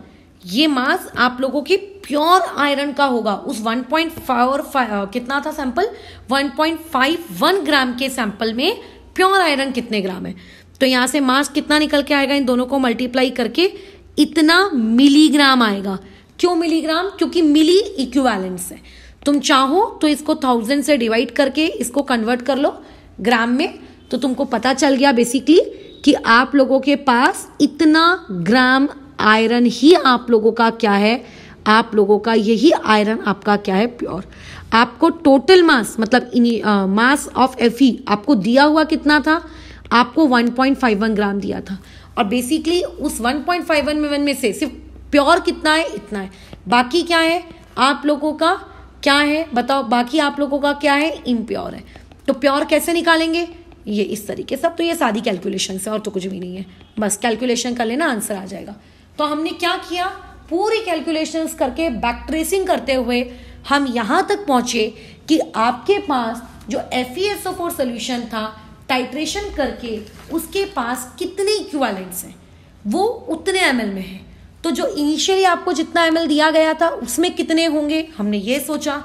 ये मास आप लोगों की प्योर आयरन का होगा उस 1.4 कितना था सैंपल 1.51 ग्राम के सैंपल में प्योर आयरन कितने ग्राम है तो यहाँ से मास कितना निकल के आएगा इन दोनों को मल्टीप्लाई करके इतना मिलीग्राम आएगा क्यों मिलीग्राम क्योंकि मिली इक्विवेलेंस है तुम चाहो तो इसको थाउजेंड से डिवाइड करके इसको कन्वर्ट कर लो ग्राम में तो तुमको पता चल गया बेसिकली कि आप लोगों के पास इतना ग्राम आयरन ही आप लोगों का क्या है आप लोगों का यही आयरन आपका क्या है प्योर आपको टोटल मास मतलब मास ऑफ एफ आपको दिया हुआ कितना था आपको 1.51 ग्राम दिया था और बेसिकली उस 1.51 में में से सिर्फ प्योर कितना है इतना है बाकी क्या है आप लोगों का क्या है बताओ बाकी आप लोगों का क्या है इम्प्योर है तो प्योर कैसे निकालेंगे ये इस तरीके सब तो ये सादी कैलकुलेशन है और तो कुछ भी नहीं है बस कैलकुलेशन कर लेना आंसर आ जाएगा तो हमने क्या किया पूरी कैलकुलेशंस करके बैक ट्रेसिंग करते हुए हम यहाँ तक पहुंचे कि आपके पास जो F E S O four solution था टाइट्रेशन करके उसके पास कितने इक्वालेंट्स हैं वो उतने एम में है तो जो इनिशियली आपको जितना एम दिया गया था उसमें कितने होंगे हमने ये सोचा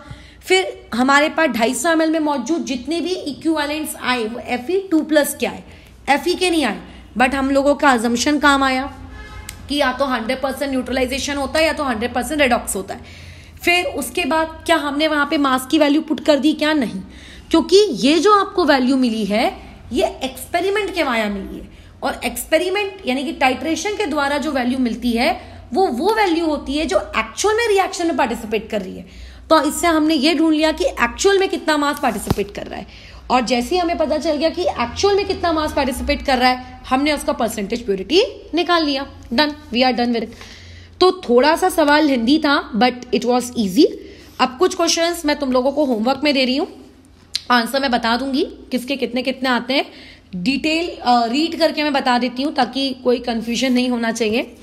फिर हमारे पास ढाई सौ एम में मौजूद जितने भी इक्वालेंट्स आए वो एफ ई टू प्लस के आए एफ ई के नहीं आए बट हम लोगों का अजम्पन काम आया कि या तो हंड्रेड परसेंट न्यूट्रलाइजेशन होता है या तो हंड्रेड परसेंट रेडॉक्स होता है फिर उसके बाद क्या हमने वहाँ पे मास की वैल्यू पुट कर दी क्या नहीं क्योंकि ये जो आपको वैल्यू मिली है ये एक्सपेरिमेंट के माया मिली है और एक्सपेरिमेंट यानी कि टाइट्रेशन के द्वारा जो वैल्यू मिलती है वो वो वैल्यू होती है जो एक्चुअल में रिएक्शन में पार्टिसिपेट कर रही है तो इससे हमने ये ढूंढ लिया कि एक्चुअल में कितना मास पार्टिसिपेट कर रहा है और जैसे ही हमें पता चल गया कि एक्चुअल में कितना मास पार्टिसिपेट कर रहा है हमने उसका परसेंटेज प्योरिटी निकाल लिया done we are done with तो थोड़ा सा सवाल हिंदी था बट इट वॉज ईजी अब कुछ क्वेश्चन मैं तुम लोगों को होमवर्क में दे रही हूँ आंसर मैं बता दूंगी किसके कितने कितने आते हैं डिटेल रीड करके मैं बता देती हूँ ताकि कोई कन्फ्यूजन नहीं होना चाहिए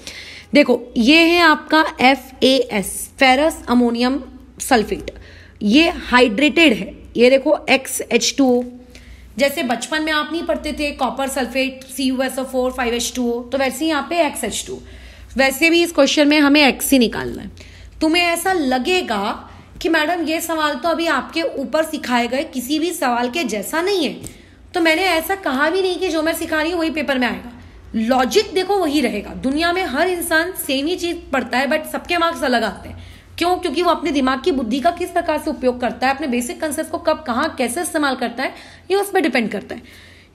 देखो ये है आपका F A S ferrous ammonium sulphate ये हाइड्रेटेड है ये देखो एक्स एच टू ओ जैसे बचपन में आप नहीं पढ़ते थे copper sulphate C U S O four five H two O तो वैसे ही यहाँ पे एक्स एच टू वैसे भी इस क्वेश्चन में हमें एक्स ही निकालना है तुम्हें ऐसा लगेगा कि मैडम ये सवाल तो अभी आपके ऊपर सिखाए गए किसी भी सवाल के जैसा नहीं है तो मैंने ऐसा कहा भी नहीं कि जो मैं सिखा रही हूँ वही पेपर में आएगा लॉजिक देखो वही रहेगा दुनिया में हर इंसान सेम ही चीज पढ़ता है बट सबके मार्क्स अलग आते हैं क्यों क्योंकि वो अपने दिमाग की बुद्धि का किस प्रकार से उपयोग करता है अपने बेसिक कंसेप्ट को कब कहाँ कैसे इस्तेमाल करता है ये उस पर डिपेंड करता है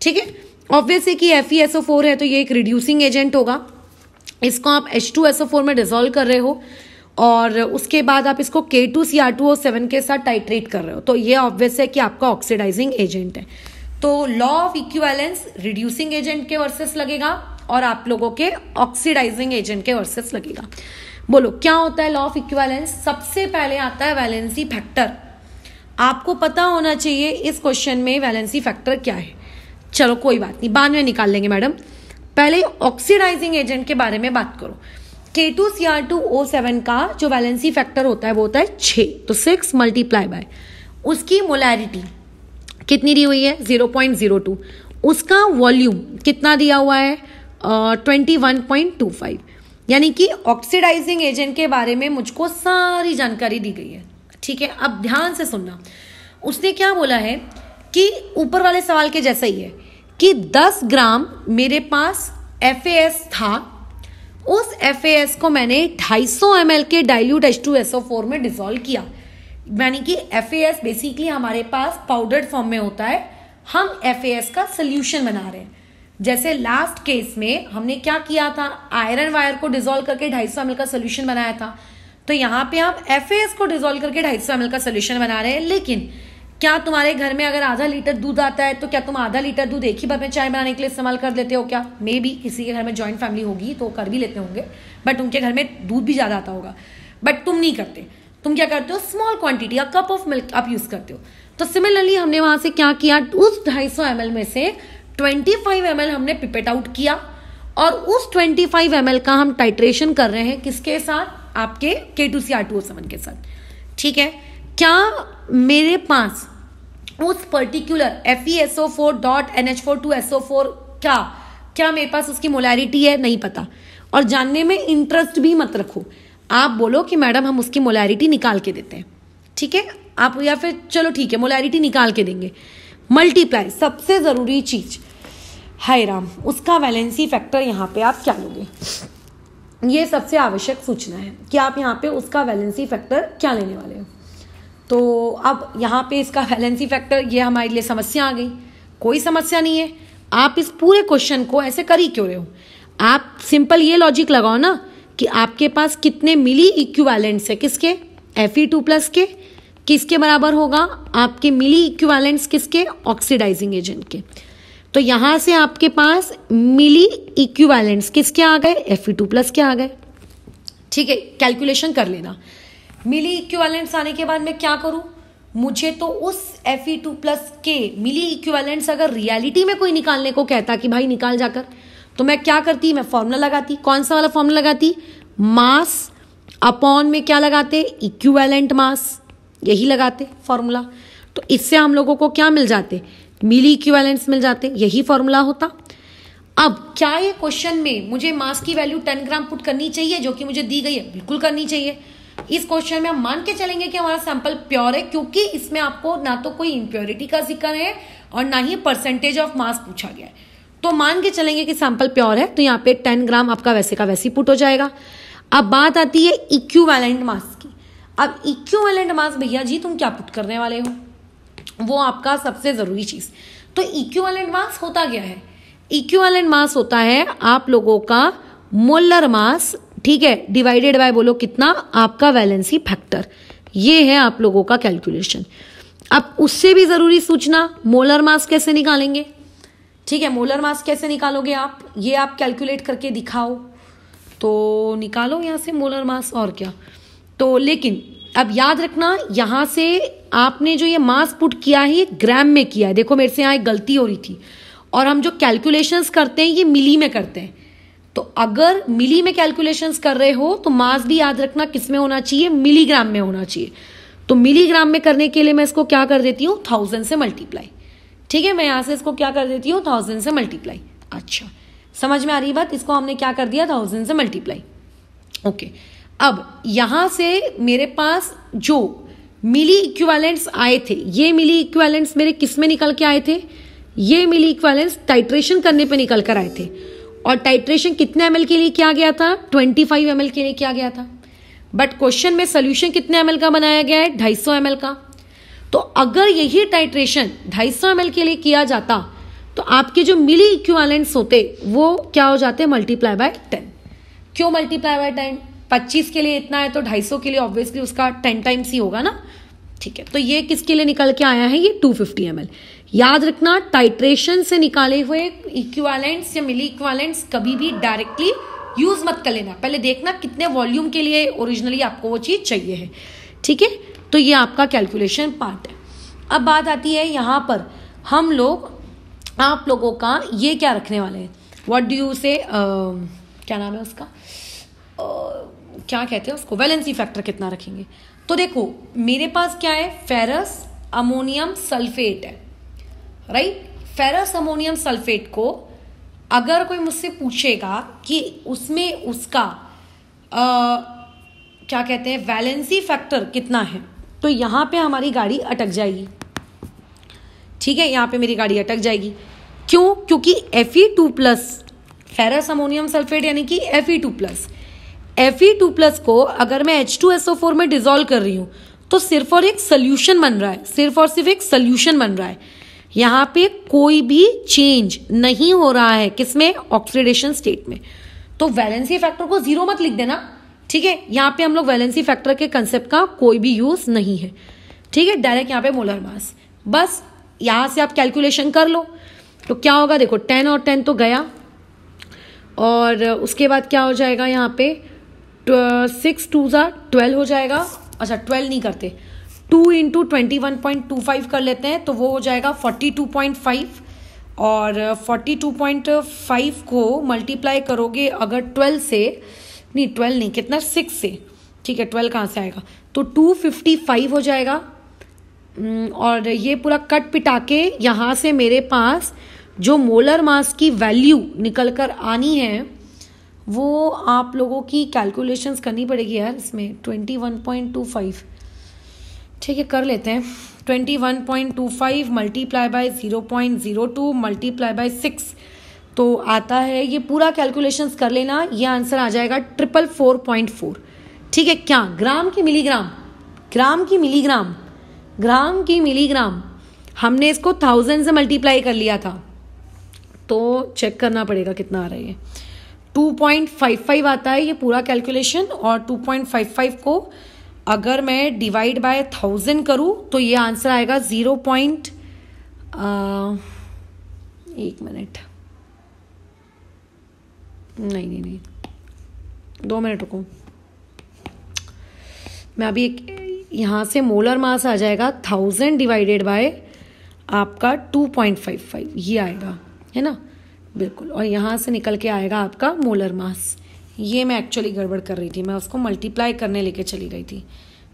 ठीक है ऑब्वियसली कि एफ ई फोर है तो ये एक रिड्यूसिंग एजेंट होगा इसको आप H two S O four में डिजोल्व कर रहे हो और उसके बाद आप इसको K two C R two O seven के साथ टाइट्रेट कर रहे हो तो ये ऑब्वियस है कि आपका ऑक्सीडाइजिंग एजेंट है तो law of equivalence reducing agent के वर्सेस लगेगा और आप लोगों के ऑक्सीडाइजिंग एजेंट के वर्सेस लगेगा बोलो क्या होता है लॉ ऑफ इक्वेलेंस सबसे पहले आता है वैलेंसी फैक्टर आपको पता होना चाहिए इस क्वेश्चन में वैलेंसी फैक्टर क्या है चलो कोई बात नहीं बाद में निकाल लेंगे मैडम पहले ऑक्सीडाइजिंग एजेंट के बारे में बात करो K two C R two O seven का जो वैलेंसी फैक्टर होता है वो होता है छ तो सिक्स मल्टीप्लाई बाय उसकी मोलैरिटी कितनी दी हुई है ज़ीरो पॉइंट ज़ीरो टू उसका वॉल्यूम कितना दिया हुआ है twenty one point two five यानी कि ऑक्सीडाइजिंग एजेंट के बारे में मुझको सारी जानकारी दी गई है ठीक है अब ध्यान से सुनना उसने क्या बोला है कि ऊपर वाले सवाल के जैसा ही है कि 10 ग्राम मेरे पास एफ था उस एफ को मैंने 250 सौ के डाइल्यूट H2SO4 में डिसॉल्व किया यानी कि एफ बेसिकली हमारे पास पाउडर्ड फॉर्म में होता है हम एफ का सोल्यूशन बना रहे हैं जैसे लास्ट केस में हमने क्या किया था आयरन वायर को डिजोल्व करके 250 सौ का सोल्यूशन बनाया था तो यहाँ पे आप एफ को डिजोल्व करके 250 सौ का सोल्यूशन बना रहे हैं लेकिन क्या तुम्हारे घर में अगर आधा लीटर दूध आता है तो क्या तुम आधा लीटर दूध एक ही बार में चाय बनाने के लिए इस्तेमाल कर लेते हो क्या मे बी किसी के घर में ज्वाइंट फैमिली होगी तो कर भी लेते होंगे बट उनके घर में दूध भी ज़्यादा आता होगा बट तुम नहीं करते तुम क्या करते हो स्मॉल क्वांटिटी या कप ऑफ मिल्क आप यूज़ करते हो तो सिमिलरली हमने वहां से क्या किया उस ढाई सौ एम में से ट्वेंटी फाइव हमने पिपेट आउट किया और उस ट्वेंटी फाइव एम का हम टाइट्रेशन कर रहे हैं किसके साथ आपके K two C R two O seven के साथ ठीक है क्या मेरे पास उस particular F E S O four dot N H four two S O four क्या क्या मेरे पास उसकी मोलैरिटी है नहीं पता और जानने में इंटरेस्ट भी मत रखो आप बोलो कि मैडम हम उसकी मोलैरिटी निकाल के देते हैं ठीक है आप या फिर चलो ठीक है मोलैरिटी निकाल के देंगे मल्टीप्लाई सबसे ज़रूरी चीज हाय राम उसका वैलेंसी फैक्टर यहाँ पे आप क्या लोगे ये सबसे आवश्यक सूचना है कि आप यहाँ पे उसका वैलेंसी फैक्टर क्या लेने वाले हो तो अब यहाँ पे इसका वैलेंसी फैक्टर ये हमारे लिए समस्या आ गई कोई समस्या नहीं है आप इस पूरे क्वेश्चन को ऐसे कर ही क्यों रहे हो आप सिंपल ये लॉजिक लगाओ ना कि आपके पास कितने मिली इक्वालेंट्स है किसके एफ ई टू प्लस के किसके बराबर होगा आपके मिली इक्वालेंट्स किसके ऑक्सीडाइजिंग एजेंट के तो यहां से आपके पास मिली इक्वालेंट्स किसके आ गए एफ ई टू प्लस के आ गए ठीक है कैलकुलेशन कर लेना मिली इक्वेलेंट्स आने के बाद मैं क्या करूं मुझे तो उस एफ ई टू प्लस के मिली इक्वेलेंट्स अगर रियलिटी में कोई निकालने को कहता कि भाई निकाल जाकर तो मैं क्या करती मैं फॉर्मूला लगाती कौन सा वाला फॉर्मूला लगाती मास अपॉन में क्या लगाते इक्वेलेंट मास यही लगाते फॉर्मूला तो इससे हम लोगों को क्या मिल जाते मिली इक्वेलेंट्स मिल जाते यही फॉर्मूला होता अब क्या ये क्वेश्चन में मुझे मास की वैल्यू टेन ग्राम पुट करनी चाहिए जो कि मुझे दी गई है बिल्कुल करनी चाहिए इस क्वेश्चन में हम मान के चलेंगे कि हमारा सैंपल प्योर है क्योंकि इसमें आपको ना तो कोई इम्प्योरिटी का जिक्र है और ना ही परसेंटेज ऑफ मास पूछा गया है तो मान के चलेंगे कि सैंपल प्योर है तो यहाँ पे टेन ग्राम आपका वैसे का वैसे पुट हो जाएगा अब बात आती है इक्यूवेलेंट मास की अब इक्यूवेलेंट मास भैया जी तुम क्या पुट करने वाले हो वो आपका सबसे ज़रूरी चीज़ तो इक्यूवेलेंट मास होता क्या है इक्यूवेलेंट मास होता है आप लोगों का मोलर मास ठीक है डिवाइडेड बाय बोलो कितना आपका वैलेंसी फैक्टर ये है आप लोगों का कैलकुलेशन अब उससे भी जरूरी सूचना मोलर मास कैसे निकालेंगे ठीक है मोलर मास कैसे निकालोगे आप ये आप कैलकुलेट करके दिखाओ तो निकालो यहां से मोलर मास और क्या तो लेकिन अब याद रखना यहां से आपने जो ये मास पुट किया है ये ग्राम में किया है देखो मेरे से यहां एक गलती हो रही थी और हम जो कैलकुलेशंस करते हैं ये मिली में करते हैं तो अगर मिली में कैलकुलेशन कर रहे हो तो मास भी याद रखना किस में होना चाहिए मिलीग्राम में होना चाहिए तो मिलीग्राम में करने के लिए मैं इसको क्या कर देती हूँ थाउजेंड से मल्टीप्लाई ठीक है मैं यहां से इसको क्या कर देती हूँ थाउजेंड से मल्टीप्लाई अच्छा समझ में आ रही बात इसको हमने क्या कर दिया थाउजेंड से मल्टीप्लाई ओके अब यहां से मेरे पास जो मिली इक्वालेंट्स आए थे ये मिली इक्वालेंट्स मेरे किस में निकल के आए थे ये मिली इक्वालेंट्स टाइट्रेशन करने पे निकल कर आए थे और टाइट्रेशन कितने एम के लिए किया गया था ट्वेंटी फाइव एम के लिए किया गया था बट क्वेश्चन में सोल्यूशन कितने एम का बनाया गया है ढाई सौ का तो अगर यही टाइट्रेशन ढाई सौ एम के लिए किया जाता तो आपके जो मिली इक्वालेंट्स होते वो क्या हो जाते हैं मल्टीप्लाई बाय टेन क्यों मल्टीप्लाई बाय टेन पच्चीस के लिए इतना है तो ढाई सौ के लिए ऑब्वियसली उसका टेन टाइम्स ही होगा ना ठीक है तो ये किसके लिए निकल के आया है ये टू फिफ्टी एम एल याद रखना टाइट्रेशन से निकाले हुए इक्वालेंट्स या मिली इक्वालेंट्स कभी भी डायरेक्टली यूज मत कर लेना पहले देखना कितने वॉल्यूम के लिए ओरिजिनली आपको वो चीज चाहिए है ठीक है तो ये आपका कैलकुलेशन पार्ट है अब बात आती है यहाँ पर हम लोग आप लोगों का ये क्या रखने वाले हैं वॉट डू यू से क्या नाम है उसका uh, क्या कहते हैं उसको वैलेंसी फैक्टर कितना रखेंगे तो देखो मेरे पास क्या है फेरस अमोनियम सल्फेट है राइट फेरस अमोनियम सल्फेट को अगर कोई मुझसे पूछेगा कि उसमें उसका आ, क्या कहते हैं वैलेंसी फैक्टर कितना है तो यहाँ पे हमारी गाड़ी अटक जाएगी ठीक है यहाँ पे मेरी गाड़ी अटक जाएगी क्यों क्योंकि F E two plus ferrous ammonium sulphate यानी कि F E two plus F E two plus को अगर मैं H two S O four में डिजोल्व कर रही हूँ तो सिर्फ और एक सोल्यूशन बन रहा है सिर्फ और सिर्फ एक सोल्यूशन बन रहा है यहां पे कोई भी चेंज नहीं हो रहा है किसमें ऑक्सीडेशन स्टेट में तो वैलेंसी फैक्टर को जीरो मत लिख देना ठीक है यहां पे हम लोग वैलेंसी फैक्टर के कंसेप्ट का कोई भी यूज नहीं है ठीक है डायरेक्ट यहां पे मोलर मास बस यहां से आप कैलकुलेशन कर लो तो क्या होगा देखो टेन और टेन तो गया और उसके बाद क्या हो जाएगा यहाँ पे सिक्स टू जार ट्वेल्व हो जाएगा अच्छा ट्वेल्व नहीं करते two into twenty one point two five कर लेते हैं तो वो हो जाएगा फोर्टी टू पॉइंट फाइव और फोर्टी टू पॉइंट फाइव को मल्टीप्लाई करोगे अगर ट्वेल्व से नहीं ट्वेल्व नहीं कितना सिक्स से ठीक है ट्वेल्व कहाँ से आएगा तो टू फिफ्टी फाइव हो जाएगा और ये पूरा कट पिटा के यहाँ से मेरे पास जो मोलर मास की वैल्यू निकल कर आनी है वो आप लोगों की कैलकुलेशंस करनी पड़ेगी यार इसमें twenty one point two five ठीक है कर लेते हैं twenty one point two five multiply by zero point zero two multiply by six तो आता है ये पूरा कैलकुलेशंस कर लेना ये आंसर आ जाएगा ट्रिपल फोर पॉइंट फोर ठीक है क्या ग्राम की मिलीग्राम ग्राम की मिलीग्राम ग्राम की मिलीग्राम हमने इसको थाउजेंड से मल्टीप्लाई कर लिया था तो चेक करना पड़ेगा कितना आ रहा है टू पॉइंट फाइव फाइव आता है ये पूरा कैलकुलेशन और टू पॉइंट फाइव फाइव को अगर मैं डिवाइड बाय थाउजेंड करूं तो ये आंसर आएगा ज़ीरो पॉइंट एक मिनट नहीं नहीं नहीं दो मिनट रुको मैं अभी एक यहां से मोलर मास आ जाएगा थाउजेंड डिवाइडेड बाय आपका टू पॉइंट फाइव फाइव ये आएगा है ना बिल्कुल और यहां से निकल के आएगा आपका मोलर मास ये मैं एक्चुअली गड़बड़ कर रही थी मैं उसको मल्टीप्लाई करने लेके चली गई थी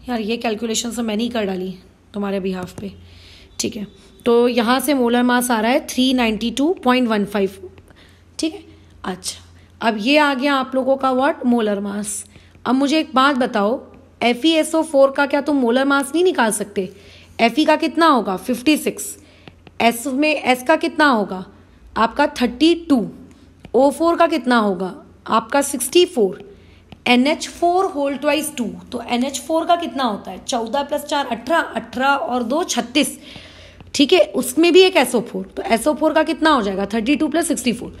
यार ये कैलकुलेशन तो मैंने ही कर डाली तुम्हारे बिहाफ पे ठीक है तो यहाँ से मोलर मास आ रहा है three ninety two point one five ठीक है अच्छा अब ये आ गया आप लोगों का वाट मोलर मास अब मुझे एक बात बताओ F E S O four का क्या तुम मोलर मास नहीं निकाल सकते एफ ई e का कितना होगा फिफ्टी सिक्स एस में एस का कितना होगा आपका थर्टी टू ओ फोर का कितना होगा आपका sixty four N H four whole twice two तो एन एच फोर का कितना होता है चौदह प्लस चार अठारह अठारह और दो छत्तीस ठीक है उसमें भी एक एसओ फोर तो एसओ फोर का कितना हो जाएगा thirty two plus sixty four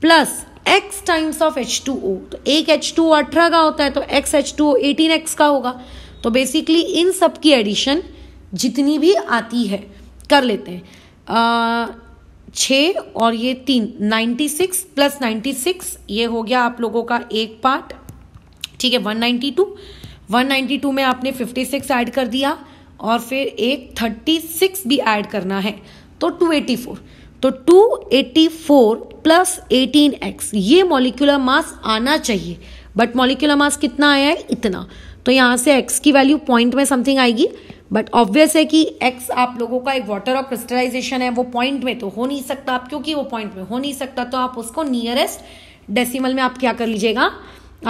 plus X times of H two O तो एक एच टू अठारह का होता है तो X H two O eighteen X का होगा तो बेसिकली इन सब की एडिशन जितनी भी आती है कर लेते हैं छः और ये तीन ninety six plus ninety six ये हो गया आप लोगों का एक पार्ट ठीक है one ninety two one ninety two में आपने फिफ्टी सिक्स ऐड कर दिया और फिर एक थर्टी सिक्स भी ऐड करना है तो टू एटी फोर तो two eighty four plus eighteen X ये मॉलिकुलर मास आना चाहिए बट मॉलिकुलर मास कितना आया है इतना तो यहाँ से एक्स की वैल्यू पॉइंट में समथिंग आएगी बट ऑब्वियस है कि एक्स आप लोगों का एक वाटर ऑफ क्रिस्टलाइजेशन है वो पॉइंट में तो हो नहीं सकता आप क्योंकि वो पॉइंट में हो नहीं सकता तो आप उसको नियरेस्ट डेसिमल में आप क्या कर लीजिएगा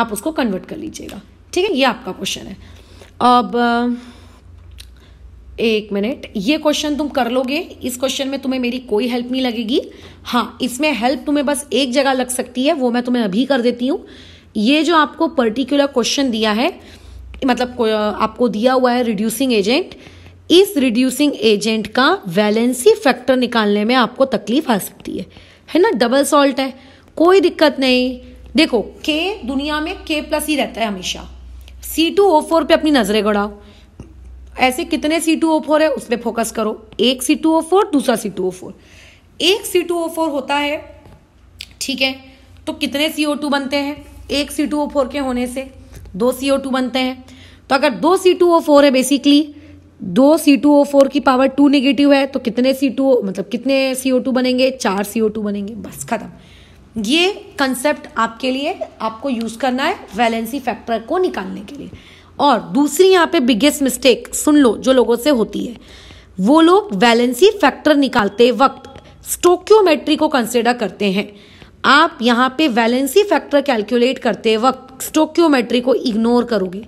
आप उसको कन्वर्ट कर लीजिएगा ठीक है ये आपका क्वेश्चन है अब एक मिनट ये क्वेश्चन तुम कर लोगे इस क्वेश्चन में तुम्हें मेरी कोई हेल्प नहीं लगेगी हाँ इसमें हेल्प तुम्हें बस एक जगह लग सकती है वो मैं तुम्हें अभी कर देती हूँ ये जो आपको पर्टिकुलर क्वेश्चन दिया है मतलब आपको दिया हुआ है रिड्यूसिंग एजेंट इस रिड्यूसिंग एजेंट का वैलेंसी फैक्टर निकालने में आपको तकलीफ आ सकती है है ना डबल सॉल्ट है कोई दिक्कत नहीं देखो के दुनिया में के प्लस ही रहता है हमेशा सी टू ओ फोर पर अपनी नज़रें गड़ाओ ऐसे कितने सी टू ओ फोर है उस पर फोकस करो एक सी टू ओ फोर दूसरा सी टू ओ फोर एक सी टू ओ फोर होता है ठीक है तो कितने सी ओ टू बनते हैं एक सी टू ओ फोर के होने से दो सी बनते हैं तो अगर दो सी टू ओ फोर है बेसिकली दो सी टू ओ फोर की पावर टू निगेटिव है तो कितने सी टू मतलब कितने सी ओ टू बनेंगे चार सी ओ टू बनेंगे बस खत्म ये कंसेप्ट आपके लिए आपको यूज करना है वैलेंसी फैक्टर को निकालने के लिए और दूसरी यहाँ पे बिगेस्ट मिस्टेक सुन लो जो लोगों से होती है वो लोग वैलेंसी फैक्टर निकालते वक्त स्टोक्योमेट्री को कंसिडर करते हैं आप यहाँ पे वैलेंसी फैक्टर कैलकुलेट करते वक्त स्टोक्योमेट्री को इग्नोर करोगे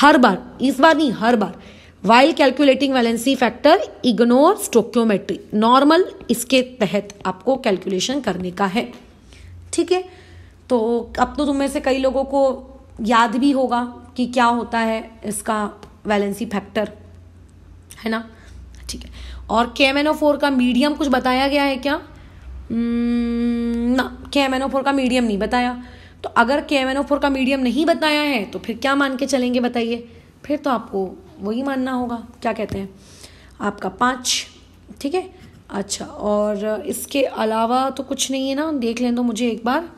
हर बार इस बार नहीं हर बार while calculating valency factor ignore stoichiometry normal इसके तहत आपको कैलकुलेशन करने का है ठीक है तो अब तो तुम में से कई लोगों को याद भी होगा कि क्या होता है इसका वैलेंसी फैक्टर है ना ठीक है और K M N O four का मीडियम कुछ बताया गया है क्या Hmm, ना K M N O four का मीडियम नहीं बताया तो अगर K M N O four का मीडियम नहीं बताया है तो फिर क्या मान के चलेंगे बताइए फिर तो आपको वही मानना होगा क्या कहते हैं आपका पाँच ठीक है अच्छा और इसके अलावा तो कुछ नहीं है ना देख लें तो मुझे एक बार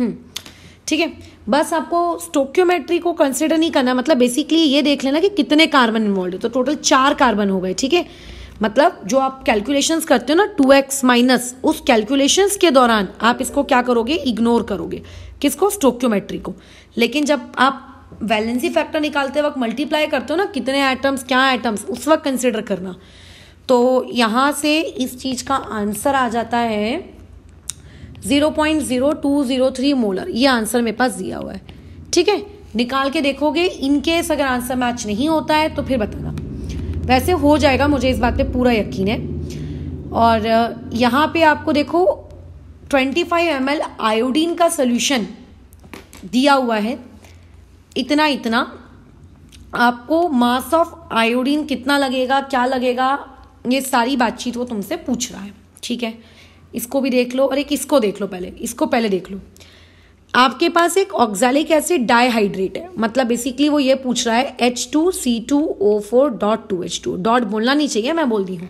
हम्म ठीक है बस आपको स्टोक्योमेट्री को कंसिडर नहीं करना मतलब बेसिकली ये देख लेना कि कितने कार्बन इन्वॉल्व है तो टोटल चार कार्बन हो गए ठीक है मतलब जो आप कैलकुलेशंस करते हो ना टू एक्स माइनस उस कैलकुलेशंस के दौरान आप इसको क्या करोगे इग्नोर करोगे किसको स्टोक्योमेट्री को लेकिन जब आप वैलेंसी फैक्टर निकालते वक्त मल्टीप्लाई करते हो ना कितने आइटम्स क्या आइटम्स उस वक्त कंसिडर करना तो यहाँ से इस चीज़ का आंसर आ जाता है 0.0203 मोलर ये आंसर मेरे पास दिया हुआ है ठीक है निकाल के देखोगे इनकेस अगर आंसर मैच नहीं होता है तो फिर बताना वैसे हो जाएगा मुझे इस बात पे पूरा यकीन है और यहाँ पे आपको देखो 25 फाइव एम आयोडीन का सोल्यूशन दिया हुआ है इतना इतना आपको मास ऑफ आयोडीन कितना लगेगा क्या लगेगा ये सारी बातचीत वो तुमसे पूछ रहा है ठीक है इसको भी देख लो और एक इसको देख लो पहले इसको पहले देख लो आपके पास एक ऑक्जैलिक एसिड डाईहाइड्रेट है मतलब बेसिकली वो ये पूछ रहा है H two C two O four dot two H two dot बोलना नहीं चाहिए मैं बोल दी हूँ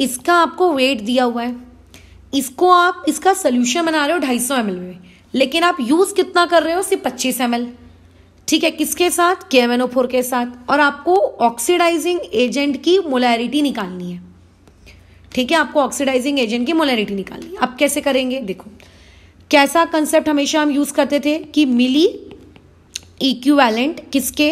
इसका आपको वेट दिया हुआ है इसको आप इसका सोल्यूशन बना रहे हो ढाई सौ एम में लेकिन आप यूज़ कितना कर रहे हो सिर्फ पच्चीस एम ठीक है किसके साथ के एम के साथ और आपको ऑक्सीडाइजिंग एजेंट की मोलैरिटी निकालनी है ठीक है आपको ऑक्सीडाइजिंग एजेंट की मोलरिटी निकालनी अब कैसे करेंगे देखो कैसा कंसेप्ट हमेशा हम यूज करते थे कि मिली इक्वेलेंट किसके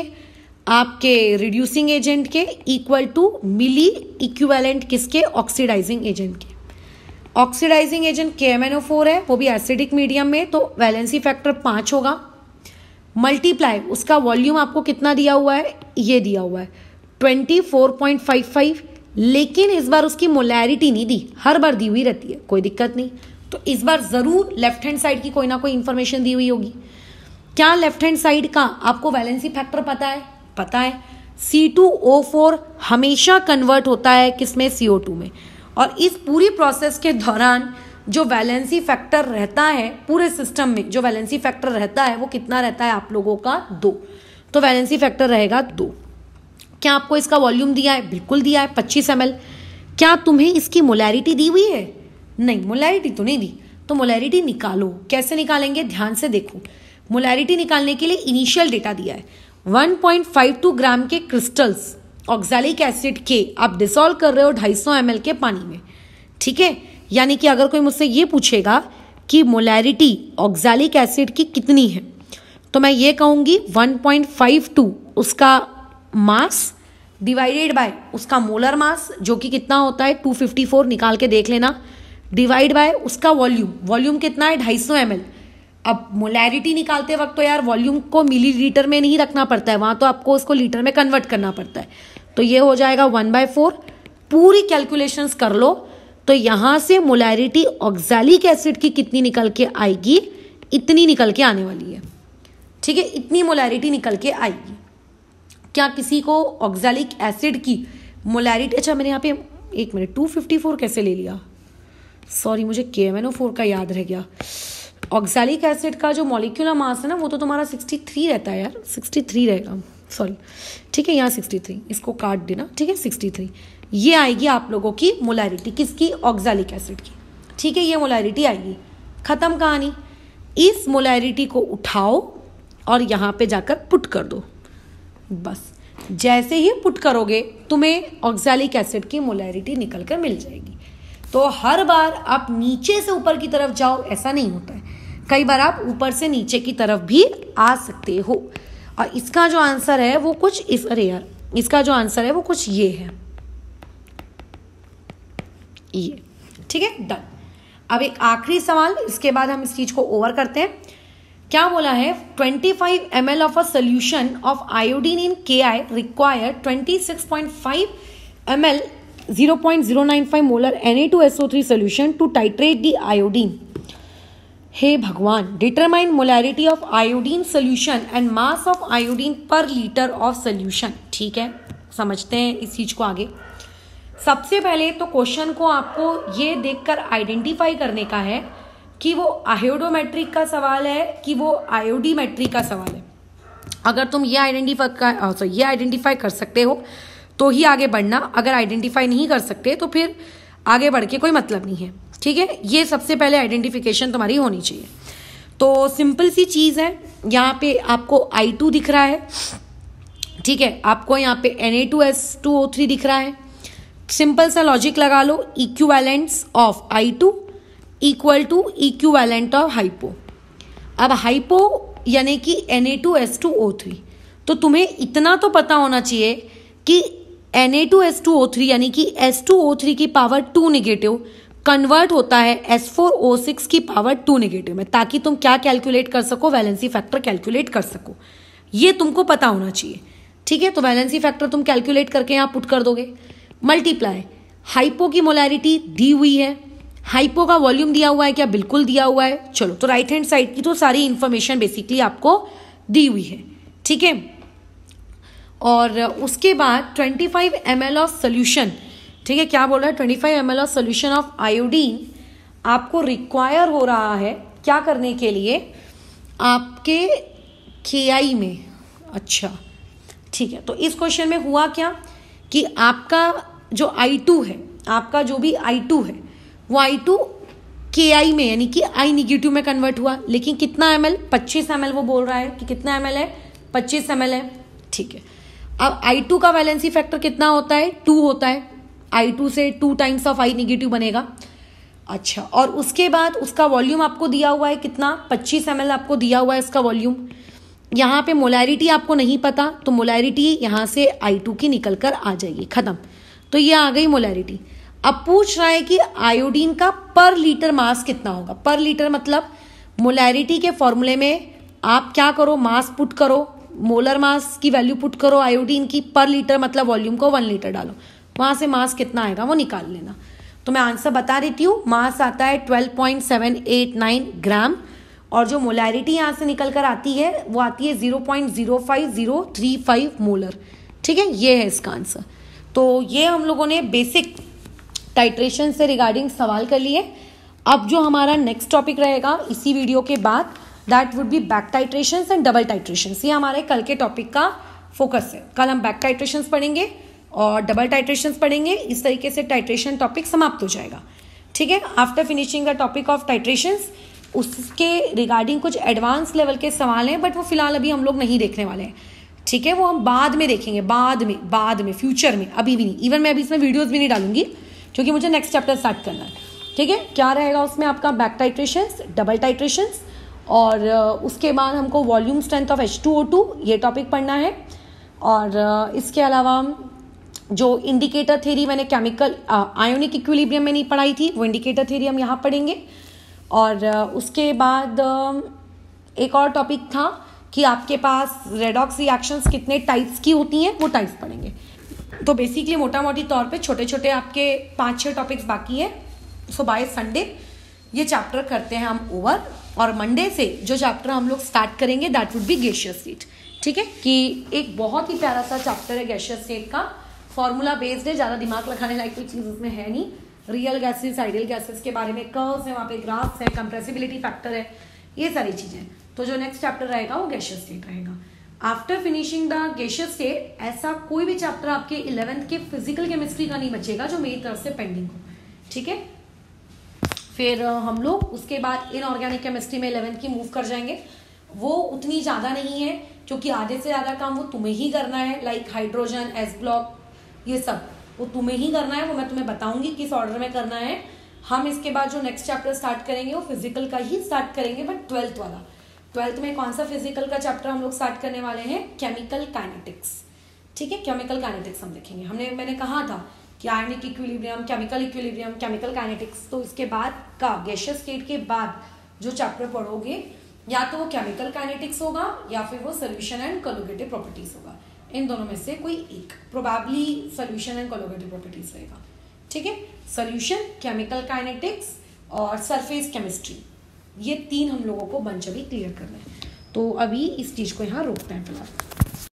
आपके रिड्यूसिंग एजेंट के इक्वल टू मिली इक्वेलेंट किसके ऑक्सीडाइजिंग एजेंट के ऑक्सीडाइजिंग एजेंट के एम है वो भी एसिडिक मीडियम में तो वैलेंसी फैक्टर पांच होगा मल्टीप्लाई उसका वॉल्यूम आपको कितना दिया हुआ है ये दिया हुआ है twenty four point five five लेकिन इस बार उसकी मोलैरिटी नहीं दी हर बार दी हुई रहती है कोई दिक्कत नहीं तो इस बार ज़रूर लेफ्ट हैंड साइड की कोई ना कोई इंफॉर्मेशन दी हुई होगी क्या लेफ्ट हैंड साइड का आपको वैलेंसी फैक्टर पता है पता है सी टू ओ फोर हमेशा कन्वर्ट होता है किसमें सी ओ टू में और इस पूरी प्रोसेस के दौरान जो वैलेंसी फैक्टर रहता है पूरे सिस्टम में जो वैलेंसी फैक्टर रहता है वो कितना रहता है आप लोगों का दो तो वैलेंसी फैक्टर रहेगा दो क्या आपको इसका वॉल्यूम दिया है बिल्कुल दिया है पच्चीस एम क्या तुम्हें इसकी मोलैरिटी दी हुई है नहीं मोलैरिटी तो नहीं दी तो मोलैरिटी निकालो कैसे निकालेंगे ध्यान से देखो मोलैरिटी निकालने के लिए इनिशियल डेटा दिया है 1.52 ग्राम के क्रिस्टल्स ऑक्सैलिक एसिड के आप डिसॉल्व कर रहे हो 250 सौ के पानी में ठीक है यानी कि अगर कोई मुझसे ये पूछेगा कि मोलैरिटी ऑक्सैलिक एसिड की कितनी है तो मैं ये कहूँगी 1.52 उसका मास डिवाइडेड बाय उसका मोलर मास जो कि कितना होता है 254 निकाल के देख लेना डिवाइड बाय उसका वॉल्यूम वॉल्यूम कितना है ढाई सौ अब मोलैरिटी निकालते वक्त तो यार वॉल्यूम को मिलीलीटर में नहीं रखना पड़ता है वहाँ तो आपको उसको लीटर में कन्वर्ट करना पड़ता है तो ये हो जाएगा वन बाय फोर पूरी कैलकुलेशन कर लो तो यहाँ से मोलैरिटी ऑक्जैलिक एसिड की कितनी निकल के आएगी इतनी निकल के आने वाली है ठीक है इतनी मोलैरिटी निकल के आएगी क्या किसी को ऑक्जैलिक एसिड की मोलैरिटी अच्छा मैंने यहाँ पे एक मिनट टू फिफ्टी फोर कैसे ले लिया सॉरी मुझे के एम एन ओ फोर का याद रह गया ऑक्सैलिक एसिड का जो मॉलिक्यूलर मास है ना वो तो तुम्हारा सिक्सटी थ्री रहता है यार सिक्सटी थ्री रहेगा सॉरी ठीक है यहाँ सिक्सटी थ्री इसको काट देना ठीक है सिक्सटी थ्री ये आएगी आप लोगों की मोलैरिटी किसकी ऑक्सैलिक एसिड की ठीक है ये मोलैरिटी आएगी ख़त्म कहानी इस मोलैरिटी को उठाओ और यहाँ पे जाकर पुट कर दो बस जैसे ही पुट करोगे तुम्हें ऑक्सैलिक एसिड की मोलैरिटी निकल कर मिल जाएगी तो हर बार आप नीचे से ऊपर की तरफ जाओ ऐसा नहीं होता है कई बार आप ऊपर से नीचे की तरफ भी आ सकते हो और इसका जो आंसर है वो कुछ इस अरे यार इसका जो आंसर है वो कुछ ये है ये ठीक है डन अब एक आखिरी सवाल इसके बाद हम इस चीज को ओवर करते हैं क्या बोला है 25 five M L of a solution of iodine in K I require six point five M L zero point zero nine five molar N A two S O three solution to titrate the iodine हे भगवान determine molarity of iodine solution and mass of iodine per litre of solution ठीक है समझते हैं इस चीज़ को आगे सबसे पहले तो क्वेश्चन को आपको ये देखकर आइडेंटिफाई करने का है कि वो आयोडोमेट्रिक का सवाल है कि वो आयोडीमेट्रिक का सवाल है अगर तुम ये आइडेंटिफाई सॉरी ये आइडेंटिफाई कर सकते हो तो ही आगे बढ़ना अगर आइडेंटिफाई नहीं कर सकते तो फिर आगे बढ़ के कोई मतलब नहीं है ठीक है ये सबसे पहले आइडेंटिफिकेशन तुम्हारी होनी चाहिए तो सिंपल सी चीज़ है यहाँ पे आपको आई टू दिख रहा है ठीक है आपको यहाँ पे N A two S two O three दिख रहा है सिंपल सा लॉजिक लगा लो equivalents of I two equal to equivalent of hypo अब हाइपो यानी कि N A two S two O three तो तुम्हें इतना तो पता होना चाहिए कि N A two S two O three यानी कि एस टू ओ थ्री की पावर टू निगेटिव कन्वर्ट होता है एस फोर ओ सिक्स की पावर टू निगेटिव में ताकि तुम क्या कैलकुलेट कर सको वैलेंसी फैक्टर कैलकुलेट कर सको ये तुमको पता होना चाहिए ठीक है तो वैलेंसी फैक्टर तुम कैलकुलेट करके यहाँ पुट कर दोगे मल्टीप्लाई हाइपो की मोलैरिटी दी हुई है हाइपो का वॉल्यूम दिया हुआ है क्या बिल्कुल दिया हुआ है चलो तो राइट हैंड साइड की तो सारी इंफॉर्मेशन बेसिकली आपको दी हुई है ठीक है और उसके बाद 25 five M L of solution ठीक है क्या बोल रहा है 25 five M L of solution of iodine आपको रिक्वायर हो रहा है क्या करने के लिए आपके के आई में अच्छा ठीक है तो इस क्वेश्चन में हुआ क्या कि आपका जो आई टू है आपका जो भी आई टू है वाई टू के आई में यानी कि आई निगेटिव में कन्वर्ट हुआ लेकिन कितना एम एल पच्चीस एम एल वो बोल रहा है कि कितना एम एल है पच्चीस एम एल है ठीक है अब आई टू का वैलेंसी फैक्टर कितना होता है टू होता है आई टू से two times of I negative बनेगा अच्छा और उसके बाद उसका वॉल्यूम आपको दिया हुआ है कितना पच्चीस एम आपको दिया हुआ है इसका वॉल्यूम यहाँ पे मोलैरिटी आपको नहीं पता तो मोलैरिटी यहाँ से आई टू की निकल कर आ जाएगी ख़त्म तो ये आ गई मोलैरिटी अब पूछ रहा है कि आयोडीन का पर लीटर मास कितना होगा पर लीटर मतलब मोलैरिटी के फॉर्मूले में आप क्या करो मास पुट करो मोलर मास की वैल्यू पुट करो आयोडीन की पर लीटर मतलब वॉल्यूम को वन लीटर डालो वहां से मास कितना आएगा वो निकाल लेना तो मैं आंसर बता देती हूँ मास आता है twelve point seven eight nine gram और जो मोलैरिटी यहाँ से निकल कर आती है वो आती है zero point zero five zero three five molar ठीक है ये है इसका आंसर तो ये हम लोगों ने बेसिक टाइट्रेशन से रिगार्डिंग सवाल कर लिए अब जो हमारा नेक्स्ट टॉपिक रहेगा इसी वीडियो के बाद that would be back titration and double titration ये हमारे कल के टॉपिक का फोकस है कल हम बैक टाइट्रेशन पढ़ेंगे और डबल टाइट्रेशन पढ़ेंगे इस तरीके से टाइट्रेशन टॉपिक समाप्त हो जाएगा ठीक है after finishing the topic of titration उसके रिगार्डिंग कुछ एडवांस लेवल के सवाल हैं बट वो फिलहाल अभी हम लोग नहीं देखने वाले हैं ठीक है वो हम बाद में देखेंगे बाद में बाद में फ्यूचर में अभी भी नहीं इवन मैं अभी इसमें वीडियोज भी नहीं डालूंगी क्योंकि मुझे नेक्स्ट चैप्टर स्टार्ट करना है ठीक है क्या रहेगा उसमें आपका बैक टाइट्रेशंस डबल टाइट्रेशंस और उसके बाद हमको volume strength of H two O two ये टॉपिक पढ़ना है और इसके अलावा जो इंडिकेटर थेरी मैंने केमिकल आयोनिक इक्विलिब्रियम में नहीं पढ़ाई थी वो इंडिकेटर थेरी हम यहाँ पढ़ेंगे और उसके बाद एक और टॉपिक था कि आपके पास रेडॉक्स रिएक्शंस कितने टाइप्स की होती हैं वो टाइप्स पढ़ेंगे तो बेसिकली मोटा मोटी तौर पे छोटे छोटे आपके पांच छह टॉपिक्स बाकी हैं सो बाय संडे ये चैप्टर करते हैं हम ओवर और मंडे से जो चैप्टर हम लोग स्टार्ट करेंगे that would be gaseous state ठीक है कि एक बहुत ही प्यारा सा चैप्टर है गैशियस स्टेट का फॉर्मूला बेस्ड है ज़्यादा दिमाग लगाने लायक कोई चीज़ उसमें है नहीं रियल गैसेस आइडियल गैसेस के बारे में कर्व्स है वहाँ पे ग्राफ्स है कंप्रेसिबिलिटी फैक्टर है ये सारी चीज़ें तो जो नेक्स्ट चैप्टर रहेगा वो गैशियस स्टेट रहेगा after finishing the gaseous state ऐसा कोई भी चैप्टर आपके इलेवेंथ के फिजिकल केमिस्ट्री का नहीं बचेगा जो मेरी तरफ से पेंडिंग हो ठीक है फिर हम लोग उसके बाद इनऑर्गेनिक केमिस्ट्री में इलेवेंथ की मूव कर जाएंगे वो उतनी ज़्यादा नहीं है क्योंकि आधे से ज़्यादा काम वो तुम्हें ही करना है लाइक हाइड्रोजन एस ब्लॉक ये सब वो तुम्हें ही करना है वो मैं तुम्हें बताऊंगी किस ऑर्डर में करना है हम इसके बाद जो नेक्स्ट चैप्टर स्टार्ट करेंगे वो फिजिकल का ही स्टार्ट करेंगे बट ट्वेल्थ वाला ट्वेल्थ में कौन सा फिजिकल का चैप्टर हम लोग स्टार्ट करने वाले हैं केमिकल काइनेटिक्स ठीक है केमिकल काइनेटिक्स हम देखेंगे हमने मैंने कहा था कि ionic equilibrium chemical equilibrium chemical kinetics तो इसके बाद का गैशियस स्टेट के बाद जो चैप्टर पढ़ोगे या तो वो केमिकल काइनेटिक्स होगा या फिर वो सोल्यूशन एंड कोलोगेटिव प्रॉपर्टीज होगा इन दोनों में से कोई एक probably solution and colligative properties रहेगा ठीक है सोल्यूशन केमिकल काइनेटिक्स और सरफेस केमिस्ट्री ये तीन हम लोगों को बंच अभी क्लियर करना है तो अभी इस चीज़ को यहाँ रोकते हैं फिलहाल